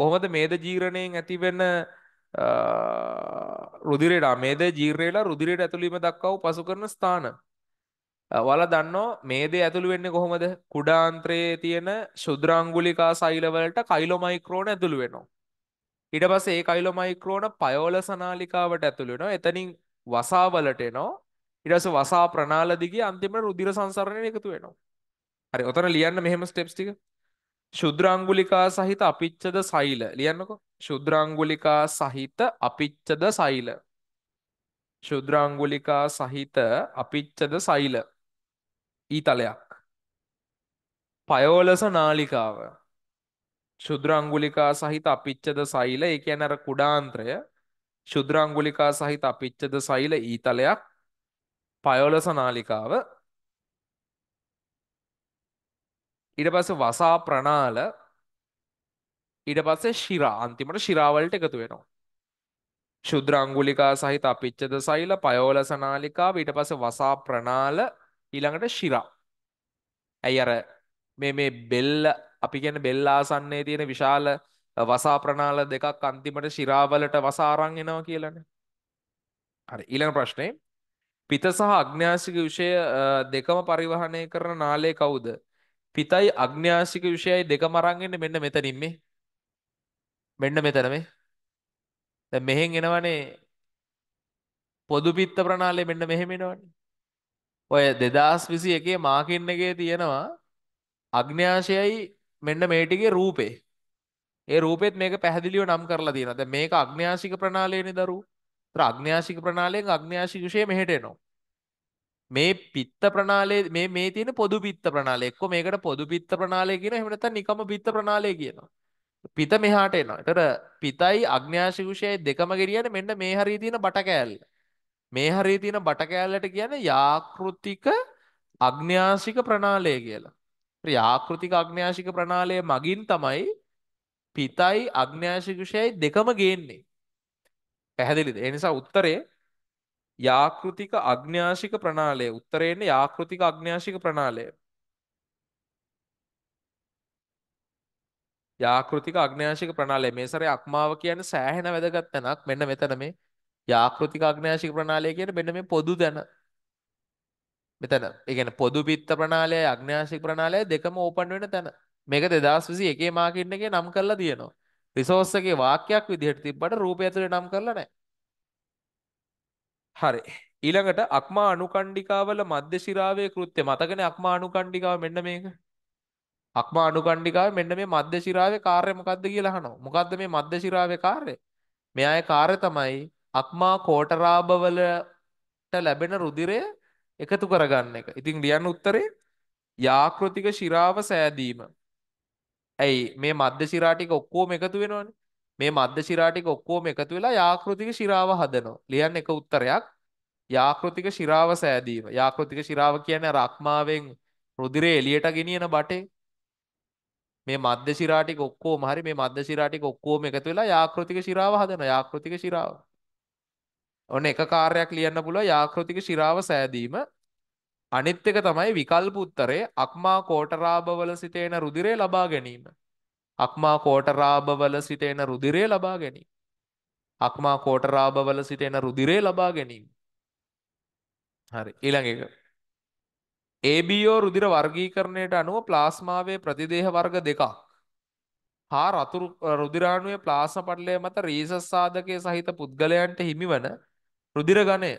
කොහොමද මේද ජීරණයෙන් ඇතිවෙන රුදිරයට මේද ජීර්ණයලා රුදිරයට ඇතුළීම දක්වව පසු කරන ස්ථාන. ඔයාලා දන්නෝ මේදේ ඇතුළු වෙන්නේ කොහොමද? කුඩාන්ත්‍රයේ තියෙන ශුද්‍රාංගුලිකා සෛල වලට කයිලෝමයික්‍රෝන ඇතුළු වෙනවා. ඊට පස්සේ ඒ කයිලෝමයික්‍රෝන පයෝල සනාලිකාවට ඇතුළු වෙනවා. එතනින් වසා වලට එනවා. ඊට පස්සේ වසා ප්‍රණාල දිගේ අන්තිමට රුධිර සංසරණයට එකතු වෙනවා. හරි, ඔතන ලියන්න මෙහෙම ස්ටෙප්ස් ටික. ශුද්‍රාංගුලිකා සහිත අපිච්චද සෛල ලියන්නකෝ ශුද්‍රාංගුලිකා සහිත අපිච්චද සෛල ශුද්‍රාංගුලිකා සහිත අපිච්චද සෛල ඊතලයක් පයෝලස නාලිකාව ශුද්‍රාංගුලිකා සහිත අපිච්චද සෛල ඒ කියන්නේ අර කුඩාන්ත්‍රය ශුද්‍රාංගුලිකා සහිත අපිච්චද සෛල ඊතලයක් පයෝලස නාලිකාව ඊට පස්සේ වසා ප්‍රණාල ඊට පස්සේ ශිරා අන්තිමට ශිරාවලට එකතු වෙනවා. ශුද්‍රංගුලිකා සහිත අපිච්චද සෛල පයෝලසනාලිකාව ඊට පස්සේ වසා ප්‍රණාල ඊළඟට ශිරා. ඇයි අර මේ මේ බෙල්ල අපි කියන බෙල්ල ආසන්නයේ තියෙන විශාල වසා ප්‍රණාල දෙකක් අන්තිමට ශිරාවලට වසා අරන් එනවා කියලානේ. හරි ඊළඟ ප්‍රශ්නේ පිත සහ අග්න්‍යාසික විෂය දෙකම පරිවහනය කරන නාලය කවුද? පිතයි අග්න්‍යාසික විෂයයි දෙක මරංගෙන්න මෙන්න මෙතනින් මේ මෙන්න මෙතන මේ දැන් මෙහෙන් එනවනේ පොදු පිත්ත ප්‍රණාලය මෙන්න මෙහෙම එනවනේ ඔය 2021 මාකින් එකේ තියෙනවා අග්න්‍යාශයයි මෙන්න මේ ටිකේ රූපේ ඒ රූපෙත් මේක පැහැදිලිව නම් කරලා තියෙනවා දැන් මේක අග්න්‍යාසික ප්‍රණාලයනේ දරුවෝ ඒතර අග්න්‍යාසික ප්‍රණාලයෙන් අග්න්‍යාසික විෂය මෙහෙට එනවා මේ පිත්ත ප්‍රණාලය මේ මේ තියෙන පොදු පිත්ත ප්‍රණාලය එක්ක මේකට පොදු පිත්ත ප්‍රණාලය කියනවා එහෙම නැත්නම් නිකම්ම පිත්ත ප්‍රණාලය කියනවා පිත මෙහාට එනවා. ඒතර පිතයි අග්න්‍යාශිකුෂයයි දෙකම ගෙරියන්නේ මෙන්න මේ හරිය තියෙන බට කෑල්ල. මේ හරිය තියෙන බට කෑල්ලට කියන්නේ යාකෘතික අග්න්‍යාශික ප්‍රණාලය කියලා. යාකෘතික අග්න්‍යාශික ප්‍රණාලය මගින් තමයි පිතයි අග්න්‍යාශිකුෂයයි දෙකම ගේන්නේ. පැහැදිලිද? ඒ නිසා උත්තරේ යාකෘතික අග්න්‍යාශික ප්‍රණාලය උත්තරයෙන් යාකෘතික අග්න්‍යාශික ප්‍රණාලය යාකෘතික අග්න්‍යාශික ප්‍රණාලය මේ සැරේ අක්මාව කියන්නේ සෑහෙන වැදගත් තැනක් මෙන්න මෙතන මේ යාකෘතික අග්න්‍යාශික ප්‍රණාලය කියන්නේ මෙන්න මේ පොදු දැන මෙතන ඒ කියන්නේ පොදු පිත්ත ප්‍රණාලය අග්න්‍යාශික ප්‍රණාලය දෙකම ඕපන් වෙන තැන මේක 2021 එකේ මාකින් එකේ නම් කරලා තියෙනවා රිසෝස් එකේ වාක්‍යයක් විදිහට තිබ්බට රූපය ඇතුලේ නම් කරලා නැහැ හරි ඊළඟට අක්මා අනුකණ්ඩිකාවල මධ්‍ය ශිරාවේ කෘත්‍ය මතකනේ අක්මා අනුකණ්ඩිකාව මෙන්න මේක අක්මා අනුකණ්ඩිකාව මෙන්න මේ මධ්‍ය ශිරාවේ කාර්යය මොකද්ද කියලා අහනවා මොකද්ද මේ මධ්‍ය ශිරාවේ කාර්යය මේ ආයේ කාර්යය තමයි අක්මා කෝටරාබවලට ලැබෙන රුධිරය එකතු කරගන්න එක ඉතින් ලියන්න උත්තරේ යාකෘතික ශිරාව සෑදීම ඇයි මේ මධ්‍ය ශිරා ටික ඔක්කොම එකතු වෙනවනේ මේ මධ්‍ය ශිරා ටික ඔක්කොම එකතු වෙලා යාකෘතික ශිරාව හදනවා. ලියන්න එක උත්තරයක් යාකෘතික ශිරාව සෑදීම. යාකෘතික ශිරාව කියන්නේ රක්මාවෙන් රුධිරය එළියට ගෙනියන බටේ. මේ මධ්‍ය ශිරා ටික ඔක්කොම හරි මේ මධ්‍ය ශිරා ටික ඔක්කොම එකතු වෙලා යාකෘතික ශිරාව හදනවා. යාකෘතික ශිරාව. ඔන්න එක කාර්යයක් ලියන්න පුළුවන් යාකෘතික ශිරාව සෑදීම. අනිත් එක තමයි විකල්ප උත්තරේ අක්මා කෝටරාබවල සිට එන රුධිරය ලබා ගැනීම. අක්මා කෝටරාභවල සිට එන රුධිරය ලබා ගැනීම. අක්මා කෝටරාභවල සිට එන රුධිරය ලබා ගැනීම. හරි ඊළඟ එක. ABO රුධිර වර්ගීකරණයට අනුව ප්ලාස්මාවේ ප්‍රතිදේහ වර්ග දෙකක් හා රතුරු රුධිරාණුවේ ප්ලාස්ම පටලය මත රීසස් සාධකයේ සහිත පුද්ගලයන්ට හිමිවන රුධිර ගණය.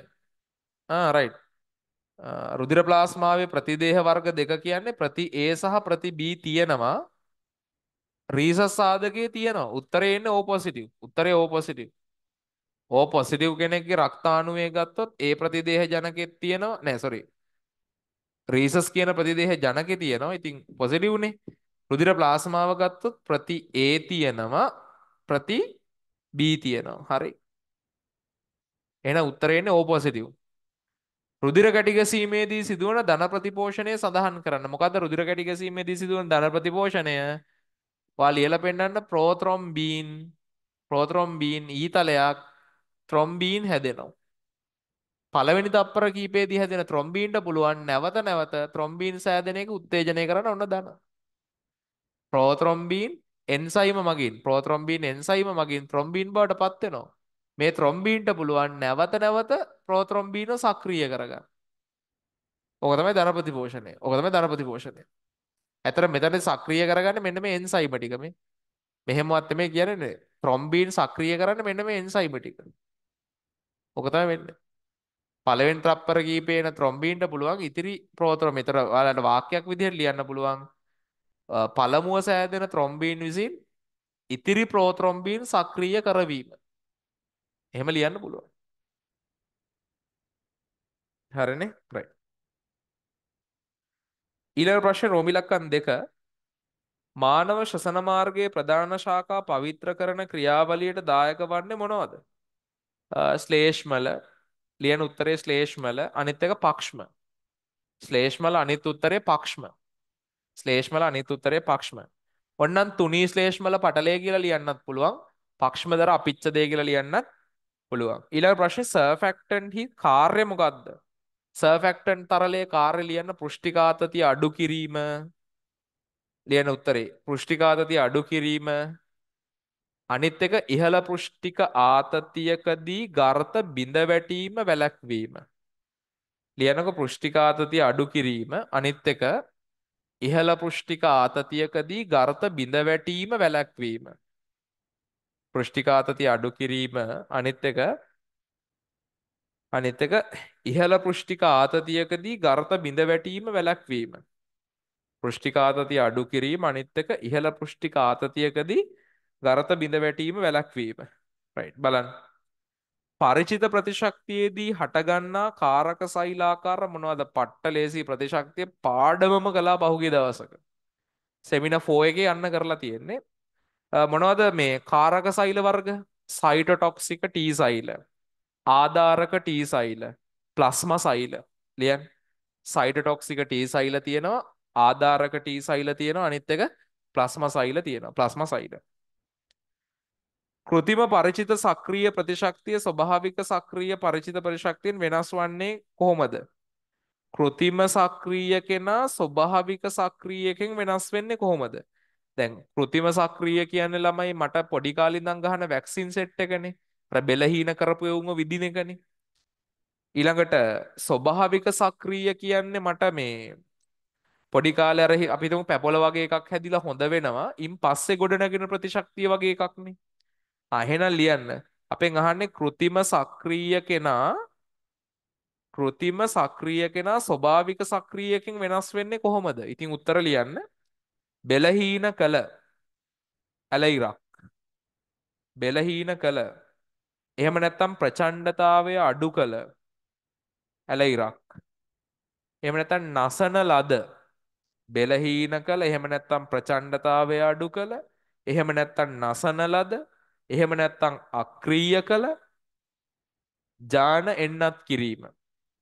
ආ රයිට්. රුධිර ප්ලාස්මාවේ ප්‍රතිදේහ වර්ග දෙක කියන්නේ ප්‍රති A සහ ප්‍රති B තියෙනවා. රීසස් සාධකයේ තියෙනවා උත්තරේ එන්නේ O positive උත්තරේ O positive O positive කෙනෙක්ගේ රක්තාණුවේ ගත්තොත් ඒ ප්‍රතිදේහ ජනකයේ තියෙනවා නෑ sorry රීසස් කියන ප්‍රතිදේහ ජනකයේ තියෙනවා ඉතින් positive නේ රුධිර ප්ලාස්මාව ගත්තොත් ප්‍රති A තියෙනවා ප්‍රති B තියෙනවා හරි එහෙනම් උත්තරේ එන්නේ O positive රුදිර කැටිගැසීමේදී සිදුවන ධන ප්‍රතිපෝෂණය සඳහන් කරන්න. මොකද්ද රුදිර කැටිගැසීමේදී සිදුවන ධන ප්‍රතිපෝෂණය? ඔයා ලියලා පෙන්නන්න ප්‍රෝත්‍රොම්බීන් ප්‍රෝත්‍රොම්බීන් ඊතලයක් ත්‍රොම්බීන් හැදෙනවා. පළවෙනි තප්පර කීපේදී හැදෙන ත්‍රොම්බීන්ට පුළුවන් නැවත නැවත ත්‍රොම්බීන් සෑදෙන එක උත්තේජනය කරන්න ඔන්න දන. ප්‍රෝත්‍රොම්බීන් එන්සයිම මගින් ප්‍රෝත්‍රොම්බීන් එන්සයිම මගින් ත්‍රොම්බීන් බවට පත් වෙනවා. මේ ත්‍රොම්බීන්ට පුළුවන් නැවත නැවත ප්‍රෝත්‍රොම්බීන සක්‍රිය කරගන්න. ඕක තමයි ධනපති පෝෂණය. ඕක තමයි ධනපති පෝෂණය. ඇතර මෙතන සක්‍රිය කරගන්න මෙන්න මේ එන්සයිම ටික මේ මෙහෙමවත් මේ කියන්නේ ත්‍රොම්බීන් සක්‍රිය කරන්න මෙන්න මේ එන්සයිම ටික. ඔක තමයි වෙන්නේ. පළවෙනි ත්‍රප්පර කීපේන ත්‍රොම්බීන්ට පුළුවන් ඉතිරි ප්‍රෝතර මෙතන ඔයාලට වාක්‍යයක් විදිහට ලියන්න පුළුවන්. පළමුව සෑදෙන ත්‍රොම්බීන් විසින් ඉතිරි ප්‍රෝත්‍රොම්බීන් සක්‍රිය කරවීම. එහෙම ලියන්න පුළුවන්. හරිනේ? right ඊළඟ ප්‍රශ්නේ රෝමි ලක්කම් දෙක මානව ශ්වසන මාර්ගයේ ප්‍රධාන ශාඛා පවිත්‍ර කරන ක්‍රියාවලියට දායක වන්නේ මොනවද? ශ්ලේෂ්මල ලියන උත්තරේ ශ්ලේෂ්මල අනිත් එක පක්ෂ්ම. ශ්ලේෂ්මල අනිත් උත්තරේ පක්ෂ්ම. ශ්ලේෂ්මල අනිත් උත්තරේ පක්ෂ්ම. ඔන්නම් තුනී ශ්ලේෂ්මල පටලය කියලා ලියන්නත් පුළුවන්. පක්ෂ්මදර අපිච්ච දේ කියලා ලියන්නත් පුළුවන්. ඊළඟ ප්‍රශ්නේ සර්ෆැක්ටන්ට් හි කාර්යය මොකද්ද? සර්ෆැක්ටන් තරලයේ කාර්ය ලියන්න පෘෂ්ටිකාතතිය අඩු කිරීම ලියන උත්තරේ පෘෂ්ටිකාතතිය අඩු කිරීම අනිත් එක ඉහළ පෘෂ්ටික ආතතියකදී ගර්ත බිඳ වැටීම වැළැක්වීම ලියනක පෘෂ්ටිකාතතිය අඩු කිරීම අනිත් එක ඉහළ පෘෂ්ටික ආතතියකදී ගර්ත බිඳ වැටීම වැළැක්වීම පෘෂ්ටිකාතතිය අඩු කිරීම අනිත් එක අනිත් එක ඉහළ පෘෂ්ටික ආතතියකදී ගර්ත බිඳ වැටීම වැළැක්වීම. පෘෂ්ටික ආතතිය අඩු කිරීම අනිත් එක ඉහළ පෘෂ්ටික ආතතියකදී ගර්ත බිඳ වැටීම වැළැක්වීම. රයිට් බලන්න. පරිචිත ප්‍රතිශක්තියේදී හටගන්නා කාරක සෛලාකාර මොනවද පට්ටලේසි ප්‍රතිශක්තිය පාඩමම කළා පහුගිය දවසක. සෙමින 4 එකේ යන්න කරලා තියෙන්නේ මොනවද මේ කාරක සෛල වර්ග? සයිටොටොක්සික T සෛල. ආධාරක ටී සයිල ප්ලස්ම සයිල ලියන් සයිටටොක්සික ටී සයිල තියෙනවා ආධාරක ටී සයිල තියෙනවා අනිත් එක ප්ලස්ම සයිල තියෙනවා ප්ලස්ම සයිල කෘතිම පරිචිත සක්‍රිය ප්‍රතිශක්තිය ස්වභාවික සක්‍රිය පරිචිත පරිශක්තියෙන් වෙනස් වන්නේ කොහොමද කෘතිම සක්‍රිය කෙනා ස්වභාවික සක්‍රියකෙන් වෙනස් වෙන්නේ කොහොමද දැන් කෘතිම සක්‍රිය කියන්නේ ළමයි මට පොඩි කාලේ ඉඳන් ගහන වැක්සින් සෙට් එකනේ අර බෙලහීන කරපු එවුන්ව විදින එකනේ. ඊළඟට ස්වභාවික සක්‍රීය කියන්නේ මට මේ පොඩි කාලේ අර අපි හිතමු පැපොල වගේ එකක් හැදිලා හොඳ වෙනවා. ඉන් පස්සේ ගොඩනැගෙන ප්‍රතිශක්තිය වගේ එකක්නේ. ආ එහෙනම් ලියන්න. අපෙන් අහන්නේ કૃතිම සක්‍රීය කෙනා કૃතිම සක්‍රීය කෙනා ස්වභාවික සක්‍රීයකින් වෙනස් වෙන්නේ කොහොමද? ඉතින් උත්තර ලියන්න. බෙලහීන කළ ඇලයිරක්. බෙලහීන කළ එහෙම නැත්තම් ප්‍රචණ්ඩතාවය අඩු කළ ඇල ඉරක් එහෙම නැතන් නසන ලද බෙලහීන කළ එහෙම නැත්තම් ප්‍රචණ්ඩතාවය අඩු කළ එහෙම නැත්තන් නසන ලද එහෙම නැත්තං අක්‍රීය කළ ජාන එන්නත් කිරීම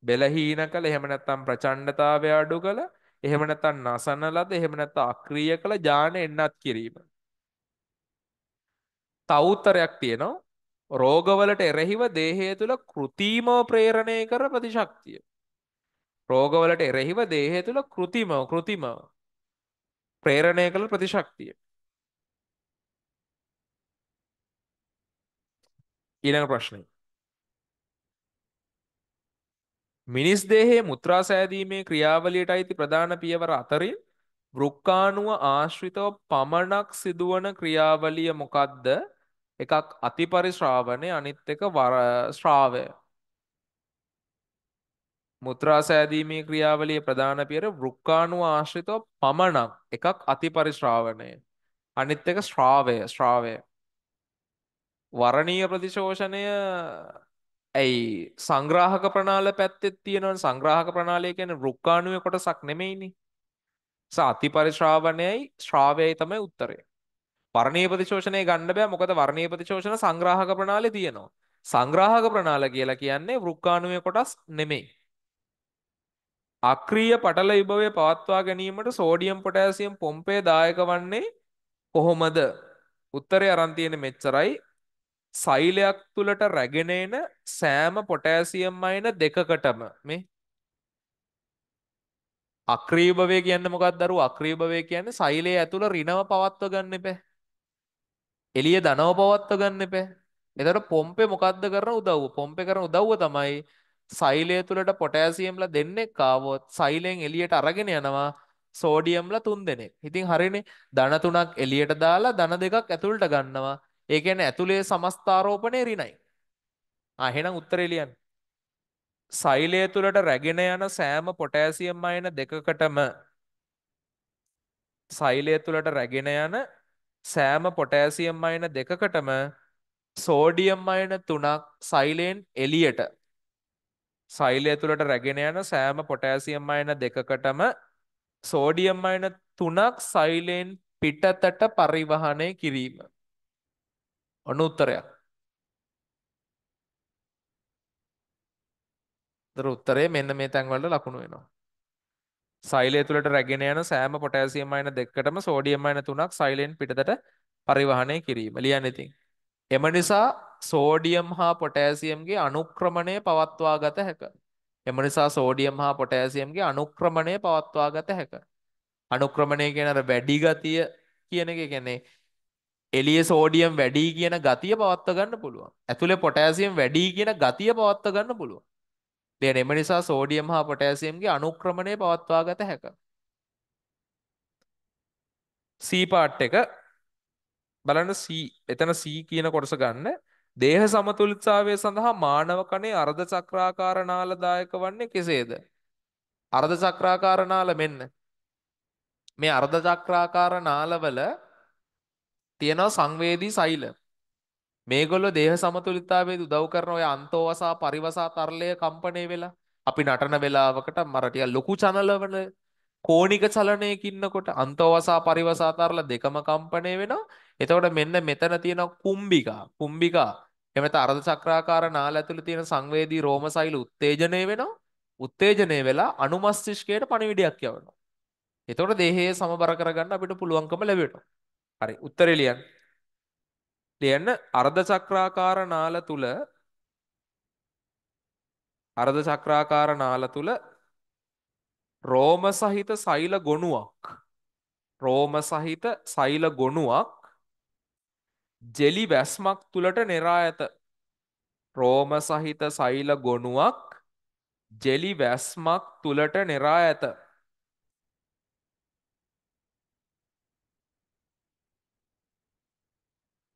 බෙලහීන කළ එහෙම නැත්තම් ප්‍රචණ්ඩතාවය අඩු කළ එහෙම නැත්තන් නසන ලද එහෙම නැත්ත අක්‍රීය කළ ජාන එන්නත් කිරීම තවුත්තරයක් තියෙනවා රෝගවලට එරෙහිව දේහය තුළ කෘතිමව ප්‍රේරණය කර ප්‍රතිශක්තිය. රෝගවලට එරෙහිව දේහය තුළ කෘතිමව කෘතිමව ප්‍රේරණය කළ ප්‍රතිශක්තිය. ඊළඟ ප්‍රශ්නය. මිනිස් දේහයේ මුත්‍රා සෑදීමේ ක්‍රියාවලියට අයිති ප්‍රධාන පියවර අතරින් වෘක්කාණුව ආශ්‍රිතව පමණක් සිදුවන ක්‍රියාවලිය මොකක්ද? එකක් අතිපරිශ්‍රාවණය අනිත් එක වර ශ්‍රාවය. මුත්‍රා සෑදීමේ ක්‍රියාවලිය ප්‍රධාන පියර වෘක්කාණු ආශ්‍රිතව පමණක් එකක් අතිපරිශ්‍රාවණය අනිත් එක ශ්‍රාවය ශ්‍රාවය වරණීය ප්‍රතිශෝෂණය ඇයි සංග්‍රාහක ප්‍රණාල පැත්තෙත් තියෙනවනේ සංග්‍රාහක ප්‍රණාලය කියන්නේ වෘක්කාණුවේ කොටසක් නෙමෙයිනේ. ස අතිපරිශ්‍රාවණයයි ශ්‍රාවයයි තමයි උත්තරේ. වර්ණීය ප්‍රතිශෝෂණය ගන්න බෑ මොකද වර්ණීය ප්‍රතිශෝෂණ සංග්‍රාහක ප්‍රණාලේ තියෙනවා. සංග්‍රාහක ප්‍රණාල කියලා කියන්නේ වෘක්කාණුවේ කොටස් නෙමෙයි. අක්‍රීය පටල විභවය පවත්වා ගැනීමට සෝඩියම් පොටෑසියම් පොම්පේ දායක වන්නේ කොහොමද? උත්තරේ අරන් තියෙන්නේ මෙච්චරයි. සෛලයක් තුලට රැගෙන එන සෑම පොටෑසියම් අයන දෙකකටම මේ අක්‍රීභවය කියන්නේ මොකක්ද දරුවෝ අක්‍රීභවය කියන්නේ සෛලයේ ඇතුළ ඍණව පවත්ව ගන්න එපා එළිය දනව පවත්ව ගන්න එපා. එතකොට පොම්පේ මොකද්ද කරන උදව්ව? පොම්පේ කරන උදව්ව තමයි සෛලය තුළට පොටෑසියම්ලා දෙන්නෙක් ආවොත් සෛලයෙන් එළියට අරගෙන යනවා සෝඩියම්ලා තුන් දෙනෙක්. ඉතින් හරිනේ ධන තුනක් එළියට දාලා ධන දෙකක් ඇතුළට ගන්නවා. ඒ කියන්නේ ඇතුලේ සමස්තාරෝපණය ඍණයි. ආ එහෙනම් උත්තරේ ලියන්න. සෛලය තුළට රැගෙන යන සෑම පොටෑසියම් අයන දෙකකටම සෛලය තුළට රැගෙන යන සෑම පොටෑසියම් අයන දෙකකටම සෝඩියම් අයන තුනක් සයිලෙන් එලියට සෛලය තුළට රැගෙන යන සෑම පොටෑසියම් අයන දෙකකටම සෝඩියම් අයන තුනක් සෛලෙන් පිටතට පරිවහනය කිරීම. ඔන්න උත්තරයක්. දර උත්තරේ මෙන්න මේ තැන්වලට ලකුණු වෙනවා. සෛලය තුළට රැගෙන යන සෑම පොටෑසියම් අයන දෙකටම සෝඩියම් අයන තුනක් සෛලයෙන් පිටතට පරිවහනය කිරීම ලියන්න ඉතින්. එම නිසා සෝඩියම් හා පොටෑසියම්ගේ අනුක්‍රමණය පවත්වා ගත හැක. එම නිසා සෝඩියම් හා පොටෑසියම්ගේ අනුක්‍රමණය පවත්වා ගත හැක. අනුක්‍රමණය කියනර වැඩි ගතිය කියන එක කියන්නේ එලිය සෝඩියම් වැඩි කියන ගතිය පවත්ව ගන්න පුළුවන්. ඇතුලේ පොටෑසියම් වැඩි කියන ගතිය පවත්ව ගන්න පුළුවන්. දෙයන එම නිසා සෝඩියම් හා පොටෑසියම්ගේ අනුක්‍රමණය පවත්වා ගත හැක. සීපාට් එක බලන්න එතන සී කියන කොටස ගන්න දේහ සමතුලිත්සාාවය සඳහා මානව කනේ අර්ධ චක්‍රාකාරණාලදායක වන්නේ කෙසේද. අර්ධ චක්‍රාකාරණාල මෙන්න. මේ අර්ධ චක්‍රාකාර නාලවල තියෙනවා සංවේදී සෛල මේගොල්ලෝ දේහ සමතුලිතතාවයේ උදව් කරන ඔය අන්තෝවසා පරිවසා තරලය කම්පණය වෙලා අපි නටන වෙලාවකට මරටිය ලොකු චනලවන කෝණික චලනයකින්නකොට අන්තෝවසා පරිවසා තරල දෙකම කම්පණය වෙනවා. එතකොට මෙන්න මෙතන තියෙන කුම්බිකා කුම්බිකා එමෙත අර්ධ චක්‍රාකාර නාල ඇතුළේ තියෙන සංවේදී රෝමසෛල උත්තේජනය වෙනවා. උත්තේජනය වෙලා අනුමස්තිෂ්කයට පණිවිඩයක් යවනවා. එතකොට දේහය සමබර කරගන්න අපිට පුළුවන්කම ලැබෙනවා. හරි උත්තරේ ලියන්න. ලියන්න අර්ධ චක්‍රාකාර නාල තුල අර්ධ චක්‍රාකාර නාල තුල රෝම සහිත සෛල ගොනුවක් රෝම සහිත සෛල ගොනුවක් ජෙලි වැස්මක් තුලට නෙරා ඇත රෝම සහිත සෛල ගොනුවක් ජෙලි වැස්මක් තුලට නෙරා ඇත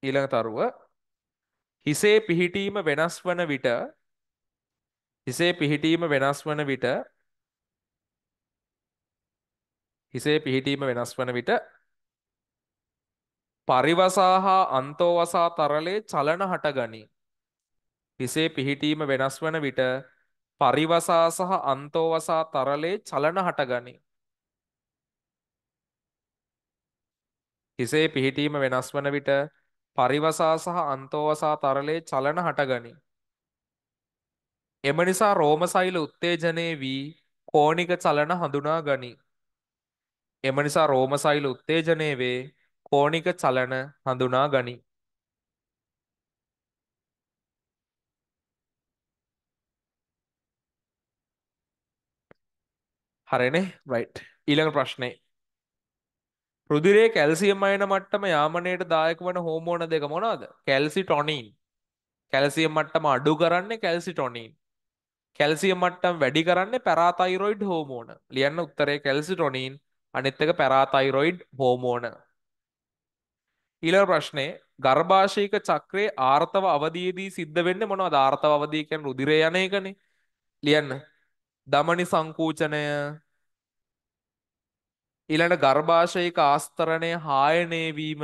ඊළඟ තරුව හිසේ පිහිටීම වෙනස් වන විට හිසේ පිහිටීම වෙනස් වන විට හිසේ පිහිටීම වෙනස් වන විට පරිවසා හා අන්තෝවසා තරලේ චලන හටගනී. හිසේ පිහිටීම වෙනස් වන විට පරිවසා සහ අන්තෝවසා තරලේ චලන හටගනී. හිසේ පිහිටීම වෙනස් වන විට පරිවසා සහ අන්තෝවසා තරලේ චලන හටගනී. එම නිසා රෝම සෛල උත්තේජනය වී කෝණික චලන හඳුනා ගනී. එම නිසා රෝම සෛල උත්තේජනය වේ කෝණික චලන හඳුනා ගනී. හරිනේ රයිට් ඊළඟ ප්‍රශ්නේ රුදිරේ කැල්සියම් අයන මට්ටම යාමනයට දායක වන හෝමෝන දෙක මොනවාද? කැල්සිටොනින්. කැල්සියම් මට්ටම අඩු කරන්නේ කැල්සිටොනින්. කැල්සියම් මට්ටම් වැඩි කරන්නේ පැරාතයිරොයිඩ් හෝමෝන. ලියන්න උත්තරේ කැල්සිටොනින් අනිත් එක පැරාතයිරොයිඩ් හෝමෝන. ඊළඟ ප්‍රශ්නේ ගර්භාෂයක චක්‍රයේ ආර්තව අවධියේදී සිද්ධ වෙන්නේ මොනවද? ආර්තව අවධිය කියන්නේ රුධිරය යන එකනේ. ලියන්න. දමනි සංකූචනය ඊළඟ ගර්භාෂයක ආස්තරණය හායනය වීම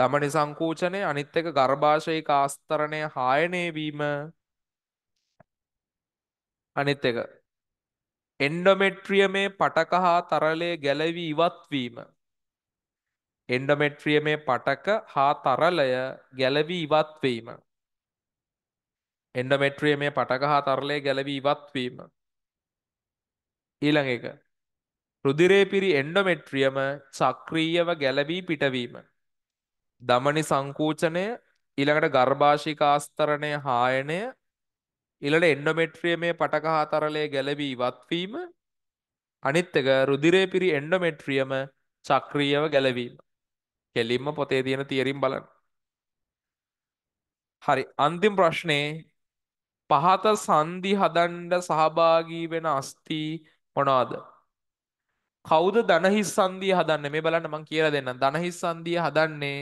දමන සංකෝචනය අනිත් එක ගර්භාෂයක ආස්තරණය හායනය වීම අනිත් එක එන්ඩොමෙට්‍රියමේ පටක හා තරලය ගැලවී ඉවත්වීම එන්ඩොමෙට්‍රියමේ පටක හා තරලය ගැලවී ඉවත්වීම එන්ඩොමෙට්‍රියමේ පටක හා තරලය ගැලවී ඉවත්වීම ඊළඟ එක රුදිරේපිරි එන්ඩොමෙට්‍රියම චක්‍රීයව ගැලවී පිටවීම. දමනි සංකූචනය ඊළඟට ගර්භාෂිකාස්තරණය හායනය ඉළට එන්ඩොමෙට්‍රිය මේ පටකහාතරලය ගැලවී ඉවත්වීම අනිත්තක රුදිරේ පිරි එන්ඩොමෙට්‍රියම චක්‍රීයව ගැලවීම. කෙලින්ම පොතේ තියෙන තියරින් බලන්න. හරි අන්තිම් ප්‍රශ්නයේ පහත සන්ධි හදන්ඩ සහභාගී වෙන අස්ති මොනවාද කවුද ධනහිස් සන්දිය හදන්න මේ බලන්න මං කියලා දෙන්න ධනහිස් සන්දිය හදන්නේ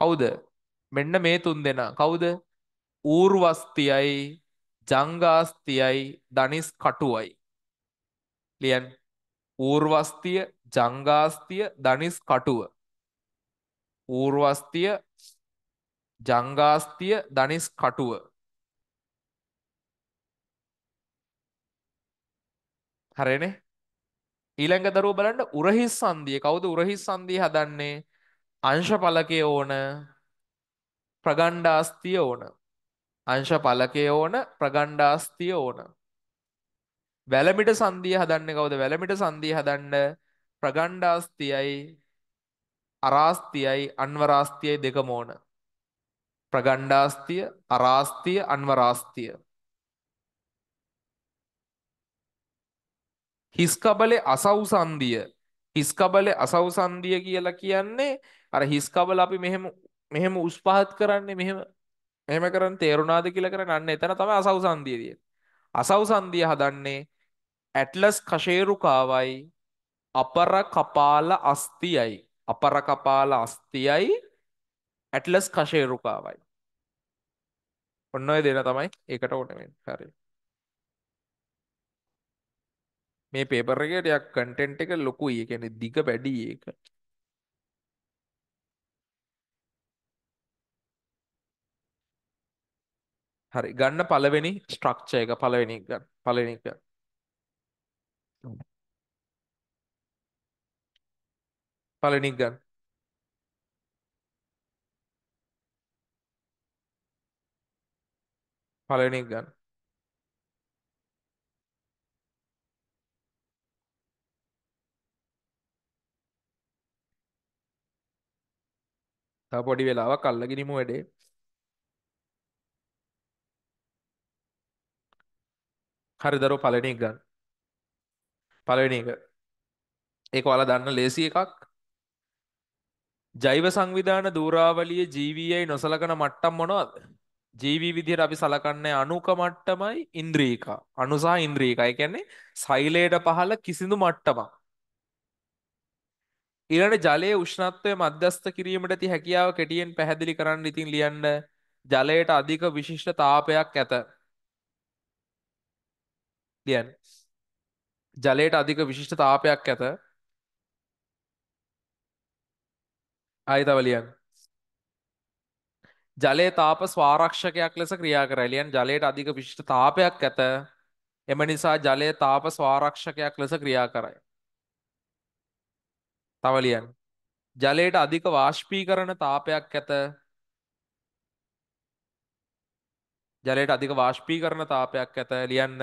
කවුද මෙන්න මේ තුන් දෙනා කවුද ඌර්වස්තියයි ජංගාස්තියයි ධනිස් කටුවයි ලියන් ඌර්වස්තිය ජංගාස්තිය ධනිස් කටුව ඌර්වස්තිය ජංගාස්තිය ධනිස් කටුව හරනේ ඊළඟ දරුවෝ බලන්න උරහිස් සංධිය. කවුද උරහිස් සංධිය හදන්නේ? අංශඵලකය ඕන ප්‍රගණ්ඩාස්තිය ඕන. අංශඵලකය ඕන ප්‍රගණ්ඩාස්තිය ඕන. වැලමිට සංධිය හදන්නේ කවුද? වැලමිට සංධිය හදන්න ප්‍රගණ්ඩාස්තියයි අරාස්තියයි අන්වරාස්තියයි දෙකම ඕන. ප්‍රගණ්ඩාස්තිය අරාස්තිය අන්වරාස්තිය හිස්කබලේ අසවුසන්දිය හිස්කබලේ අසවුසන්දිය කියලා කියන්නේ අර හිස්කබල අපි මෙහෙම මෙහෙම උස් පහත් කරන්නේ මෙහෙම මෙහෙම කරන් තේරුණාද කියලා කරන්නේ අන්න එතන තමයි අසවුසන්දිය තියෙන්නේ. අසවුසන්දිය හදන්නේ ඇට්ලස් කෂේරුකාවයි අපර කපාල අස්තියයි අපර කපාල අස්තියයි ඇට්ලස් කෂේරුකාවයි. ඔන්න ඔය දෙන තමයි ඒකට ඕන වෙන්නේ. හරි. මේ පේපර එක ටයක් කටෙන්ට් එක ලොකුයි ඒ කියන්නේ දිග වැඩි ඒක හරි ගන්න පළවෙනි ස්ට්‍රක්චර් එක පළවෙනි එක ගන්න පළවෙනි එක පළවෙනි එක ගන්න පළවෙනි එක ගන්න තව පොඩි වෙලාවක් අල්ලගෙනමු වැඩේ හරි දරෝ පලන එක ගන්න පලවෙෙන එක ඒක ඔයාලා දන්න ලේසි එකක් ජෛව සංවිධාන දූරාවලිය ජීවීයයි නොසලකන මට්ටම් මොනවද ජීවී විදිහට අපි සලකන්නේ අණුක මට්ටමයි ඉන්ද්‍රීකා අණු සහ ඉන්ද්‍රීකා ඒ කියන්නේ සෛලයට පහළ කිසිඳු මට්ටමක් ඉරට ජලයේ උෂ්ණත්වය මධ්‍යස්ථ කිරීමට ති හැකියාව කෙටියෙන් පැහැදිලි කරන්න ඉතින් ලියන්න ජලයට අධික විශිෂ්ට තාපයක් ඇත ලියන් ජලයට අධික විශිෂ්ට තාපයක් ඇත අයිතව ලියන් ජලය තාප ස්වාරක්ෂකයක් ලෙස ක්‍රියා කර ලියන් ජලයට අධික විශිෂ්ට තාපයක් ඇත එම නිසා ජලය තාප ස්වාරක්ෂකයක් ලෙස ක්‍රියා කරයි තව ලියන්න. ජලයට අධික වාෂ්පීකරණ තාපයක් ඇත. ජලයට අධික වාෂ්පීකරණ තාපයක් ඇත ලියන්න.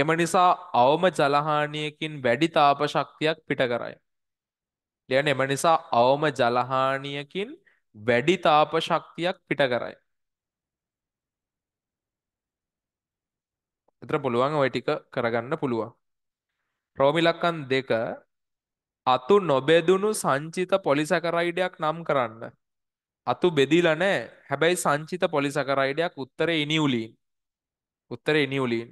එම නිසා අවම ජලහානියකින් වැඩි තාප ශක්තියක් පිට කරයි. ලියන්න එම නිසා අවම ජලහානියකින් වැඩි තාප ශක්තියක් පිට කරයි. එතර පුළුවන් ඔය ටික කරගන්න පුළුවන්. ප්‍රෝමිලක්කන් දෙක අතු නොබෙදුණු සංචිත පොලිසකරයිඩයක් නම් කරන්න. අතු බෙදිලා නැහැ. හැබැයි සංචිත පොලිසකරයිඩයක් උත්තරේ ඉනියුලින්. උත්තරේ ඉනියුලින්.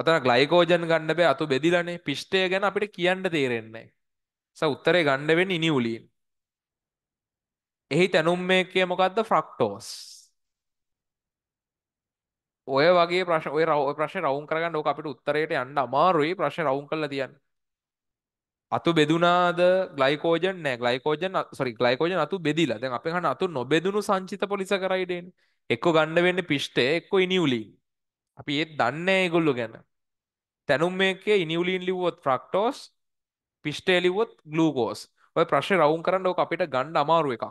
අතන ග්ලයිකෝජන් ගන්න බෑ අතු බෙදිලානේ. පිෂ්ඨය ගැන අපිට කියන්න තේරෙන්නේ නැහැ. උත්තරේ ගන්න වෙන්නේ ඉනියුලින්. එහි තැනුම් මේකේ මොකද්ද ෆ්‍රක්ටෝස්. ඔය වගේ ප්‍රශ්න ඔය රව ප්‍රශ්න රවුම් කරගන්න ඕක අපිට උත්තරයට යන්න අමාරුයි ප්‍රශ්න රවුම් කරලා තියන්න. අතු බෙදුනාද ග්ලයිකෝජන් නෑ ග්ලයිකෝජන් සොරි ග්ලයිකෝජන් අතු බෙදිලා. දැන් අපේ හන අතු නොබෙදුණු සංචිත පොලිස කරයි දෙන්නේ. එක්ක ගන්න වෙන්නේ පිෂ්ඨය එක්ක ඉනියුලින්. අපි ඒත් දන්නේ නෑ ඒගොල්ලෝ ගැන. තැනුම් මේකේ ඉනියුලින් ලිව්වොත් ෆ්‍රක්ටෝස් පිෂ්ඨය ලිව්වොත් ග්ලූකෝස්. ඔය ප්‍රශ්න රවුම් කරන්න ඕක අපිට ගන්න අමාරු එකක්.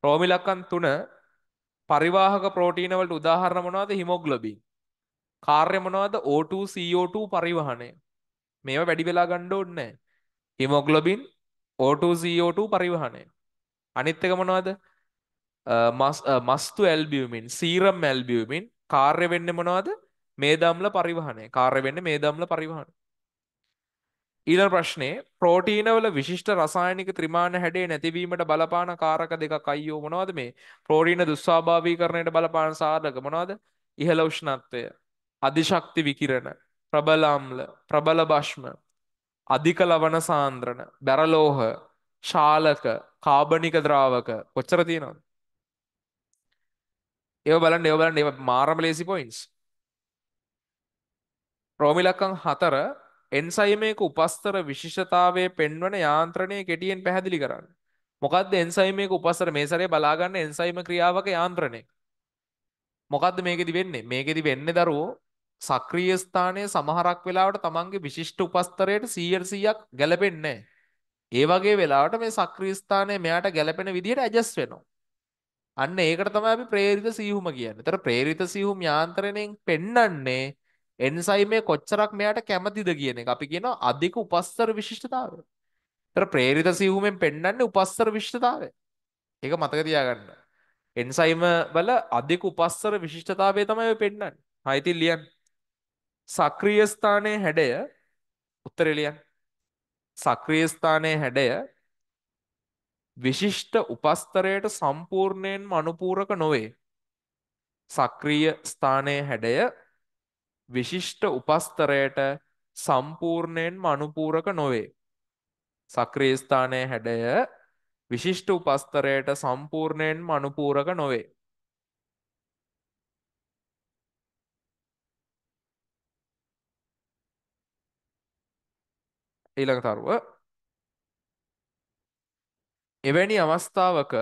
ප්‍රෝමිලකන් 3 පරිවාහක ප්‍රෝටීනවලට උදාහරණ මොනවද හිමෝග්ලොබින් කාර්ය මොනවද O2 CO2 පරිවහනය මේවා වැඩි වෙලා ගන්න ඕනේ හිමෝග්ලොබින් O2 CO2 පරිවහනය අනිත් එක මොනවද මස්තු ඇල්බියමින් සීරම් ඇල්බියමින් කාර්ය වෙන්නේ මොනවද මේදම්ල පරිවහනය කාර්ය වෙන්නේ මේදම්ල පරිවහනය ඊළඟ ප්‍රශ්නේ ප්‍රෝටීනවල විශිෂ්ට රසායනික ත්‍රිමාණ හැඩේ නැතිවීමට බලපාන කාරක දෙකක් අයියෝ මොනවද මේ? ප්‍රෝටීන දුස්සාභාවීකරණයට බලපාන සාධක මොනවද? ඉහළ උෂ්ණත්වය, අධිශක්ති විකිරණ, ප්‍රබල අම්ල, ප්‍රබල භෂ්ම, අධික ලවණ සාන්ද්‍රණ, බැරලෝහ, ශාලක, කාබනික ද්‍රාවක කොච්චර තියෙනවද? ඒව බලන්න ඒව බලන්න ඒව මාරම ලේසි පොයින්ට්ස්. ප්‍රෝමිලක්කම් 4 එන්සයිමයක උපස්තර විශිෂතාවය පෙන්වන යාන්ත්‍රණය කෙටියෙන් පැහැදිලි කරන්න. මොකක්ද එන්සයිමයක උපස්සර මේ සරේ බලාගන්න එන්සයිම ක්‍රියාවක යාන්ත්‍රණය. මොකක්ද මේකෙදි වෙන්නේ මේකෙදි වෙන්න දරුවෝ සක්‍රිය ස්ථානය සමහරක් වෙලාවට තමන්ගේ විශිෂ්ට උපස්තරයට සීයර්සීයක් ගැලපෙන්නේ. ඒ වගේ වෙලාවට මේ සක්‍රීස්ථානය මෙයාට ගැලපෙන විදිහට ඇජස් වෙනවා. අන්න ඒකට තමයි අපි ප්‍රේරිත සීහුම කියන්නේ. ඒතර ප්‍රේරිත සීහුම් යාන්ත්‍රණයෙන් පෙන්නන්නේ එන්සයිමේ කොච්චරක් මෙයාට කැමතිද කියන එක අපි කියනවා අධික උපස්තර විශිෂ්ටතාවය. ඒතර ප්‍රේරිත සිවුමෙන් පෙන්වන්නේ උපස්තර විශිෂ්ටතාවය. ඒක මතක තියාගන්න. එන්සයිම වල අධික උපස්තර විශිෂ්ටතාවය තමයි ඔය පෙන්වන්නේ. හයිති ලියන්න. සක්‍රීය ස්ථානයේ හැඩය උත්තරේ ලියන්න. සක්‍රීය ස්ථානයේ හැඩය විශිෂ්ට උපස්තරයට සම්පූර්ණයෙන්ම අනුපූරක නොවේ. සක්‍රීය ස්ථානයේ හැඩය විශිෂ්ට උපස්තරයට සම්පූර්ණයෙන්ම අනුපූරක නොවේ. සක්‍රීය ස්ථානයේ හැඩය විශිෂ්ට උපස්තරයට සම්පූර්ණයෙන්ම අනුපූරක නොවේ. ඊළඟ තරුව එවැනි අවස්ථාවක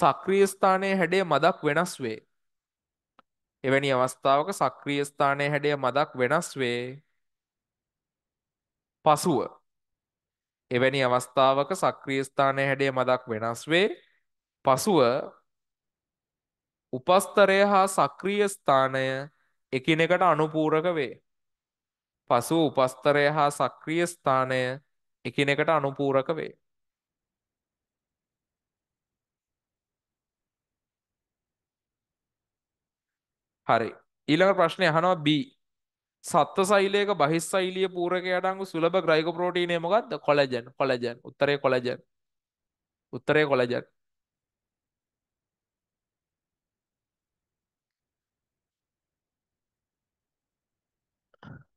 සක්‍රීය ස්ථානයේ හැඩය මදක් වෙනස් වේ. එවැනි අවස්ථාවක සක්‍රීය ස්ථානයේ හැඩය මදක් වෙනස් වේ. පසුව එවැනි අවස්ථාවක සක්‍රීය ස්ථානයේ හැඩය මදක් වෙනස් වේ. පසුව උපස්තරය හා සක්‍රීය ස්ථානය එකිනෙකට අනුපූරක වේ. පසුව උපස්තරය හා සක්‍රීය ස්ථානය එකිනෙකට අනුපූරක වේ. හරි ඊළඟ ප්‍රශ්නය අහනවා B සත්ව සෛලයක බහිස් සෛලිය පූරකයට අංගු සුලභ ග්ලයිකෝප්‍රෝටීනය මොකක්ද කොලජන් කොලජන් උත්තරේ කොලජන් උත්තරේ කොලජන්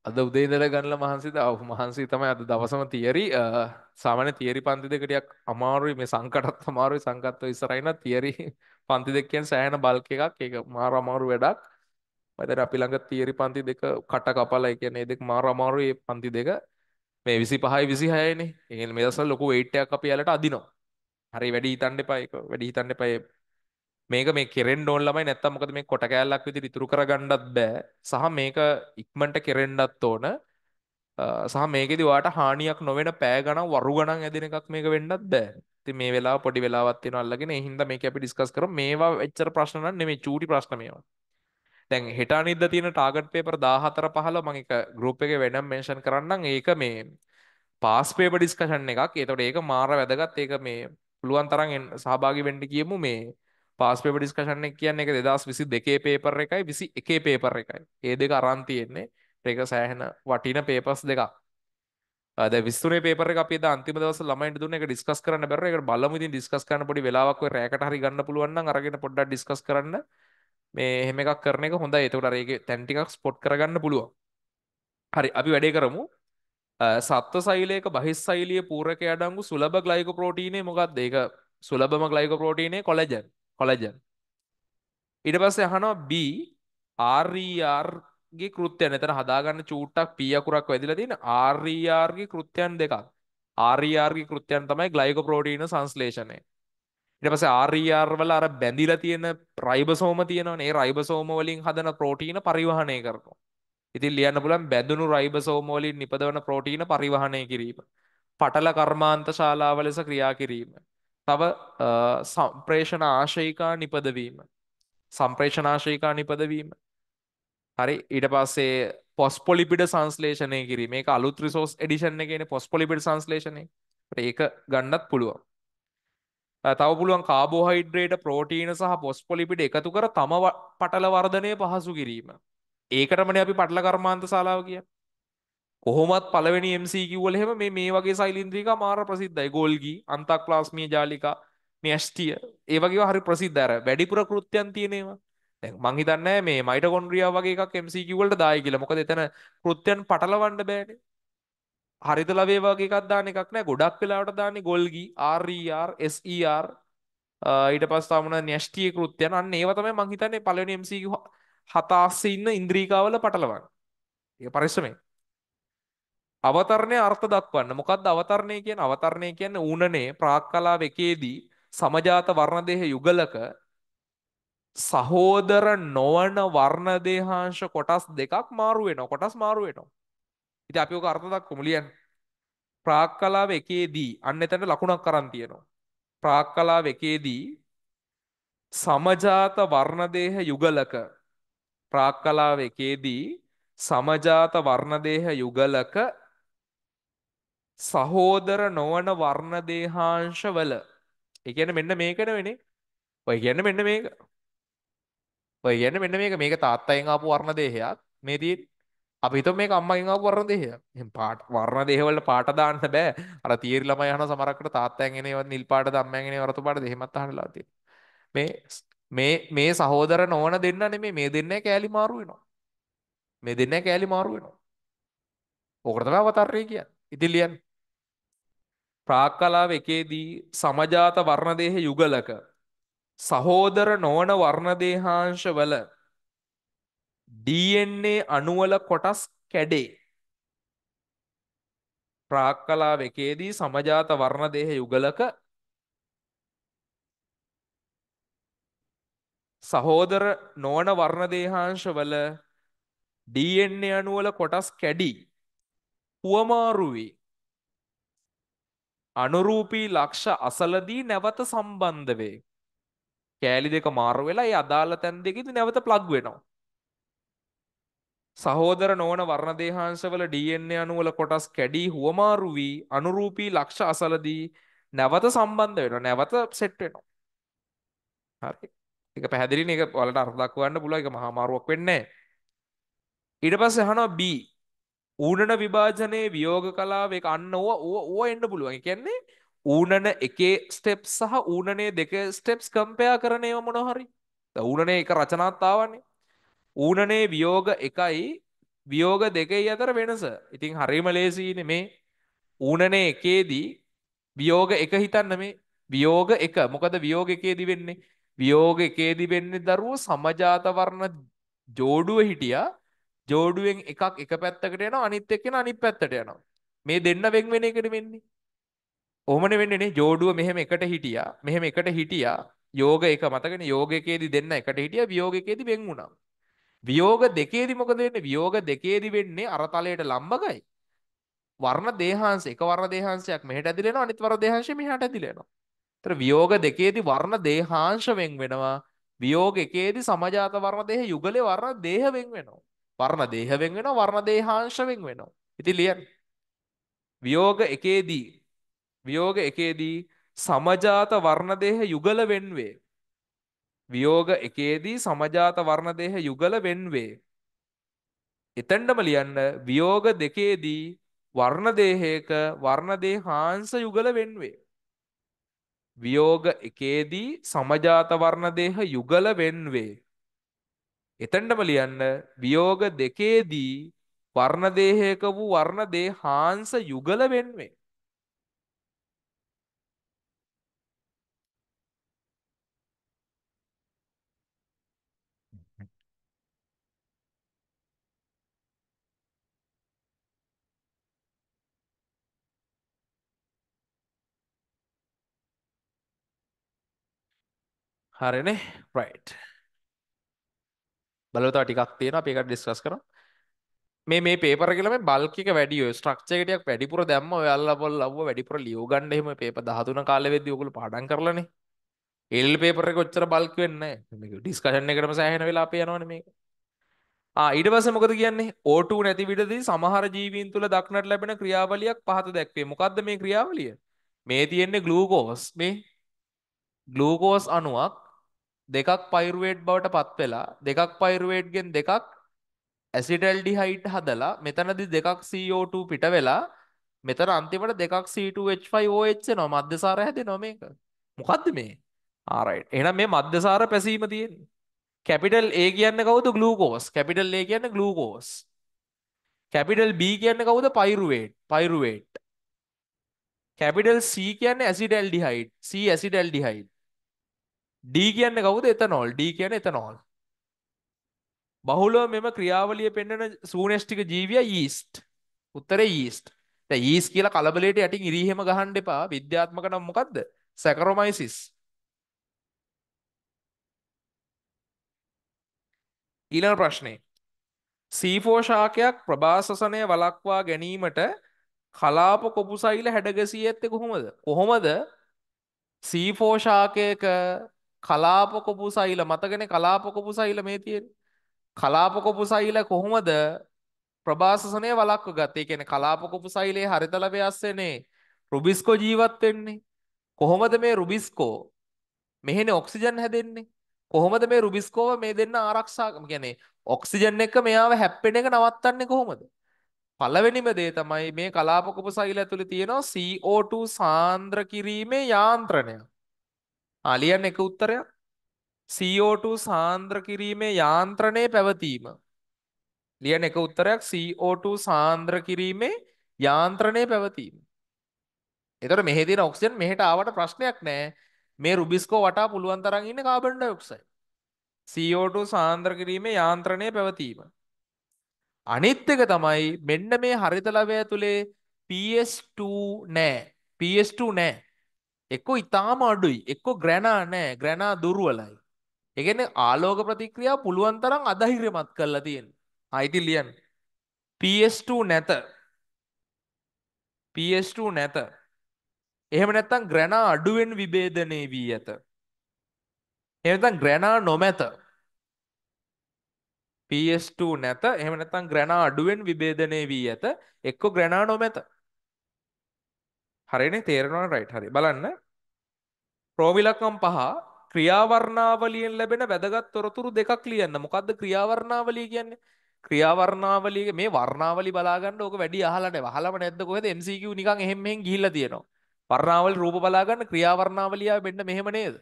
අද උදේ ඉඳලා ගන්නලා මහන්සිද ආ මහන්සි තමයි අද දවසම තියරි සාමාන්‍ය තියරි පන්ති දෙක ටිකක් අමාරුයි මේ සංකටත් අමාරුයි සංකට්ව ඉස්සරහින තියරි පන්ති දෙක කියන්නේ සෑහෙන බල්ක් එකක් ඒක මාර අමාරු වැඩක් මතර අපි ළඟ තියරි පන්ති දෙක කට කපලා ඒ කියන්නේ දෙක මාර අමාරු මේ පන්ති දෙක මේ 25යි 26යිනේ. එහෙනම් මේ දවස්වල ලොකු weight එකක් අපි යාලට අදිනවා. හරි වැඩි හිතන්න එපා ඒක. වැඩි හිතන්න එපා මේක මේ කෙරෙන්න ඕන ළමයි නැත්තම් මොකද මේ කොට කෑල්ලක් විදිහට ඉතුරු කරගන්නත් බෑ. සහ මේක ඉක්මනට කෙරෙන්නත් ඕන. සහ මේකෙදි ඔයාට හානියක් නොවන පෑ ගණන් වරු ගණන් ඇදෙන එකක් මේක වෙන්නත් බෑ. ඉතින් මේ වෙලාව පොඩි වෙලාවක් තියෙනවා අල්ලගෙන ඒ හින්දා මේක අපි ඩිස්කස් කරමු. මේවා එච්චර ප්‍රශ්න නන්නේ මේ චූටි ප්‍රශ්න මේවා. දැන් හෙට අනිද්දා තියෙන ටාගට් පේපර් 14 15 මම එක ගෲප් එකේ වෙනම මෙන්ෂන් කරන්නම් ඒක මේ පාස් පේපර් ඩිස්කෂන් එකක්. ඒතකොට ඒක මාර වැදගත්. ඒක මේ පුළුවන් තරම් සහභාගී වෙන්න කියමු මේ පාස් පේපර් ඩිස්කෂන් එක කියන්නේ ඒක 2022 පේපර් එකයි 21 පේපර් එකයි. ඒ දෙක අරන් තියෙන්නේ. ඒක සෑහෙන වටින පේපර්ස් දෙකක්. ද විස්තුරේ පේපර අපි අන්තිම දවස ළමයිට දුන්න එක ඩිස්කස් කරන්න බැර එකට බලමු ඉතින් ඩිස්කස් කරන්න පොඩි වෙලාවක් ඔය රැයකට හරි ගන්න පුළුවන් නම් අරගෙන පොඩ්ඩක් ඩිස්කස් කරන්න මේ එහෙම එකක් කරන එක හොඳ එතකට අරේක තැන්ටිකක් ස්පොට් කරගන්න පුළුවන් හරි අපි වැඩේ කරමු සත්ව සෛලයක බහිස් සෛලිය පූරක අඩංගු සුලබ ග්ලයික ප්‍රෝටීනය මොකක්ද ඒක සුලබම ග්ලයික ප්‍රෝටීනය කොලජන් කොලජන් ඉට පස්ස යහනවා B ආර්ගේ e කෘත්‍යයන් එතන හදාගන්න චූට්ටක් පියකුරක් වැදිල තින ආර්යාර්ගේ e කෘත්‍යයන් දෙකක් ආර්යාර්ගේ e කෘත්‍යයන් තමයි ග්ලයික ප්‍රෝටීන සංස්ලේෂණය ඉට පස ආරR e වල අර බැඳිල තියෙන ප්‍රයිබසෝම තියනේ රයිබසෝම වලින් හදන ප්‍රෝටීන පරිවහනය කරන ඉතින් ලියන්න පුළන් බැඳුණු රයිබසෝමෝලින් නිපදවන ප්‍රෝටීන පරිවහනය කිරීම පටල කර්මාන්ත ශාලාව ලෙස ක්‍රියා කිරීම තව සම්ප්‍රේෂණ ආශයිකා නිපදවීම සම්ප්‍රේෂණාශයිකා නිපදවීම හරි ඉට පස්සේ පොස්පොලිපිට සංස්ලේෂණය කිරීම අලුත්‍රිසෝස් එඩිෂන් එකන පොස්පොලිපිට සංස්ලේෂණය ඒක ගණ්ඩත් පුළුවන් තව පුළුවන් කාබෝහයිඩ්‍රේට ප්‍රෝටීන සහ පොස්පොලිපිට එකතු කර තම පටලවර්ධනය පහසු කිරීම. ඒකටමන අපි පටල කර්මාන්ත සාලාව කිය. කොහොමත් පලවෙනි MCකිවල එහෙම මේ මේ වගේ සයිලින්ද්‍රික මාර ප්‍රසිද්ධයි ගෝල්ගී අන්තක් ප්ලාස්මිය ජාලිකා න්‍යෂ්ටිය ඒවගේ හරි ප්‍රසිද්ධර වැඩිපුර කෘත්‍යයන් තියනවා. මංහිතන්න මේ මයිට කොන්ඩ්‍රිය වගේ එකක් MCකිවලට දායි කියල මොක දෙතන කෘත්‍යයන් පටලවන්ඩ බෑනේ හරිතලවේ වගේ එකක් දාන එකක් නෑ ගොඩක් වෙලාවට දාන්නේ ගොල්ගි RER SER ඊට පස්සේ තමන න්‍යෂ්ටිය කෘත්‍යයන් අන්න ඒව තමයි මං හිතන්නේ පළවෙනි MCQ හතාස්සේ ඉන්න ඉන්ද්‍රිකාවල පටලවන්න. ඒක පරිස්සමෙන්. අවතරණය අර්ථ දක්වන්න. මොකද්ද අවතරණය කියන්නේ? අවතරණය කියන්නේ ඌනනේ ප්‍රාක් කලාව එකේදී සමජාත වර්ණදේහ යුගලක සහෝදර නොවන වර්ණදේහාංශ කොටස් දෙකක් මාරු වෙනවා. කොටස් මාරු වෙනවා. ඉතින් අපි ඔක අර්ථ දක්වමු ලියන්න. ප්‍රාක් කලාව එකේදී අන්න එතනට ලකුණක් අරන් තියෙනවා. ප්‍රාක් කලාව එකේදී සමජාත වර්ණදේහ යුගලක ප්‍රාක් කලාව එකේදී සමජාත වර්ණදේහ යුගලක සහෝදර නොවන වර්ණදේහාංශවල ඒ කියන්නේ මෙන්න මේකද වෙන්නේ ඔය කියන්නේ මෙන්න මේක ඔය කියන්නේ මෙන්න මේක මේක තාත්තයන් ආපු වර්ණදේහයක් මේ තියෙන්නේ අපිත මේ අම්මගෙන් වරණ දෙහය පාට වර්ණ දේවලට පාට දාන්න බෑ අර තීර ළමයි යන සමරකට තාත්තැන්ගෙනවත් නිල් පාට දම්මැගෙන වරතු පාට දෙහෙමත් අහලා තියෙන මේ මේ මේ සහෝදර නොවන දෙන්න නෙමේ මේ දෙන්න කෑලි මාරු වෙනවා මේ දෙන්න කෑලි මාරු වෙනවා ඕකට තමයි අවතරය කියන්නේ ඉතින් ලියන්න ප්‍රාක් කලාව එකේදී සමජාත වර්ණදේහ යුගලක සහෝදර නොවන වර්ණදේහාංශ වල DNA අණුවල කොටස් කැඩේ. ප්‍රාක් කලාව එකේදී සමජාත වර්ණ දේහ යුගලක සහෝදර නොවන වර්ණ දේහාංශවල DNA අණුවල කොටස් කැඩි හුවමාරු වී අනුරූපී ලක්ෂ අසලදී නැවත සම්බන්ධ වේ. කෑලි දෙක මාරු වෙලා ඒ අදාළ තැන් දෙකේදී නැවත ප්ලග් වෙනවා. සහෝදර නොවන වර්ණදේහාංශවල DNA අණුවල කොටස් කැඩී හුවමාරු වී අනුරූපී ලක්ෂ අසලදී නැවත සම්බන්ධ වෙනවා නැවත සෙට් වෙනවා. හරි. ඒක පැහැදිලිනේ ඒක ඔයාලට අර්ථ දක්වන්න පුළුවන් ඒක මහා මාරුවක් වෙන්නේ නැහැ. ඊට පස්සේ අහනවා B ඌනන විභාජනයේ වියෝග කලාව ඒක අන්න ඕවා ඕවා එන්න පුළුවන්. ඒ කියන්නේ ඌනන එකේ ස්ටෙප්ස් සහ ඌනනේ දෙකේ ස්ටෙප්ස් කම්පෙයා කරන ඒවා මොනවා හරි. ඌනනේ එක රචනාත්තාවන්නේ. ඌනනේ වියෝග එකයි වියෝග දෙකයි අතර වෙනස. ඉතින් හරිම ලේසියින මේ ඌනනේ එකේදී වියෝග එක හිතන්න මේ වියෝග එක මොකද වියෝග එකේදී වෙන්නේ. වියෝග එකේදී වෙන්නේ දරුවෝ සමජාත වර්ණ ජෝඩුව හිටියා ජෝඩුවෙන් එකක් එක පැත්තකට යනවා අනිත් එක්කෙනා අනිත් පැත්තට යනවා. මේ දෙන්න වෙන් වෙන එකට වෙන්නේ. ඔහොමනේ වෙන්නේ නේ ජෝඩුව මෙහෙම එකට හිටියා. මෙහෙම එකට හිටියා. යෝග එක මතකනේ යෝග එකේදී දෙන්න එකට හිටියා වියෝග එකේදී වෙන් වුණා. වියෝග දෙකේදි මොකද වෙන්නේ? වියෝග දෙකේදි වෙන්නේ අර තලයට ලම්බකයි. වර්ණ දේහාංශ එක වර්ණ දේහාංශයක් මෙහෙට ඇදිලා යනවා අනිත් වර්ණ දේහාංශය මෙහාට ඇදිලා යනවා. ඒතර වියෝග දෙකේදි වර්ණ දේහාංශ වෙන් වෙනවා. වියෝග එකේදි සමජාත වර්ණ දේහ යුගලේ වර්ණ දේහ වෙන් වෙනවා. වර්ණ දේහ වෙන් වෙනවා වර්ණ දේහාංශ වෙන් වෙනවා. ඉතින් ලියන්න. වියෝග එකේදී වියෝග එකේදී සමජාත වර්ණදේහ යුගල වෙන්වේ වියෝග එකේදී සමජාත වර්ණදේහ යුගල වෙන්වේ. එතැන්ඩම ලියන්න වියෝග දෙකේදී වර්ණදේහයක වර්ණදේ හාන්ස යුගල වෙන්වේ. වියෝග එකේදී සමජාත වර්ණදේහ යුගල වෙන්වේ. එතැන්ඩම ලියන්න වියෝග දෙකේදී වර්ණදේහයක වූ වර්ණදේ හාන්ස යුගල වෙන්වේ. හරිනේ රයිට් බලව තව ටිකක් තියෙනවා අපි ඒකට ඩිස්කස් කරමු මේ මේ පේපර් කියලා මේ බල්ක් එක වැඩි ඔය ස්ට්‍රක්චර් එක ටිකක් වැඩිපුර දැම්ම ඔයාලා බල ලව්ව වැඩිපුර ලියව ගන්න එහෙම පේපර් 13 කාලෙ වෙද්දී ඔයගොල්ලෝ පාඩම් කරලානේ එල් පේපර් එක ඔච්චර බල්ක් වෙන්නේ නැහැ මේක ඩිස්කෂන් එකටම සෑහෙන වෙලා අපි යනවනේ මේක ආ ඊට පස්සේ මොකද කියන්නේ O2 නැති විටදී සමහර ජීවීන් තුළ දක්නට ලැබෙන ක්‍රියාවලියක් පහත දැක්වේ මොකද්ද මේ ක්‍රියාවලිය මේ තියෙන්නේ ග්ලූකෝස් මේ ග්ලූකෝස් අණුවක් දෙකක් පයිරුවේට් බවට පත් වෙලා දෙකක් පයිරුවේට්ගෙන් දෙකක් ඇසිටල්ඩි හයිට් හදලා මෙතනදි දෙකක් CO2 පිට වෙලා මෙතන අන්තිමට දෙකක් C2H5OH එනවා මධ්‍යසාර හැදෙනවා මේක. මොකද්ද මේ? ආරයිට්. එහෙනම් මේ මධ්‍යසාර පැසීම තියෙන්නේ. කැපිටල් A කියන්නේ කවුද? ග්ලූකෝස්. කැපිටල් A කියන්නේ ග්ලූකෝස්. කැපිටල් B කියන්නේ කවුද? පයිරුවේට්. පයිරුවේට්. කැපිටල් C කියන්නේ ඇසිටල්ඩිහයිඩ්. C ඇසිටල්ඩිහයිඩ්. ඩී කියන්න කවුද එතනොල් ඩී කියන එතනොල් බහුලව මෙම ක්‍රියාවලිය පෙන්වන සූනෂ්ටික ජීවිය ඊස්ට් උත්තරේ ඊස්ට් දැන් ඊස් කියලා කලබලයට යටින් ඉරිහෙම ගහන්න එපා විද්‍යාත්මක නම් මොකද්ද සැකරොමයිසිස් ඊළඟ ප්‍රශ්නේ සීෆෝ ශාකයක් ප්‍රභාසසනය වලක්වා ගැනීමට කලාප කොපුසයිල හැඩගැසී ඇත්තේ කොහොමද කොහොමද සීෆෝ ශාකයක කලාපකොපු සෛල මතකනේ කලාපකොපු සෛල මේ තියෙන්නේ. කලාපකොපු සෛල කොහොමද ප්‍රභාසසනය වළක්ව ගත්තේ? ඒ කියන්නේ කලාපකොපු සෛලයේ හරිතලපය ASCII රුබිස්කෝ ජීවත් වෙන්නේ. කොහොමද මේ රුබිස්කෝ මෙහෙනේ ඔක්සිජන් හැදෙන්නේ? කොහොමද මේ රුබිස්කෝව මේ දෙන්න ආරක්ෂා කියන්නේ ඔක්සිජන් එක මෙයාව හැප්පෙන එක නවත්තන්නේ කොහොමද? පළවෙනිම දේ තමයි මේ කලාපකොපු සෛල ඇතුලේ තියෙන CO2 සාන්ද්‍ර කිරීමේ යාන්ත්‍රණයක්. අලියන් එක උත්තරයක් CO2 සාන්ද්‍ර කිරීමේ යාන්ත්‍රණය පැවතීම. ලියන එක උත්තරයක් CO2 සාන්ද්‍ර කිරීමේ යාන්ත්‍රණය පැවතීම. එතකොට මෙහි තියෙන ඔක්සිජන් මෙහෙට ආවට ප්‍රශ්නයක් නැහැ. මේ රුබිස්කෝ වටා පුළුවන් තරම් ඉන්නේ කාබන් ඩයොක්සයිඩ්. CO2 සාන්ද්‍ර කිරීමේ යාන්ත්‍රණය පැවතීම. අනිත් එක තමයි මෙන්න මේ හරිත ලවය තුලේ PS2 නැහැ. PS2 නැහැ. එක්කෝ ඉතාම අඩුයි එක්කෝ ග්‍රැනා නෑ ග්‍රැනා දුර්ුවලයි. එකන ආලෝක ප්‍රතික්‍රියා පුළුවන් තරම් අදහිරමත් කරලා තියෙන් අයිති ලියන් PS2 නැත PS2 නැත එහෙම නැත්තම් ග්‍රැනා අඩුවෙන් විභේදනය වී ඇත එමතන් ග්‍රැනා නොමැත PS2 නැත එහම නැතම් ග්‍රැනා අඩුවෙන් විභේදනය වී ඇත එක්කො ග්‍රැනා නොමැත හරිනේ තේරෙනවා රයිට් හරි බලන්න ප්‍රෝමිලකම් පහ ක්‍රියාවර්ණාවලියෙන් ලැබෙන වැදගත් තොරතුරු දෙකක් ලියන්න මොකක්ද ක්‍රියාවර්ණාවලිය කියන්නේ ක්‍රියාවරණාවලිය මේ වර්ණාවලි බලාගන්න ඕක වැඩි අහලට හලම නැද්ද කොහෙද MCQ නිකන් එහෙම මෙහෙම ගිහිල්ලා තියෙනවා වර්ණාවලි රූප බලාගන්න ක්‍රියාවර්ණාවලිය මෙන්න මෙහෙම නේද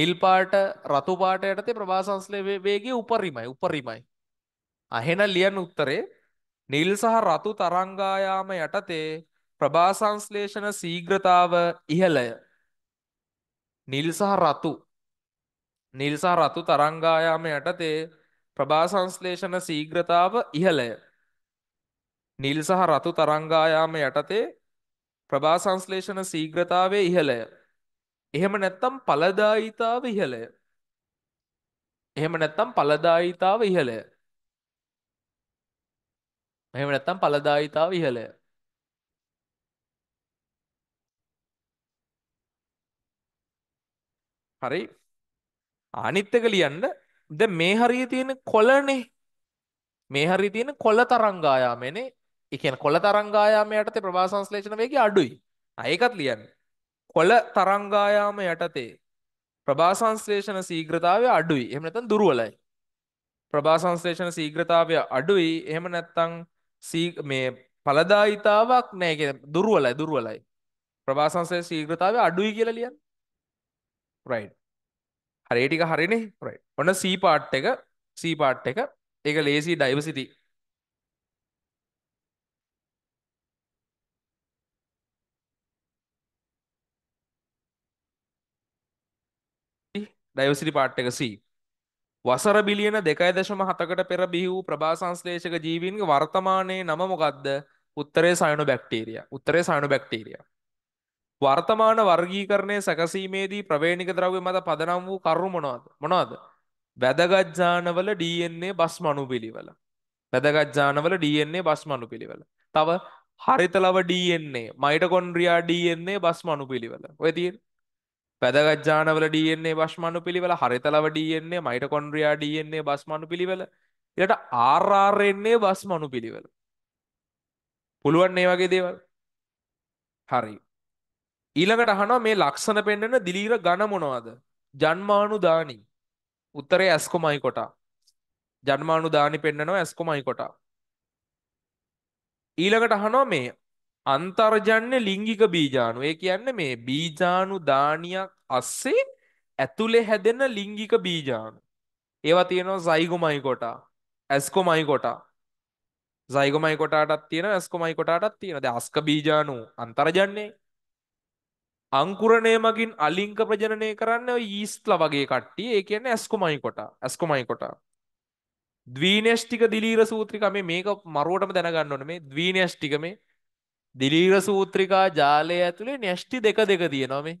නිල් පාට රතු පාට යටතේ ප්‍රභාසංශ්ලේෂ වේගයේ උපරිමයි උපරිමයි අහෙන ලියන උත්තරේ නිල් සහ රතු තරංගායාම යටතේ ප්‍රභාසංශ්ලේෂණ සීග්‍රතාව ඉහළය. නිල් සහ රතු නිල් සහ රතු තරංගායාම යටතේ ප්‍රභාසංශ්ලේෂණ සීග්‍රතාව ඉහළය. නිල් සහ රතු තරංගායාම යටතේ ප්‍රභාසංශ්ලේෂණ සීග්‍රතාවයේ ඉහළය. එහෙම නැත්නම් ඵලදායිතාව ඉහළය. එහෙම නැත්නම් ඵලදායිතාව ඉහළය. එහෙම නැත්නම් ඵලදායිතාව ඉහළය. හරි අනිත් එක ලියන්න දැන් මේ හරිය තියෙන කොළනේ මේ හරිය තියෙන කොළ තරංගායාමනේ ඒ කියන්නේ කොළ තරංගායාම යටතේ ප්‍රවාහ සංශ්ලේෂණ වේගය අඩුයි ආ ඒකත් ලියන්න කොළ තරංගායාම යටතේ ප්‍රභා සංශ්ලේෂණ සීග්‍රතාවය අඩුයි එහෙම නැත්නම් දුර්වලයි ප්‍රභා සංශ්ලේෂණ සීග්‍රතාවය අඩුයි එහෙම නැත්නම් මේ ඵලදායිතාවක් නැහැ කියන දුර්වලයි දුර්වලයි ප්‍රභා සංශ්ලේෂණ සීග්‍රතාවය අඩුයි කියලා ලියන්න රයි් හරිටික හරිනේ රයි ඔන්න සීපාට් එක සීපාට් එක එක ලේසි ඩයිවසිති ඩයිවසිටි පාට් එක සී වසර බිලියන දෙකයි දශම හතකට පෙර බිහිවූ ප්‍රභාසංස්ලේෂක ජීවීන්ගේ වර්තමානයේ නම මොකක්ද උත්තරේ සයනු බැක්ටීරිය උත්තරේ සයනු බැක්ටීරියා වර්තමාන වර්ගීකරණය සැකසීමේදී ප්‍රවේණික ද්‍රව්‍ය මත පදනම් වූ කරු මොනවාද මොනවාද වැදගත්ජානවල DNA බස් මනු පිළිවල වැදගත්ජානවල DNA බස් මනු පිළිවල තව හරිතලව DNA මයිටකොන්ඩ්‍රියා DNA බස් මනු පිළිවල ඔය තියෙන වැදගත්ජානවල DNA බස් මනු පිළිවල හරිතලව DNA මයිටකොන්ඩ්‍රියා DNA බස් මනු පිළිවල ඊට RRNA බස් මනු පිළිවල පුළුවන් මේ වගේ දේවල් හරි ඊළඟට අහනවා මේ ලක්ෂණ පෙන්වන දිලීර ඝන මොනවද? ජන්මානු දානි. උත්තරේ ඇස්කොමයි කොටා. ජන්මානු දානි පෙන්වනවා ඇස්කොමයි කොටා. ඊළඟට අහනවා මේ අන්තර්ජන්‍ය ලිංගික බීජාණු. ඒ කියන්නේ මේ බීජාණු දානියක් අස්සේ ඇතුලේ හැදෙන ලිංගික බීජාණු. ඒවා තියෙනවා සයිගොමයි කොටා. ඇස්කොමයි කොටා. සයිගොමයි කොටාටත් තියෙනවා ඇස්කොමයි කොටාටත් තියෙනවා. දැන් අස්ක බීජාණු අන්තර්ජන්නේ අංකුරණය මගින් අලිංක ප්‍රජනනය කරන්න ඊස්ත්ල වගේ කට්ටිය ඒ කියන්නේ ඇස්කොමයි කොට ඇස්කොමයි කොට දවීනේෂ්ටික දිලීර සූත්‍රික මේ මේක මරුවටම දැනගන්න ඕන මේ දවීනේෂ්ටික මේ දිලීර සූත්‍රිකා ජාලය ඇතුළේ නෙෂ්ටි දෙක දෙක තියෙනවා මේ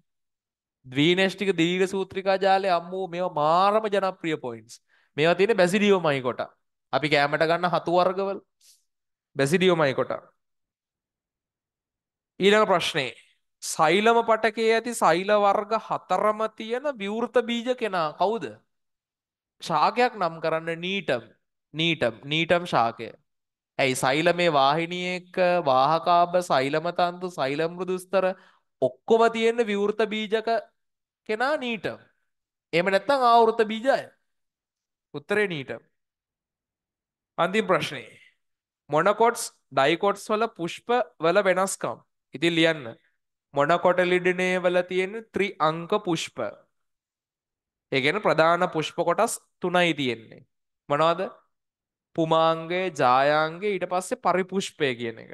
දවීනේෂ්ටික දීර සූත්‍රිකා ජාලය අම්මූ මේ මාරම ජනප්‍රිය පොයින්ස් මේවා තියෙන බැසිඩියෝමයි කොට අපි කෑමට ගන්න හතු වර්ගවල බැසිඩියෝමයි කොට ඊළඟ ප්‍රශ්නේ සෛලම පටකේ ඇති සෛල වර්ග හතරම තියෙන විවෘත බීජ කෙනා කවුද? ශාකයක් නම් කරන්න නීටම් නීටම් නීටම් ශාකය. ඇයි සෛල මේ වාහිනියක වාහකාබ සෛලම තන්තු සෛල මෘදුස්තර ඔක්කොම තියෙන විවෘත බීජක කෙනා නීටම්. එහෙම නැත්නම් ආවෘත බීජය. උත්තරේ නීටම්. අන්තිම ප්‍රශ්නේ මොනකොට්ස් ඩයිකොට්ස් වල පුෂ්ප වල වෙනස්කම්. ඉතින් ලියන්න. මොනකොටලිඩනේ වල තියෙන ත්‍රි අංක පුෂ්ප. ඒ කියන්නේ ප්‍රධාන පුෂ්ප කොටස් තුනයි තියෙන්නේ. මොනවද? පුමාංගය, ජායාංගය ඊට පස්සේ පරිපුෂ්පය කියන එක.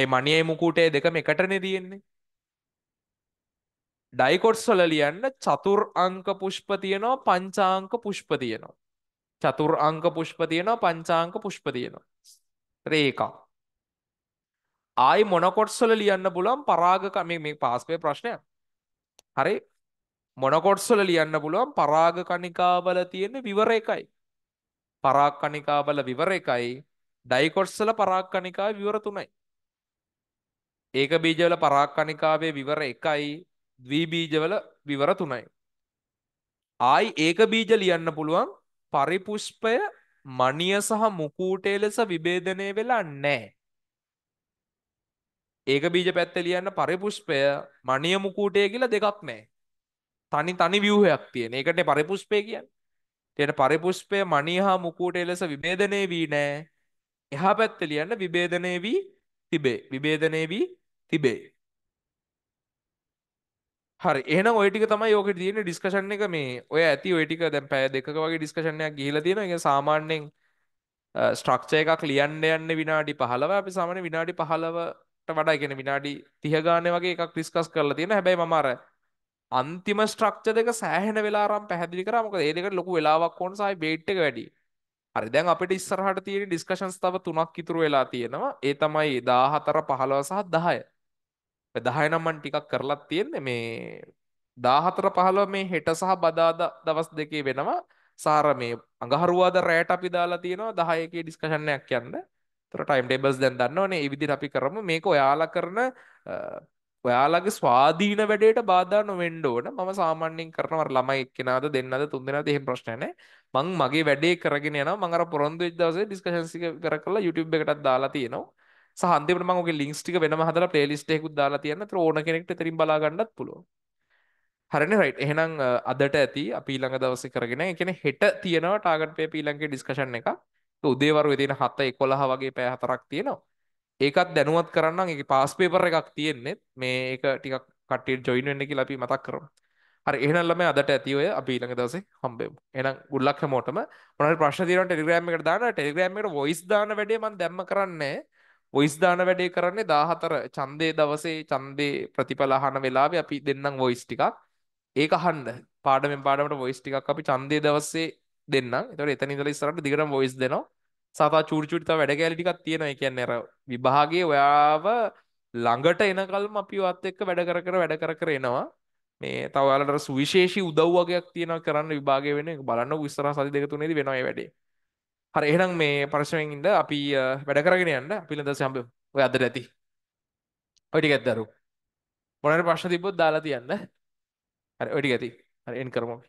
ඒ මණියේ මුකුටේ දෙකම එකටනේ තියෙන්නේ. ඩයිකොට්ස් වල ලියන්න චතුර් අංක පුෂ්ප තියෙනවා පංචාංක පුෂ්ප තියෙනවා. චතුර් අංක පුෂ්ප තියෙනවා පංචාංක පුෂ්ප තියෙනවා. ඒකක්. ආයි මොනකොට්සල ලියන්න පුළුවන් පරාගකම මේ පාස්පය ප්‍රශ්නය හරි මොනකොට්සල ලියන්න පුළුවන් පරාග කනිකාවල තියෙන විවර එකයි පරාක් කනිකාවල විවර එකයි ඩයිකොට්සල පරාක් කනිකා විවර තුනයි ඒක බීජවල පරාක් කනිකාවේ විවර එකයි දී බීජවල විවර තුනයි ආයි ඒක බීජ ලියන්න පුළුවන් පරිපුෂ්පය මනිය සහ මුකූටේ ලෙස විභේදනය වෙලා නෑ ඒක බීජ පැත්ත ලියන්න පරිපුෂ්පය මනියමු කූටය කියලා දෙකක් නෑ. තනි තනි ව්‍යූහයක් තියෙන. ඒකට පරිපුෂ්පය කියන්නේ. ඒකට පරිපුෂ්පය මණී හා මුකුටේ ලෙස විභේදනය වී නෑ. එහා පැත්ත ලියන්න විභේදනය වී තිබේ. විභේදනය වී තිබේ. හරි එහෙනම් ඔය ටික තමයි ඔකට තියෙන ඩිස්කෂන් එක මේ ඔය ඇති ඔය ටික දැන් පැය දෙකක වගේ ඩිස්කෂන් එකක් ගිහිලා තියෙනවා. ඒක සාමාන්‍යයෙන් ස්ට්‍රක්චර් එකක් ලියන්න යන්න විනාඩි 15 අපි සාමාන්‍ය විනාඩි 15 වඩා එකන විනාඩි තිහගානය වගේ එකක් ක්‍රිස්කස් කරලා තියෙන හැබැයි මමර අන්තිම ස්ට්‍රක්ච දෙක සෑහෙන වෙලාරම් පැහැදිලි කර මොක ඒකට ලොකු වෙලාවක් ඕන සයි බේට් එක වැඩි හරි දැන් අපිට ඉස්සරහට තියෙන ඩිස්කෂන්ස් තව තුනක් ඉතුරු වෙලා තියෙනවා ඒ තමයි දාහතර පහළව සහ දහය දහය නම්මන් ටිකක් කරලත් තියෙන්නේ මේ දාහතර පහළව මේ හෙට සහ බදාද දවස් දෙකේ වෙනවා සාර මේ අඟහරුවාද රෑට අපි දාලා තියෙනවා දහයකේ ඩිස්කෂණයක් යන්න තොර ටයිම් ටේබල්ස් දැන් දන්න ඕනේ ඒ විදිහට අපි කරමු මේක ඔයාලා කරන ඔයාලගේ ස්වාධීන වැඩේට බාධා නොවෙන්න ඕන මම සාමාන්‍යයෙන් කරනවර ළමයි එක්කෙනාද දෙන්නද තුන්දෙනාද එහෙම ප්‍රශ්න නැහැ මං මගේ වැඩේ කරගෙන යනවා මං අර පොරොන්දු වෙච්ච දවසේ ඩිස්කෂන්ස් එක කර කරලා YouTube එකටත් දාලා තියෙනවා සහ අන්තිමට මම ඔගේ ලින්ක්ස් ටික වෙනම හදලා ප්ලේලිස්ට් එකකුත් දාලා තියන්න ඒතර ඕන කෙනෙක්ට එතරින් බලා ගන්නත් පුළුවන් හරින රයිට් එහෙනම් අදට ඇති අපි ඊළඟ දවසේ කරගෙන ඒ කියන්නේ හෙට තියෙනවා ටාගට් පේ ඊළඟේ ඩිස්කෂන් එක උදේවරු තියෙන හත එකොළහ වගේ පෑ හතරක් තියෙනවා ඒකත් දැනුවත් කරන්න එක පාස්පේපර එකක් තියෙන්නෙත් මේ එක ටිකක් කට්ටියට ජොයින් වෙන්න කියලා අපි මතක් කරමු හරි එහෙනම් ළමයි අදට ඇති ඔය අපි ඊළඟ දවසේ හම්බෙමු එහෙනම් good luck හැමෝටම මොනවාරි ප්‍රශ්න තියෙනවා ටෙලිග්‍රෑම් එකට දාන්න ටෙලිග්‍රෑම් එකට වොයිස් දාන වැඩේ මම දැම්ම කරන්නේ වොයිස් දාන වැඩේ කරන්නේ 14 ඡන්දේ දවසේ ඡන්දේ ප්‍රතිඵල අහන වෙලාවේ අපි දෙන්නම් වොයිස් ටිකක් ඒක අහන්න පාඩමෙන් පාඩමට වොයිස් ටිකක් අපි ඡන්දේ දවසේ දෙන්න තොට එතනි දල ස්රට දිගට බොයිස් දෙනවා සතා චූර්චුටිත වැඩ කෑලිටිකක් තියෙන කියන්න එර විභාගේ ඔයාව ළඟට එනකල්ම අපි වත් එක්ක වැඩ කර කර වැඩ කර කර එනවා මේ තවලට සුවිශේෂී උදව්වගයක් තියෙන කරන්න විභාග වෙන බලන්න විස්තර සති දෙක තුනේද වෙනයි වැඩේ හරි එහෙනම් මේ පර්ශවෙන්ඉද අපි වැඩ කරගෙන යන්න පිළඳ සම්බ ඔය අදර ඇති ඔටි ගැත්දරු මොනට පශ්න තිබොත් දාලා තියන්න හරි ඔඩි ඇති හරි එන් කරමි